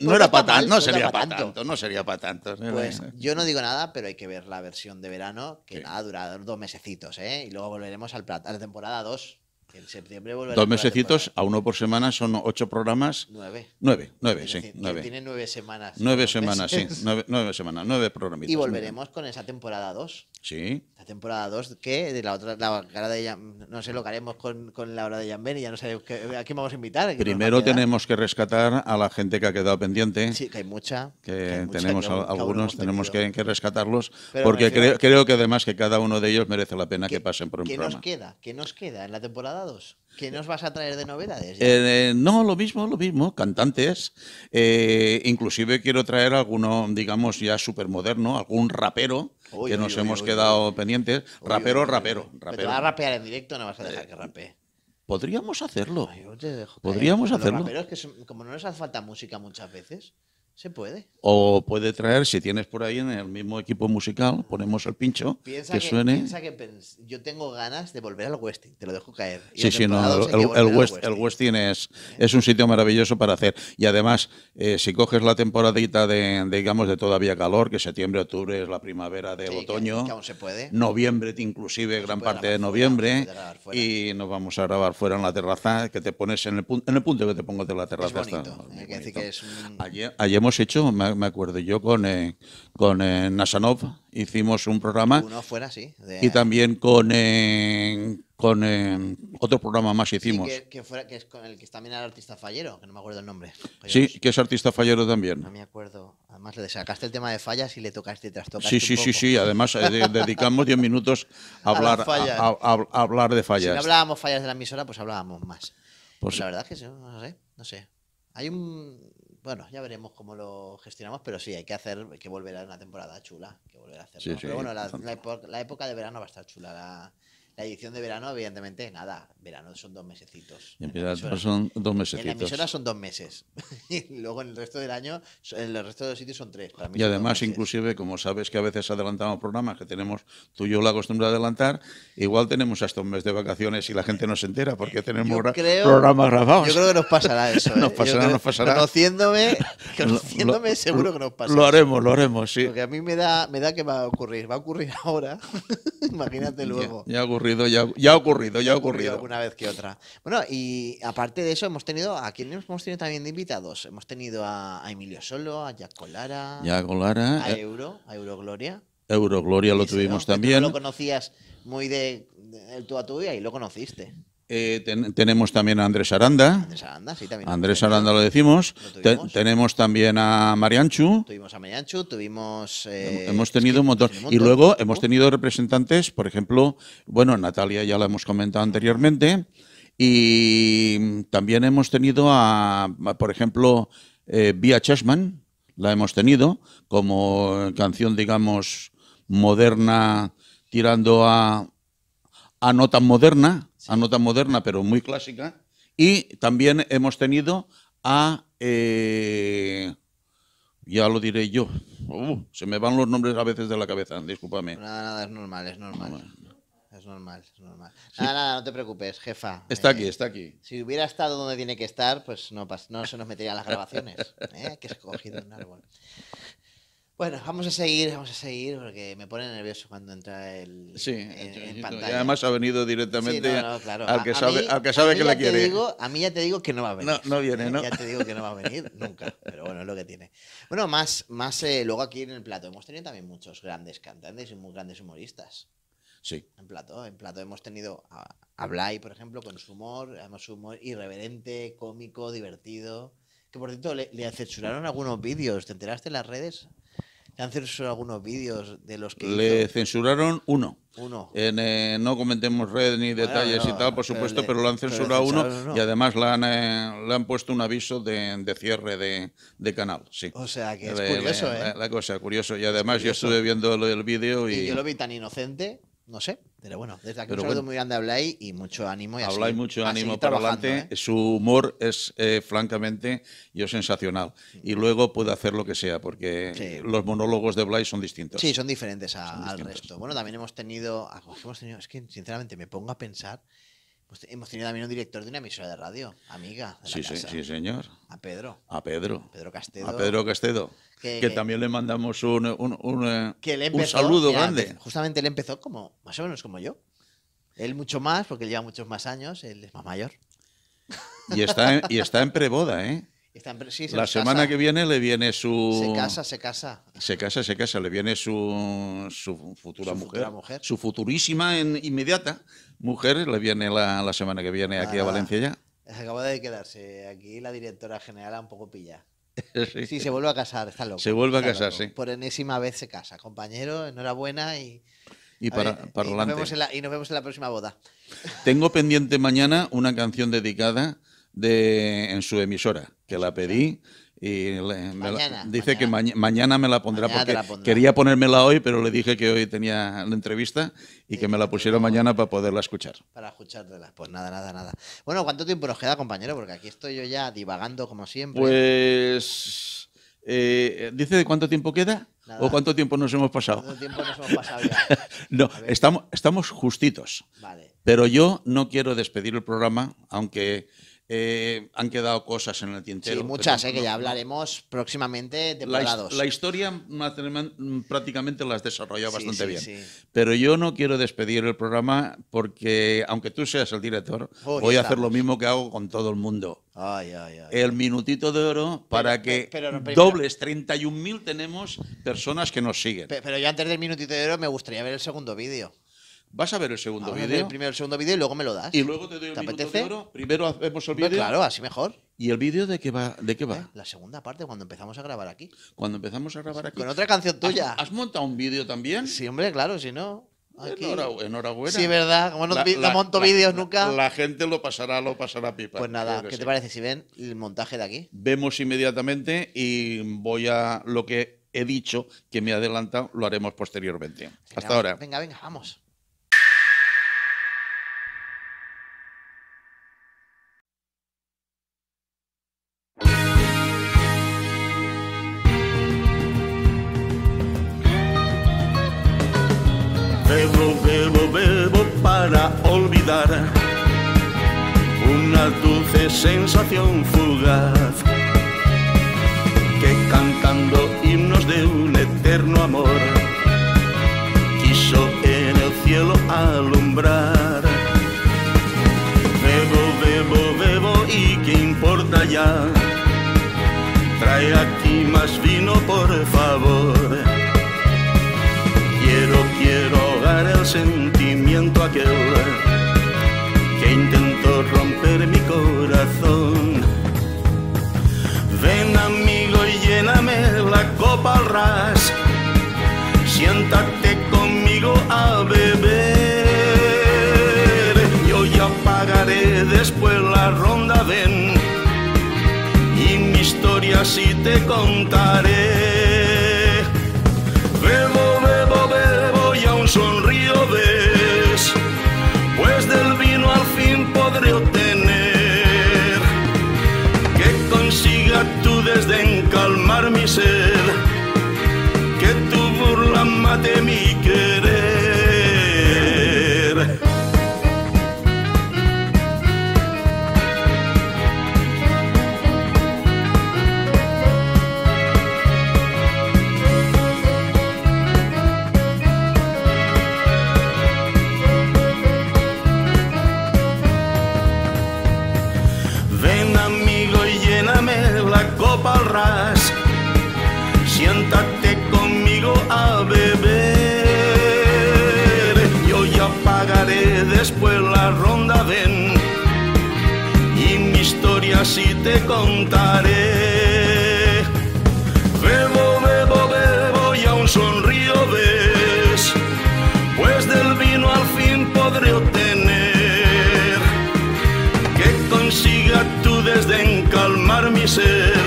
no era para tanto, no, sería para tanto. no sería para tanto. Pues yo no digo nada, pero hay que ver la versión de verano, que ha nada, durado dos mesecitos, ¿eh? Y luego volveremos al, a la temporada 2. En septiembre volveremos. Dos mesecitos a uno por semana son ocho programas. Nueve. Nueve, nueve, sí. Tiene nueve semanas. Nueve semanas, sí. Nueve, semanas, nueve programitas. Y volveremos con esa temporada dos Sí. La temporada dos que de la otra, la de no sé, lo que haremos con, la hora de Jan y ya no sé a quién vamos a invitar. Primero tenemos que rescatar a la gente que ha quedado pendiente. Sí, que hay mucha. Que, tenemos que algunos, que tenemos que, rescatarlos, porque creo, que además que cada uno de ellos merece la pena que pasen por un programa. ¿Qué nos queda? ¿Qué nos queda en la temporada ¿Qué nos vas a traer de novedades? Eh, eh, no, lo mismo, lo mismo, cantantes. Eh, inclusive quiero traer alguno, digamos, ya súper moderno, algún rapero. que nos hemos quedado pendientes. rapero, rapero, rapero. va a rapear en directo, no vas a dejar que rapee. Podríamos hacerlo. Podríamos hacerlo. Pero es que como no nos hace falta música muchas veces. Se puede. O puede traer, si tienes por ahí en el mismo equipo musical, ponemos el pincho, que, suene. yo tengo ganas de volver al Westin te lo dejo caer. sí, sí, no, el, West, el, Westing es, un sitio maravilloso para hacer. Y además, eh, si coges la temporadita de, digamos, de todavía calor, que septiembre, octubre es la primavera del otoño. se puede. Noviembre, inclusive, gran parte de noviembre. y nos vamos a grabar fuera en la terraza, que te pones en el, punto, en el punto que te pongo de la terraza hecho, me, acuerdo yo, con, eh, con eh, Nasanov, hicimos un programa. Uno fuera, sí. Y también con, eh, con otro programa más hicimos. Sí, que, fuera, que es con el que también era el artista fallero, que no me acuerdo el nombre. Sí, que es artista fallero también. No me acuerdo. Además, le sacaste el tema de fallas y le tocaste y trastocaste. Sí, sí, sí, sí. Además, dedicamos 10 minutos a hablar, a, hablar de fallas. Si hablábamos fallas de la emisora, pues hablábamos más. Pues la verdad es que no sé, no sé. Hay un bueno, ya veremos cómo lo gestionamos, pero sí, hay que hacer, que volver a una temporada chula, que volver a pero bueno, la, época, la, época, de verano va a estar chula. La, la edición de verano, evidentemente, nada. Verano son dos mesecitos. en son dos mesecitos. la emisora son dos meses. y luego en el resto del año, en el resto de los sitios son tres. y además, inclusive, como sabes que a veces adelantamos programas que tenemos tú y yo la costumbre de adelantar, igual tenemos hasta un mes de vacaciones y la gente no se entera porque tenemos programas grabados. Yo creo que nos pasará eso. nos ¿eh? pasará, nos pasará. Conociéndome, conociéndome seguro que nos pasará. Lo haremos, lo haremos, sí. Porque a mí me da, me da que va a ocurrir. Va a ocurrir ahora. Imagínate luego. Ya, ha ocurrido ya, ha ocurrido, ya ha ocurrido. Una vez que otra. Bueno, y aparte de eso, hemos tenido a quién hemos tenido también de invitados. Hemos tenido a, Emilio Solo, a Jack Colara, Colara a eh. Euro, a Eurogloria. Eurogloria lo tuvimos también. Tú lo conocías muy de, de, de tú a tú y ahí lo conociste. Eh, tenemos también a Andrés Aranda. Andrés Aranda, sí, también. Andrés Aranda lo decimos. tenemos también a Marianchu. Tuvimos a Marianchu, tuvimos... Eh, hemos tenido un montón. Y luego hemos tenido representantes, por ejemplo, bueno, Natalia ya la hemos comentado anteriormente, y también hemos tenido a, por ejemplo, eh, Bia la hemos tenido como canción, digamos, moderna, tirando a, a no moderna a nota moderna pero muy clásica, y también hemos tenido a, eh, ya lo diré yo, uh, se me van los nombres a veces de la cabeza, discúlpame. Nada, nada, es normal, es normal. Es normal, es normal. Nada, nada, no te preocupes, jefa. Está eh, aquí, está aquí. Si hubiera estado donde tiene que estar, pues no, no se nos meterían las grabaciones. ¿eh? Que cogido un árbol. Bueno, vamos a seguir, vamos a seguir, porque me pone nervioso cuando entra el. Sí, además ha venido directamente al, que sabe, al que sabe que la quiere. a mí ya te digo que no va a venir. No, no viene, ¿no? Ya te digo que no va a venir nunca, pero bueno, es lo que tiene. Bueno, más, más eh, luego aquí en el plato. Hemos tenido también muchos grandes cantantes y muy grandes humoristas. Sí. En plato, en plato hemos tenido a, Blay, por ejemplo, con su humor, además su humor irreverente, cómico, divertido. Que por cierto, le, le censuraron algunos vídeos. ¿Te enteraste en las redes? han censurado algunos vídeos de los que. Le censuraron uno. Uno. Eh, no comentemos red ni detalles y tal, por supuesto, pero, le, lo han censurado uno y además le han, eh, le han puesto un aviso de, cierre de, canal. Sí. O sea que es eh, curioso, ¿eh? La, cosa, curioso. Y además yo estuve viendo el, el vídeo y... y. Yo lo vi tan inocente, no sé. Pero bueno, desde aquí un saludo muy grande a Blay y mucho ánimo. Y mucho ánimo para adelante. ¿eh? Su humor es, eh, francamente, yo sensacional. Y luego puede hacer lo que sea, porque los monólogos de Blay son distintos. Sí, son diferentes, al resto. Bueno, también hemos tenido, ah, hemos tenido. Es que, sinceramente, me pongo a pensar pues hemos tenido también un director de una emisora de radio, amiga. De sí, sí, señor. A Pedro. A Pedro. Pedro Castedo. A Pedro Castedo. Que, también le mandamos un, un, eh, saludo grande. Justamente él empezó como, más o menos como yo. Él mucho más, porque él lleva muchos más años, él es más mayor. Y está y está en preboda, ¿eh? la semana que viene le viene su... Se casa, se casa. Se casa, se casa. Le viene su, su futura, mujer, Su futurísima inmediata mujer le viene la, semana que viene aquí a ah, Valencia ya. Acaba de quedarse aquí la directora general un poco pilla. sí. se vuelve a casar, está loco. Se vuelve a casar, sí. Por enésima vez se casa. Compañero, enhorabuena y... para, y, nos vemos en la, y nos vemos en la próxima boda. Tengo pendiente mañana una canción dedicada en su emisora, que la pedí. Y me dice que mañana me la pondrá porque quería ponérmela hoy, pero le dije que hoy tenía la entrevista y que me la pusiera mañana para poderla escuchar. Para escuchártela, pues nada, nada, nada. Bueno, ¿cuánto tiempo nos queda, compañero? Porque aquí estoy yo ya divagando como siempre. Pues. Eh, ¿Dice de cuánto tiempo queda? ¿O cuánto tiempo nos hemos pasado? tiempo nos hemos pasado no, estamos, estamos justitos. Vale. Pero yo no quiero despedir el programa, aunque. Eh, han quedado cosas en el tintero. Sí, muchas, eh, que ya hablaremos próximamente de la, la historia mm, prácticamente las has desarrollado bastante bien. Pero yo no quiero despedir el programa porque, aunque tú seas el director, voy a hacer lo mismo que hago con todo el mundo. el minutito de oro para que dobles 31.000 tenemos personas que nos siguen. Pero, ya antes del minutito de oro me gustaría ver el segundo vídeo. Vas a ver el segundo vídeo. primero el segundo vídeo y luego me lo das. Y luego te doy el ¿Te Primero hacemos el pues vídeo. claro, así mejor. ¿Y el vídeo de qué va? De qué va? Eh, la segunda parte, cuando empezamos a grabar aquí. Cuando empezamos a grabar aquí. Con otra canción tuya. ¿Has, montado un vídeo también? Sí, hombre, claro, si no. Enhorabuena. Sí, verdad. Como no, monto vídeos nunca. La, gente lo pasará, lo pasará pipa. Pues nada, ¿qué te parece si ven el montaje de aquí? Vemos inmediatamente y voy a lo que he dicho, que me ha adelantado, lo haremos posteriormente. Hasta ahora. Venga, venga, vamos. Bebo, bebo, bebo para olvidar una dulce sensación fugaz que cantando himnos de un eterno amor quiso en el cielo alumbrar. Bebo, bebo, bebo y qué importa ya, trae aquí más vino por favor. sentimiento aquel que intentó romper mi corazón. Ven amigo y lléname la copa al ras, siéntate conmigo a beber. Yo ya pagaré después la ronda, ven, y mi historia sí te contaré. Bebo, bebo, bebo y un sonrío. trates d'encalmar mi sed, que tu burla mate mi que si te contaré. Bebo, bebo, bebo y un sonrío ves, pues del vino al fin podré obtener que consiga tu desde calmar mi sed,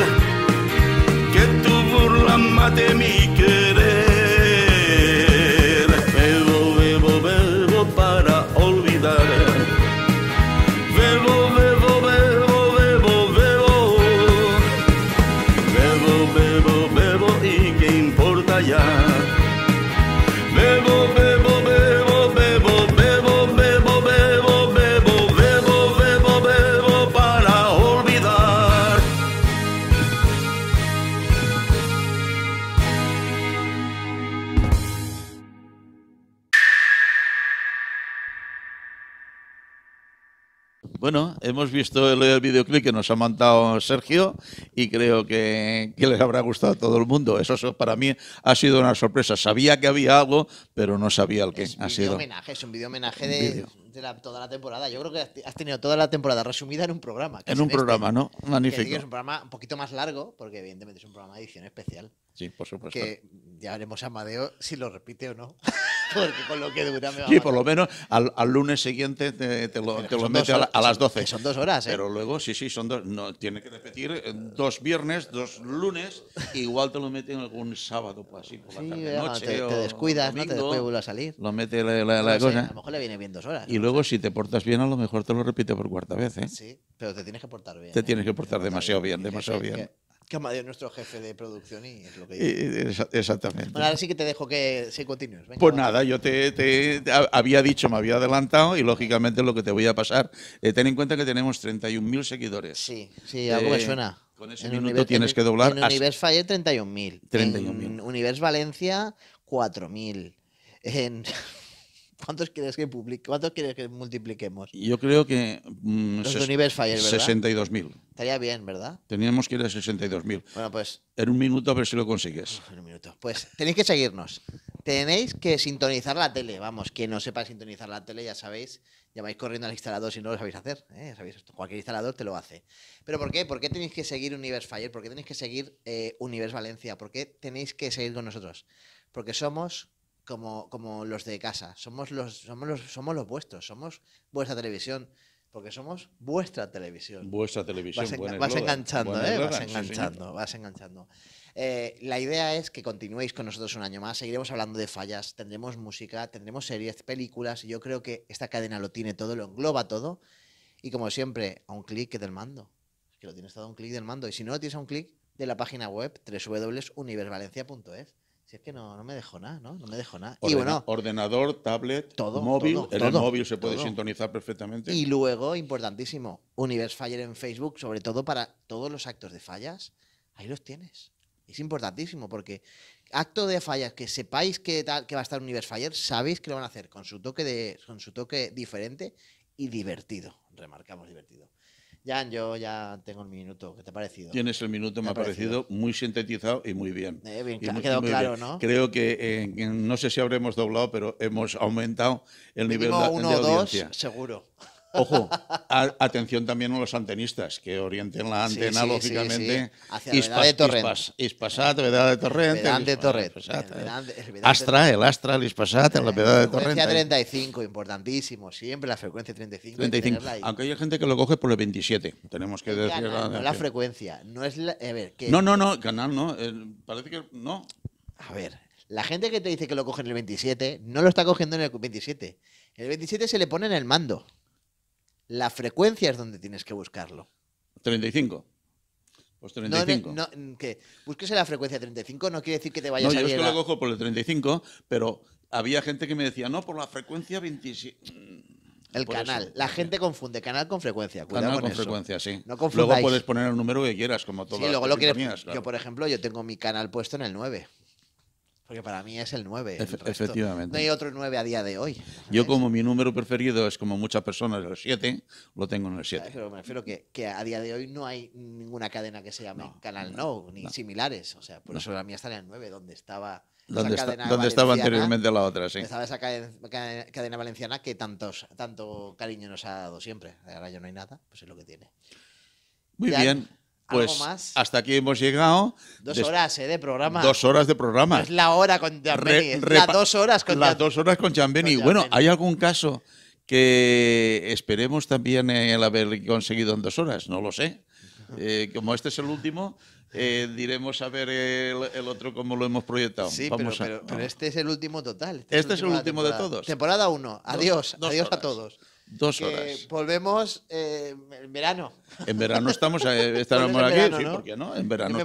que tu burla mate mi que visto el, videoclip que nos ha mandado Sergio y creo que, les habrá gustado a todo el mundo. Eso, para mí ha sido una sorpresa. Sabía que había algo, pero no sabía el que Es ha sido. Homenaje, es un video homenaje de, toda la temporada. Yo creo que has tenido toda la temporada resumida en un programa. en un este. programa, ¿no? Magnífico. es un programa un poquito más largo, porque evidentemente es un programa de edición especial. Sí, por supuesto ya veremos a Madeo si lo repite o no. Porque con lo que dura me va Sí, por lo menos al, lunes siguiente te, lo, mete a, las 12. Son dos horas, ¿eh? Pero luego, sí, sí, son dos. tiene que repetir eh, dos viernes, dos lunes, igual te lo meten algún sábado pues, así, por la tarde, noche. Te, descuidas, no te después a salir. Lo mete la, la, cosa. a lo mejor le viene bien dos horas. Y luego, si te portas bien, a lo mejor te lo repite por cuarta vez, ¿eh? Sí, pero te tienes que portar bien. Te ¿eh? tienes que portar demasiado bien, demasiado bien que nuestro jefe de producción y es lo que... Yo... Eh, eh, exactamente. ahora sí que te dejo que se continúes. pues nada, yo te, había dicho, me había adelantado y lógicamente lo que te voy a pasar, eh, ten en cuenta que tenemos 31.000 seguidores. Sí, sí, algo que suena. Con ese minuto tienes que doblar. En Univers Falle 31.000. 31.000. En Univers Valencia 4.000. En... ¿Cuántos quieres que publique? ¿Cuántos quieres que multipliquemos? Yo creo que mm, Los Fire, ¿verdad? 62.000. Estaría bien, ¿verdad? Teníamos que ir a 62.000. Bueno, pues en un minuto a ver si lo consigues. En un minuto. Pues tenéis que seguirnos. Tenéis que sintonizar la tele. Vamos, quien no sepa sintonizar la tele, ya sabéis, llamáis corriendo al instalador si no lo sabéis hacer. ¿eh? ¿Sabéis Cualquier instalador te lo hace. ¿Pero por qué? ¿Por qué tenéis que seguir Universe Fire? ¿Por qué tenéis que seguir eh, Universe Valencia? ¿Por qué tenéis que seguir con nosotros? Porque somos como, los de casa. Somos los, somos los, somos los vuestros, somos vuestra televisión. Porque somos vuestra televisión. Vuestra televisión. Vas, enganchando, ¿eh? Vas enganchando, vas enganchando. la idea es que continuéis con nosotros un año más. Seguiremos hablando de fallas, tendremos música, tendremos series, películas. yo creo que esta cadena lo tiene todo, lo engloba todo. Y como siempre, a un clic del mando. que lo tienes todo a un clic del mando. Y si no lo tienes a un clic, de la página web www.universvalencia.es es que no, me dejo nada, ¿no? No me dejo nada. y bueno, ordenador, tablet, todo, móvil. en el móvil se puede sintonizar perfectamente. Y luego, importantísimo, Universe Fire en Facebook, sobre todo para todos los actos de fallas, ahí los tienes. Es importantísimo porque acto de fallas que sepáis que, va a estar Universe Fire, sabéis que lo van a hacer con su toque de, con su toque diferente y divertido. Remarcamos divertido. Jan, yo ya tengo el minuto. ¿Qué te ha parecido? Tienes el minuto, me ha parecido? muy sintetizado y muy bien. Eh, ha quedado claro, ¿no? Creo eh, que, no sé si habremos doblado, pero hemos aumentado el nivel de, uno audiencia. seguro. Ojo, atención también a los antenistas, que orienten la antena, lógicamente. Hacia la la de Torrent. ispasat, de Torrent. ispasat, de Astra, el Astra, el Ispasat, la eh, de Torrent. La frecuencia 35, importantísimo, siempre la frecuencia 35. 35. Aunque hay gente que lo coge por el 27, tenemos que decir. No, no la frecuencia, no es la, No, no, no, canal no, eh, parece que no. A ver, la gente que te dice que lo coge en el 27, no lo está cogiendo en el 27. El 27 se le pone en el mando la frecuencia es donde tienes que buscarlo. 35. Pues 35. No, no, la frecuencia 35 no quiere decir que te vayas no, a No, yo es que lo cojo por el 35, pero había gente que me decía, no, por la frecuencia 27. Mm, el canal. La gente confunde canal con frecuencia. canal con, frecuencia, sí. No luego puedes poner el número que quieras, como todo luego lo Yo, por ejemplo, yo tengo mi canal puesto en el 9. Porque para mí es el 9. efectivamente. No hay otro 9 a día de hoy. Yo como mi número preferido es como muchas personas el 7, lo tengo en el 7. Pero me refiero que, a día de hoy no hay ninguna cadena que se llame Canal No, ni similares. O sea, por eso la mía está en el 9, donde estaba... estaba anteriormente la otra? Estaba esa cadena, valenciana que tantos, tanto cariño nos ha dado siempre. Ahora ya no hay nada, pues es lo que tiene. Muy bien pues hasta aquí hemos llegado. Dos horas eh, de programa. Dos horas de programa. es la hora con Chambeni. Las dos horas con Las dos horas con Bueno, ¿hay algún caso que esperemos también eh, el haber conseguido en dos horas? No lo sé. Eh, como este es el último, diremos a ver el, otro cómo lo hemos proyectado. Sí, pero, este es el último total. Este, es este el último, de todos. Temporada 1. Adiós. adiós a todos. Dos horas. Volvemos eh, en verano. En verano estamos, eh, aquí, sí, ¿por qué no? En verano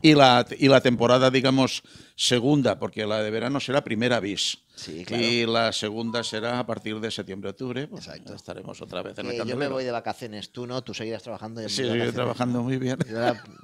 Y la, y la temporada, digamos, segunda, porque la de verano será primera bis. Y la segunda será a partir de septiembre-octubre. Pues, Exacto. Estaremos otra vez en Yo me voy de vacaciones, tú no, tú seguirás trabajando. sí, seguiré trabajando muy bien.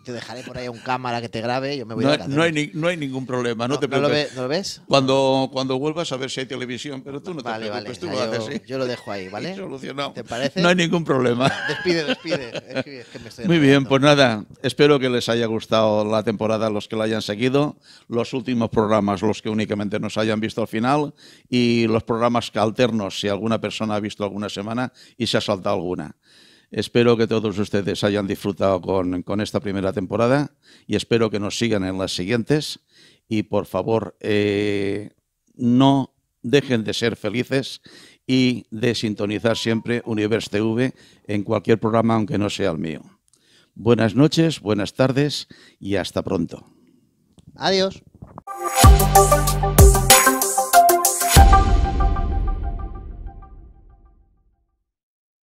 te dejaré por ahí un cámara que te grabe, yo me voy no, vacaciones. No hay, ningún problema, no, te preocupes. Lo lo, ves? Cuando, cuando vuelvas a ver si hay televisión, pero tú no te preocupes, vale. tú lo ¿eh? yo, lo dejo ahí, ¿vale? No hay ningún problema. Despide, despide. me estoy muy bien, pues nada, espero que les haya gustado la temporada, los que la hayan seguido, los últimos programas, los que únicamente nos hayan visto al final y los programas alternos, si alguna persona ha visto alguna semana y se ha saltado alguna. Espero que todos ustedes hayan disfrutado con, esta primera temporada y espero que nos sigan en las siguientes. Y por favor, eh, no dejen de ser felices y de sintonizar siempre Universe TV en cualquier programa, aunque no sea el mío. Buenas noches, buenas tardes y hasta pronto. Adiós.